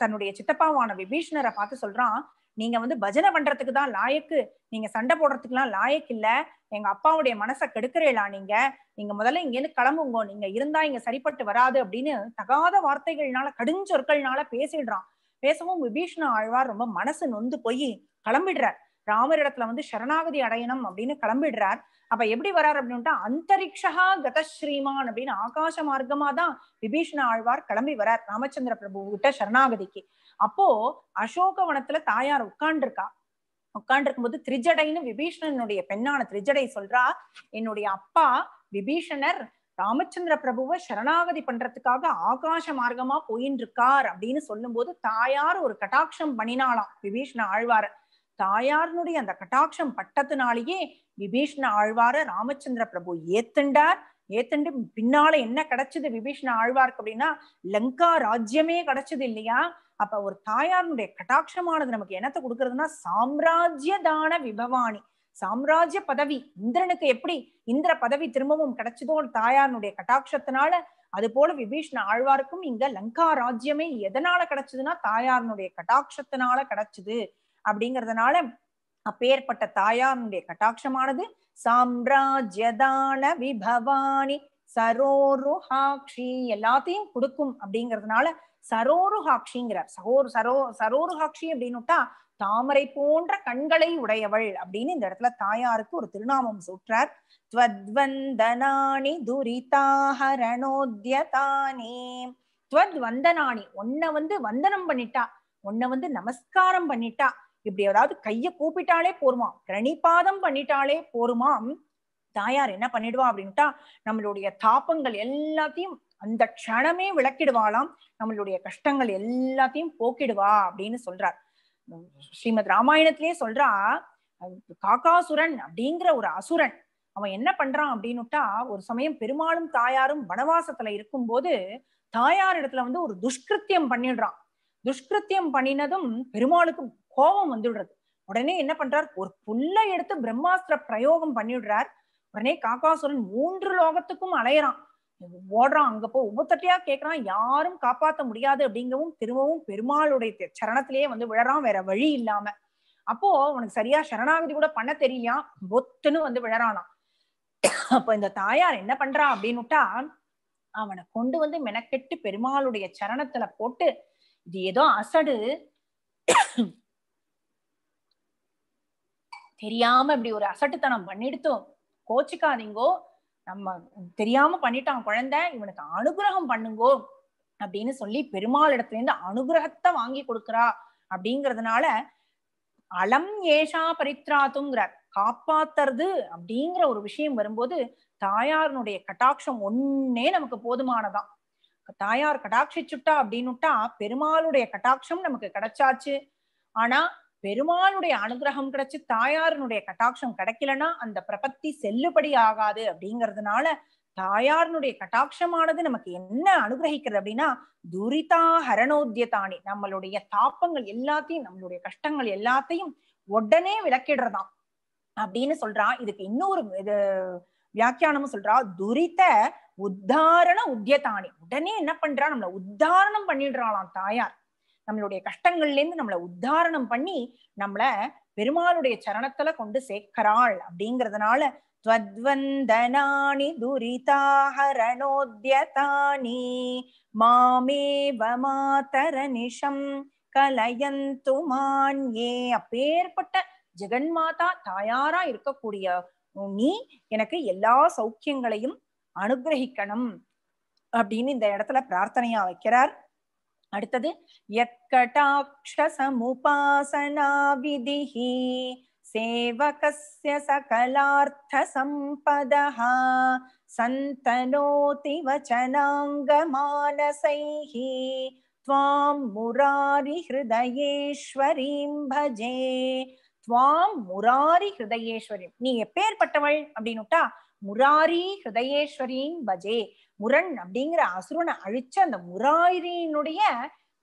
தன்னுடைய சித்தப்பாவான விபீஷணரை பார்த்து சொல்றான் நீங்க வந்து பஜனை பண்றதுக்கு தான் லாயக்கு நீங்க சண்டை போடுறதுக்கு எல்லாம் லாயக்கு இல்ல எங்க அப்பாவுடைய மனசை கெடுக்கிறேலாம் நீங்க நீங்க முதல்ல இங்கேருந்து கிளம்புங்க நீங்க இருந்தா இங்க சரிப்பட்டு வராது அப்படின்னு தகாத வார்த்தைகள்னால கடுஞ்சொற்கள்னால பேசிடுறான் பேசவும் விபீஷ்ண ஆழ்வார் ரொம்ப மனசு நொந்து போய் கிளம்பிடுறார் ராமரிடத்துல வந்து சரணாகதி அடையணும் அப்படின்னு கிளம்பிடுறார் அப்ப எப்படி வரார் அப்படின்ட்டா அந்தரிக்ஷா கதஸ்ரீமான் அப்படின்னு ஆகாச மார்க்கமா தான் விபீஷண ஆழ்வார் கிளம்பி வரார் ராமச்சந்திர பிரபு கிட்ட சரணாகதிக்கு அப்போ அசோக வனத்துல தாயார் உட்காண்டிருக்கா உட்காண்டிருக்கும் போது திரிஜடைன்னு விபீஷணனுடைய பெண்ணான திரிஜடை சொல்றா என்னுடைய அப்பா விபீஷணர் ராமச்சந்திர பிரபுவை சரணாகதி பண்றதுக்காக ஆகாச மார்க்கமா போயின்னு இருக்கார் அப்படின்னு சொல்லும் போது தாயார் ஒரு கட்டாட்சம் பண்ணினாலாம் விபீஷண ஆழ்வார தாயாருனுடைய அந்த கட்டாட்சம் பட்டத்தினாலேயே விபீஷண ஆழ்வார ராமச்சந்திர பிரபு ஏத்துண்டார் ஏத்தண்டு பின்னால என்ன கிடைச்சது விபீஷண ஆழ்வார்க்கு அப்படின்னா லங்கா ராஜ்யமே கிடைச்சது இல்லையா அப்ப ஒரு தாயாருடைய கட்டாட்சமானது நமக்கு என்னத்தை கொடுக்கறதுன்னா சாம்ராஜ்ய தான விபவாணி சாம்ராஜ்ய பதவி இந்திரனுக்கு எப்படி இந்திர பதவி திரும்பவும் கிடைச்சதோ தாயாருடைய கட்டாட்சத்தினால அது போல விபீஷண ஆழ்வாருக்கும் இங்க லங்கா ராஜ்யமே எதனால கிடைச்சதுன்னா தாயாருடைய கட்டாட்சத்தினால கிடைச்சது அப்படிங்கறதுனால அப்பேற்பட்ட தாயாருடைய கட்டாட்சமானது சாம்ராஜ்யதான விபவானி சரோருஹாட்சி எல்லாத்தையும் கொடுக்கும் அப்படிங்கிறதுனால சரோருஹாட்சிங்கிறார் சகோர் சரோ சரோருஹாட்சி அப்படின்னுட்டா தாமரை போன்ற கண்களை உடையவள் அப்படின்னு இந்த இடத்துல தாயாருக்கு ஒரு திருநாமம் சூற்றார் துவத்வந்தனானி துரிதாஹரணோத்யதானே துவத் வந்தனானி வந்து வந்தனம் பண்ணிட்டா உன்னை வந்து நமஸ்காரம் பண்ணிட்டா இப்படி ஏதாவது கைய கூப்பிட்டாலே போருமா பிரணிபாதம் பண்ணிட்டாலே போருமாம் தாயார் என்ன பண்ணிடுவா அப்படின்ட்டா நம்மளுடைய தாப்பங்கள் எல்லாத்தையும் அந்த க்ஷணமே விளக்கிடுவாளாம் நம்மளுடைய கஷ்டங்கள் எல்லாத்தையும் போக்கிடுவா அப்படின்னு சொல்றார் ஸ்ரீமத் ராமாயணத்திலேயே சொல்றா காக்காசுரன் அப்படிங்கிற ஒரு அசுரன் அவன் என்ன பண்றான் அப்படின்னுட்டா ஒரு சமயம் பெருமாளும் தாயாரும் வனவாசத்துல இருக்கும் போது தாயார் இடத்துல வந்து ஒரு துஷ்கிருத்தியம் பண்ணிடுறான் துஷ்கிருத்தியம் பண்ணினதும் பெருமாளுக்கு கோபம் வந்துடுறது உடனே என்ன பண்றார் ஒரு புல்லை எடுத்து பிரம்மாஸ்திர பிரயோகம் பண்ணிடுறார் உடனே காக்காசுரன் மூன்று லோகத்துக்கும் அலையறான் ஓடுறான் அங்க போ உபத்தட்டியா கேட்கறான் யாரும் காப்பாத்த முடியாது அப்படிங்கவும் திரும்பவும் பெருமாளுடைய சரணத்திலேயே வந்து விழறான் வேற வழி இல்லாம அப்போ அவனுக்கு சரியா சரணாகதி கூட பண்ண தெரியலையா பொத்துன்னு வந்து விழறானாம் அப்ப இந்த தாயார் என்ன பண்றா அப்படின்னுட்டா அவனை கொண்டு வந்து மெனக்கெட்டு பெருமாளுடைய சரணத்துல போட்டு இது ஏதோ அசடு தெரியாம இப்படி ஒரு அசட்டுத்தனம் பண்ணிடுத்தோம் கோச்சிக்காதீங்கோ நம்ம தெரியாம பண்ணிட்டான் குழந்தை இவனுக்கு அனுகிரகம் பண்ணுங்கோ அப்படின்னு சொல்லி பெருமாள் இடத்துல இருந்து அனுகிரகத்தை வாங்கி கொடுக்குறா அப்படிங்கறதுனால அலம் ஏஷா பரித்ராத்துங்கிறார் காப்பாத்துறது அப்படிங்கிற ஒரு விஷயம் வரும்போது தாயாரனுடைய கட்டாட்சம் ஒன்னே நமக்கு போதுமானதான் தாயார் கட்டாட்சிச்சுட்டா அப்படின்னுட்டா பெருமாளுடைய கட்டாட்சம் நமக்கு கிடைச்சாச்சு ஆனா பெருமானுடைய அனுகிரகம் கிடைச்சு தாயாருனுடைய கட்டாட்சம் கிடைக்கலன்னா அந்த பிரபத்தி செல்லுபடி ஆகாது அப்படிங்கிறதுனால தாயாருனுடைய கட்டாட்சமானது நமக்கு என்ன அனுகிரகிக்கிறது அப்படின்னா துரிதா ஹரணோத்தியதானி நம்மளுடைய தாப்பங்கள் எல்லாத்தையும் நம்மளுடைய கஷ்டங்கள் எல்லாத்தையும் உடனே விளக்கிடுறதாம் அப்படின்னு சொல்றா இதுக்கு இன்னொரு இது வியாக்கியானமும் சொல்றா துரித உத்தாரண உத்தியதானி உடனே என்ன பண்றா நம்மளை உத்தாரணம் பண்ணிடுறாளாம் தாயார் நம்மளுடைய கஷ்டங்கள்லேருந்து நம்மளை உத்தாரணம் பண்ணி நம்மள பெருமாளுடைய சரணத்துல கொண்டு சேர்க்கிறாள் அப்படிங்கிறதுனால त्वद्वन्दनानि दुरिताहरणोद्यतानि மாமேவ நிஷம் கலயந்து மான்யே அப்பேற்பட்ட ஜெகன்மாதா தாயாரா இருக்கக்கூடிய நீ எனக்கு எல்லா சௌக்கியங்களையும் அனுகிரகிக்கணும் அப்படின்னு இந்த இடத்துல பிரார்த்தனையா வைக்கிறார் அடுத்தது யத்கடாட்சசமுபாசனா விதிஹி सेवकस्य सकलार्थसम्पदः सन्तनोति वचनाङ्गमानसैः त्वां मुरारिहृदयेश्वरीं भजे துவாம் முராரி ஹிருதயேஸ்வரி நீ எப்பேற்பட்டவள் அப்படின்னுட்டா முராரி ஹிருதயேஸ்வரின் பஜே முரண் அப்படிங்கிற அசுரனை அழிச்ச அந்த முராயினுடைய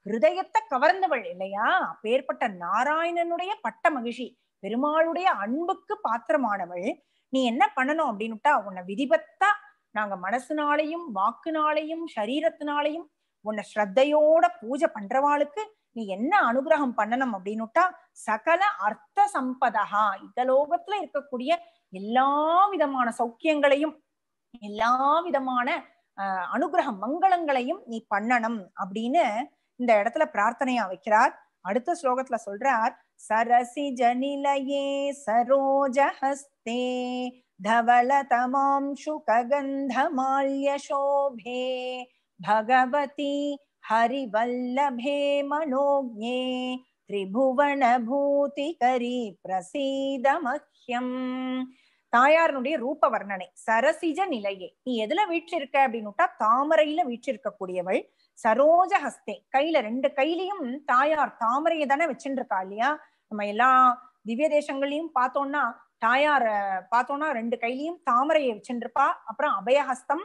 ஹிருதயத்தை கவர்ந்தவள் இல்லையா அப்பேற்பட்ட நாராயணனுடைய பட்ட மகிழ்ச்சி பெருமாளுடைய அன்புக்கு பாத்திரமானவள் நீ என்ன பண்ணணும் அப்படின்னுட்டா உன்னை விதிபத்தா நாங்க மனசுனாலையும் வாக்குனாலையும் சரீரத்தினாலையும் உன்னை ஸ்ரத்தையோட பூஜை பண்றவாளுக்கு நீ என்ன அனுகிரகம் பண்ணணும் அப்படின்னுட்டா சகல அர்த்த சம்பதகா லோகத்துல இருக்கக்கூடிய எல்லா விதமான சௌக்கியங்களையும் எல்லா விதமான அனுகிரக மங்களங்களையும் நீ பண்ணணும் அப்படின்னு இந்த இடத்துல பிரார்த்தனையா வைக்கிறார் அடுத்த ஸ்லோகத்துல சொல்றார் சரசி ஜனிலையே சரோஜஹஸ்தே धवलतमांशु कगन्धमाल्यशोभे भगवती हरिवल्लभे मनोज्ञे त्रिभुवनभूतिकरी प्रसीद मह्यम् தாயாரனுடைய ரூப வர்ணனை சரசிஜ நிலையே நீ எதுல வீற்றிருக்க விட்டா தாமரையில வீற்றிருக்கக்கூடியவள் சரோஜ ஹஸ்தே கையில ரெண்டு கையிலயும் தாயார் தாமரையை தானே வச்சுருக்கா இல்லையா நம்ம எல்லா திவ்ய தேசங்கள்லயும் பார்த்தோம்னா தாயார பார்த்தோம்னா ரெண்டு கையிலையும் தாமரையை வச்சுருப்பா அப்புறம் அபயஹஸ்தம்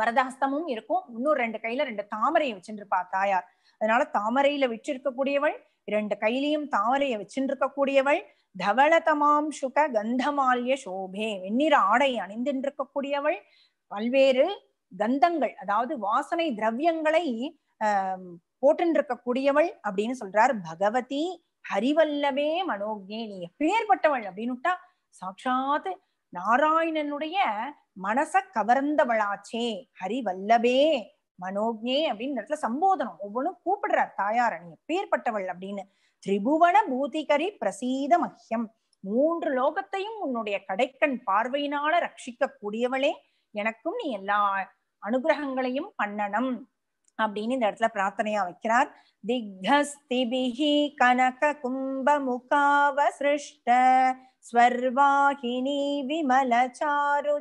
வரதஹஸ்தமும் இருக்கும் இன்னொரு ரெண்டு கையில ரெண்டு தாமரையை வச்சுருப்பா தாயார் அதனால தாமரையில விற்றிருக்கக்கூடியவள் இரண்டு கையிலையும் தாமரையை வச்சுருக்கக்கூடியவள் தவளதமாம் சுக கந்தமால்ய சோபே வெண்ணிற ஆடை அணிந்தின்றிருக்கக்கூடியவள் பல்வேறு கந்தங்கள் அதாவது வாசனை திரவியங்களை போட்டுருக்கக்கூடியவள் அப்படின்னு சொல்றார் பகவதி ஹரிவல்லவே மனோஜே நீ எப்பேற்பட்டவள் விட்டா சாட்சாத் நாராயணனுடைய மனச கவர்ந்தவளாச்சே ஹரிவல்லவே மனோஜே அப்படின்னு இடத்துல சம்போதனம் ஒவ்வொன்றும் கூப்பிடுறார் தாயார் நீ எப்பேற்பட்டவள் அப்படின்னு திரிபுவன பூதிகரி பிரசீத மஹ்யம் மூன்று லோகத்தையும் உன்னுடைய கடைக்கண் பார்வையினால ரட்சிக்க கூடியவளே எனக்கும் நீ எல்லா அனுகிரகங்களையும் பண்ணணும் அப்படின்னு இந்த இடத்துல பிரார்த்தனையா வைக்கிறார் திக்ஹஸ்திபிஹி கனக கும்ப சிருஷ்ட ஸ்வர்வாகினி விமலச்சாரு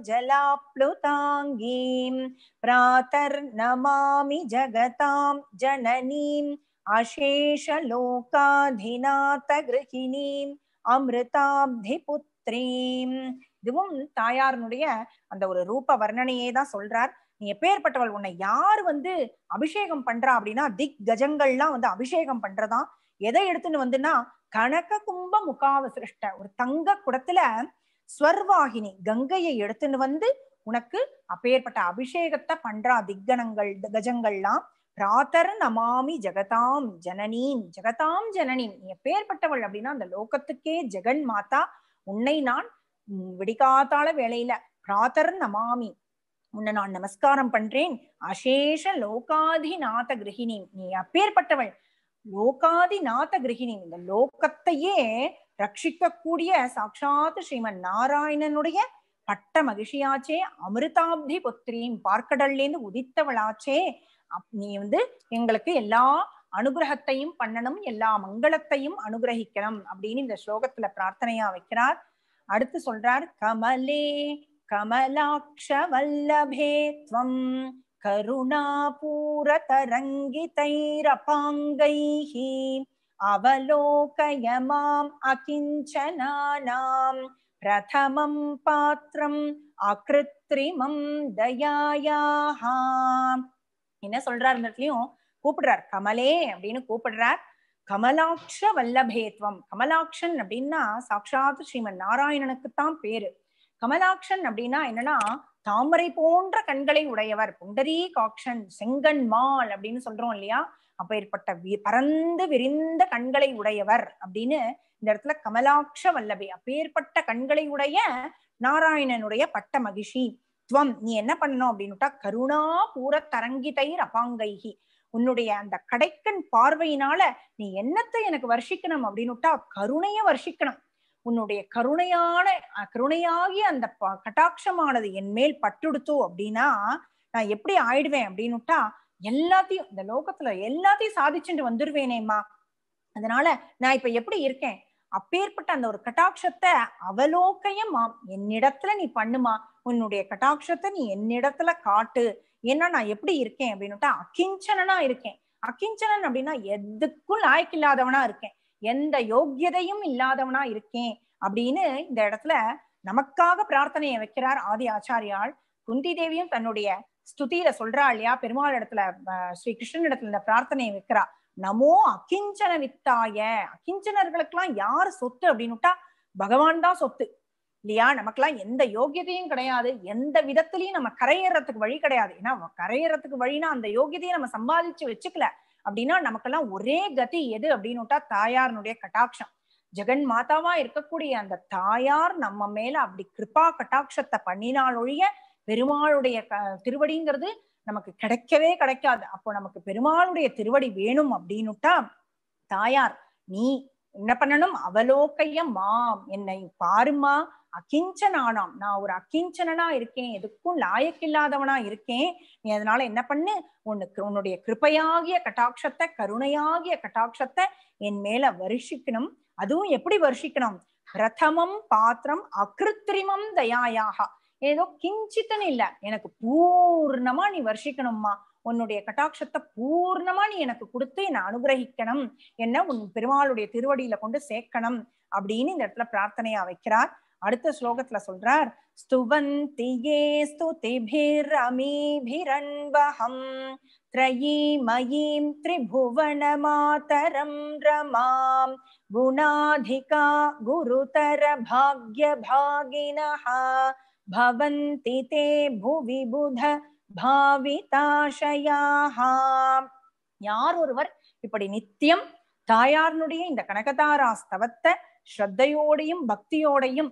தாங்கீம் பிராத்தர் நமாமி ஜகதாம் ஜனனீம் அசேஷலோகாதிநாதகிருஹிணீம் அமிர்தாப்தி புத்திரீம் இதுவும் தாயாரனுடைய அந்த ஒரு ரூப வர்ணனையே தான் சொல்றார் நீ எப்பேற்பட்டவள் உன்னை யார் வந்து அபிஷேகம் பண்றா அப்படின்னா திக் கஜங்கள்லாம் வந்து அபிஷேகம் பண்றதா எதை எடுத்துன்னு வந்துன்னா கனக கும்ப முகாவ சிருஷ்ட ஒரு தங்க குடத்துல ஸ்வர்வாகினி கங்கையை எடுத்துன்னு வந்து உனக்கு அப்பேற்பட்ட அபிஷேகத்தை பண்றா திக்கணங்கள் கஜங்கள்லாம் பிராத்தர் நமாமி ஜெகதாம் ஜனனீம் ஜெகதாம் ஜனனீம் நீ எப்பேற்பட்டவள் அப்படின்னா அந்த லோகத்துக்கே ஜெகன் மாதா உன்னை நான் விடிகாத்தாள வேலையில பிராத்தர் நமாமி உன்னை நான் நமஸ்காரம் பண்றேன் அசேஷ லோகாதிநாத கிரகிணி நீ அப்பேற்பட்டவள் லோகாதிநாத கிரகிணி இந்த லோகத்தையே ரட்சிக்க கூடிய சாட்சாத் ஸ்ரீமன் நாராயணனுடைய பட்ட மகிழ்ச்சியாச்சே அமிர்தாப்தி புத்திரியும் பார்க்கடல்லேந்து உதித்தவளாச்சே நீ வந்து எங்களுக்கு எல்லா அனுகிரகத்தையும் பண்ணணும் எல்லா மங்களத்தையும் அனுகிரகிக்கணும் அப்படின்னு இந்த ஸ்லோகத்துல பிரார்த்தனையா வைக்கிறார் அடுத்து சொல்றார் கமலே கமலாட்ச வல்லபே துவம் கருணாபூர தரங்கிதைரபாங்கைः அவலோகய அவலோகயமாம் அகிஞ்சனானாம் பிரதமம் பாத்திரம் அகிருத்ரிமம் தயாயாஹாம் என்ன சொல்றார் இந்த இடத்துலயும் கூப்பிடுறார் கமலே அப்படின்னு கூப்பிடுறார் கமலாட்ச வல்லபேத்வம் கமலாட்சன் அப்படின்னா சாட்சாத் ஸ்ரீமன் நாராயணனுக்குத்தான் பேரு கமலாட்சன் அப்படின்னா என்னன்னா தாமரை போன்ற கண்களை உடையவர் புண்டரீ காக்ஷன் செங்கன் மால் அப்படின்னு சொல்றோம் இல்லையா அப்ப ஏற்பட்ட பரந்து விரிந்த கண்களை உடையவர் அப்படின்னு இந்த இடத்துல கமலாட்ச வல்லபே அப்பேற்பட்ட கண்களை உடைய நாராயணனுடைய பட்ட மகிஷி துவம் நீ என்ன பண்ணணும் அப்படின்னுட்டா கருணா பூர தயிர் அபாங்கைகி உன்னுடைய அந்த கடைக்கண் பார்வையினால நீ என்னத்தை எனக்கு வர்ஷிக்கணும் அப்படின்னுட்டா கருணைய வர்ஷிக்கணும் உன்னுடைய கருணையான கருணையாகிய அந்த கட்டாட்சமானது என் மேல் பட்டுடுத்தோ அப்படின்னா நான் எப்படி ஆயிடுவேன் அப்படின்னுட்டா எல்லாத்தையும் இந்த லோகத்துல எல்லாத்தையும் சாதிச்சுட்டு வந்துருவேனேம்மா அதனால நான் இப்ப எப்படி இருக்கேன் அப்பேற்பட்ட அந்த ஒரு கட்டாட்சத்தை அவலோக்கையமாம் என்னிடத்துல நீ பண்ணுமா உன்னுடைய கட்டாட்சத்தை நீ என்னிடத்துல காட்டு ஏன்னா நான் எப்படி இருக்கேன் அப்படின்னுட்டு அகிஞ்சனா இருக்கேன் அகிஞ்சனன் அப்படின்னா எதுக்கும் லாய்க்கு இல்லாதவனா இருக்கேன் எந்த யோக்கியதையும் இல்லாதவனா இருக்கேன் அப்படின்னு இந்த இடத்துல நமக்காக பிரார்த்தனையை வைக்கிறார் ஆதி ஆச்சாரியால் குந்தி தேவியும் தன்னுடைய ஸ்துதியில சொல்றா இல்லையா பெருமாள் இடத்துல ஸ்ரீ கிருஷ்ணன் இடத்துல இந்த பிரார்த்தனையை வைக்கிறா நமோ அகிஞ்சன வித்தாய அகிஞ்சனர்களுக்கெல்லாம் யார் சொத்து அப்படின்னுட்டா பகவான் தான் சொத்து இல்லையா நமக்கெல்லாம் எந்த யோகியதையும் கிடையாது எந்த விதத்திலையும் நம்ம கரையேறதுக்கு வழி கிடையாது ஏன்னா கரையேறதுக்கு வழினா அந்த யோகியதையும் நம்ம சம்பாதிச்சு வச்சுக்கல அப்படின்னா நமக்கெல்லாம் ஒரே கதி எது அப்படின்னுட்டா தாயாரனுடைய கட்டாட்சம் ஜெகன் மாதாவா இருக்கக்கூடிய அந்த தாயார் நம்ம மேல அப்படி கிருபா கட்டாட்சத்தை பண்ணினால் ஒழிய பெருமாளுடைய திருவடிங்கிறது நமக்கு கிடைக்கவே கிடைக்காது அப்போ நமக்கு பெருமாளுடைய திருவடி வேணும் அப்படின்னுட்டா தாயார் நீ என்ன பண்ணணும் அவலோக்கைய மாம் என்னை பாருமா அகிஞ்சனானாம் நான் ஒரு அகிஞ்சனா இருக்கேன் எதுக்கும் லாயக்கில்லாதவனா இருக்கேன் நீ அதனால என்ன பண்ணு உனக்கு உன்னுடைய கிருப்பையாகிய கட்டாட்சத்தை கருணையாகிய கட்டாட்சத்தை என் மேல வருஷிக்கணும் அதுவும் எப்படி வருஷிக்கணும் பிரதமம் பாத்திரம் அகிருத்திரிமம் தயாயாகா ஏதோ கிஞ்சித்தன இல்ல எனக்கு பூர்ணமா நீ வர்ஷிக்கணும்மா உன்னுடைய கட்டாட்சத்தை பூர்ணமா நீ எனக்கு கொடுத்து என்னை அனுகிரகிக்கணும் என்ன உன் பெருமாளுடைய திருவடியில கொண்டு சேர்க்கணும் அப்படின்னு இந்த இடத்துல பிரார்த்தனையா வைக்கிறார் அடுத்த ஸ்லோகத்துல சொல்றார் ஸ்துவந்தியே ஸ்துதிபிரமீபிரண்வகம் त्रयी मयीं त्रिभुवनमातरं रमां गुणाधिका गुरुतरभाग्यभागिनः भवन्ति ते भुवि बुध யார் ஒருவர் இப்படி நித்தியம் தாயாரனுடைய இந்த கனகதாரா ஸ்தவத்தை ஸ்ரத்தையோடையும் பக்தியோடையும்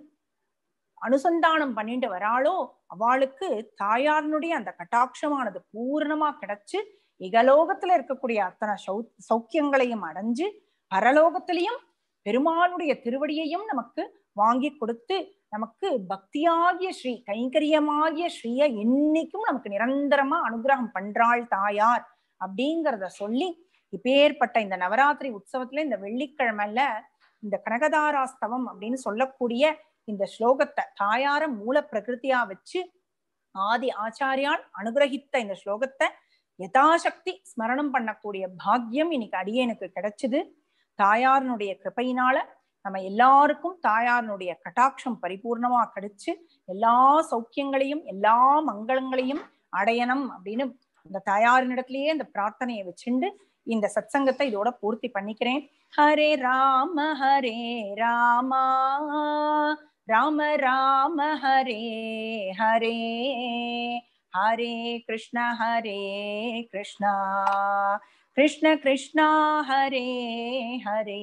அனுசந்தானம் பண்ணிட்டு வராளோ அவளுக்கு தாயாரனுடைய அந்த கட்டாட்சமானது பூர்ணமா கிடைச்சு இகலோகத்துல இருக்கக்கூடிய அத்தனை சௌ சௌக்கியங்களையும் அடைஞ்சு பரலோகத்திலையும் பெருமாளுடைய திருவடியையும் நமக்கு வாங்கி கொடுத்து நமக்கு பக்தியாகிய ஸ்ரீ கைங்கரியமாகிய ஸ்ரீய என்னைக்கும் நமக்கு நிரந்தரமா அனுகிரகம் பண்றாள் தாயார் அப்படிங்கிறத சொல்லி இப்பேற்பட்ட இந்த நவராத்திரி உற்சவத்துல இந்த வெள்ளிக்கிழமைல இந்த கனகதாராஸ்தவம் அப்படின்னு சொல்லக்கூடிய இந்த ஸ்லோகத்தை தாயார மூல பிரகிருத்தியா வச்சு ஆதி ஆச்சாரியால் அனுகிரகித்த இந்த ஸ்லோகத்தை யதாசக்தி ஸ்மரணம் பண்ணக்கூடிய பாக்கியம் இன்னைக்கு அடியனுக்கு கிடைச்சது தாயாரனுடைய கிருப்பையினால நம்ம எல்லாருக்கும் தாயாரனுடைய கட்டாட்சம் பரிபூர்ணமா கிடைச்சு எல்லா சௌக்கியங்களையும் எல்லா மங்களங்களையும் அடையணும் அப்படின்னு இந்த தாயாரினிடத்திலேயே இந்த பிரார்த்தனையை வச்சுண்டு இந்த சத்சங்கத்தை இதோட பூர்த்தி பண்ணிக்கிறேன் ஹரே ராம ஹரே ராமா ராம ராம ஹரே ஹரே ஹரே கிருஷ்ண ஹரே கிருஷ்ணா கிருஷ்ண கிருஷ்ணா ஹரே ஹரே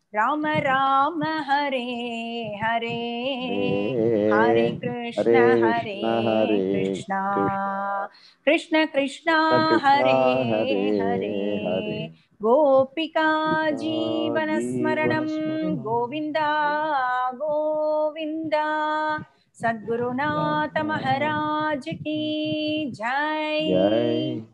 राम राम हरे हरे हरे कृष्ण हरे कृष्ण कृष्ण कृष्ण हरे हरे गोपिका जीवन स्मरण गोविंदा गोविन्द गोविन्द महाराज की जय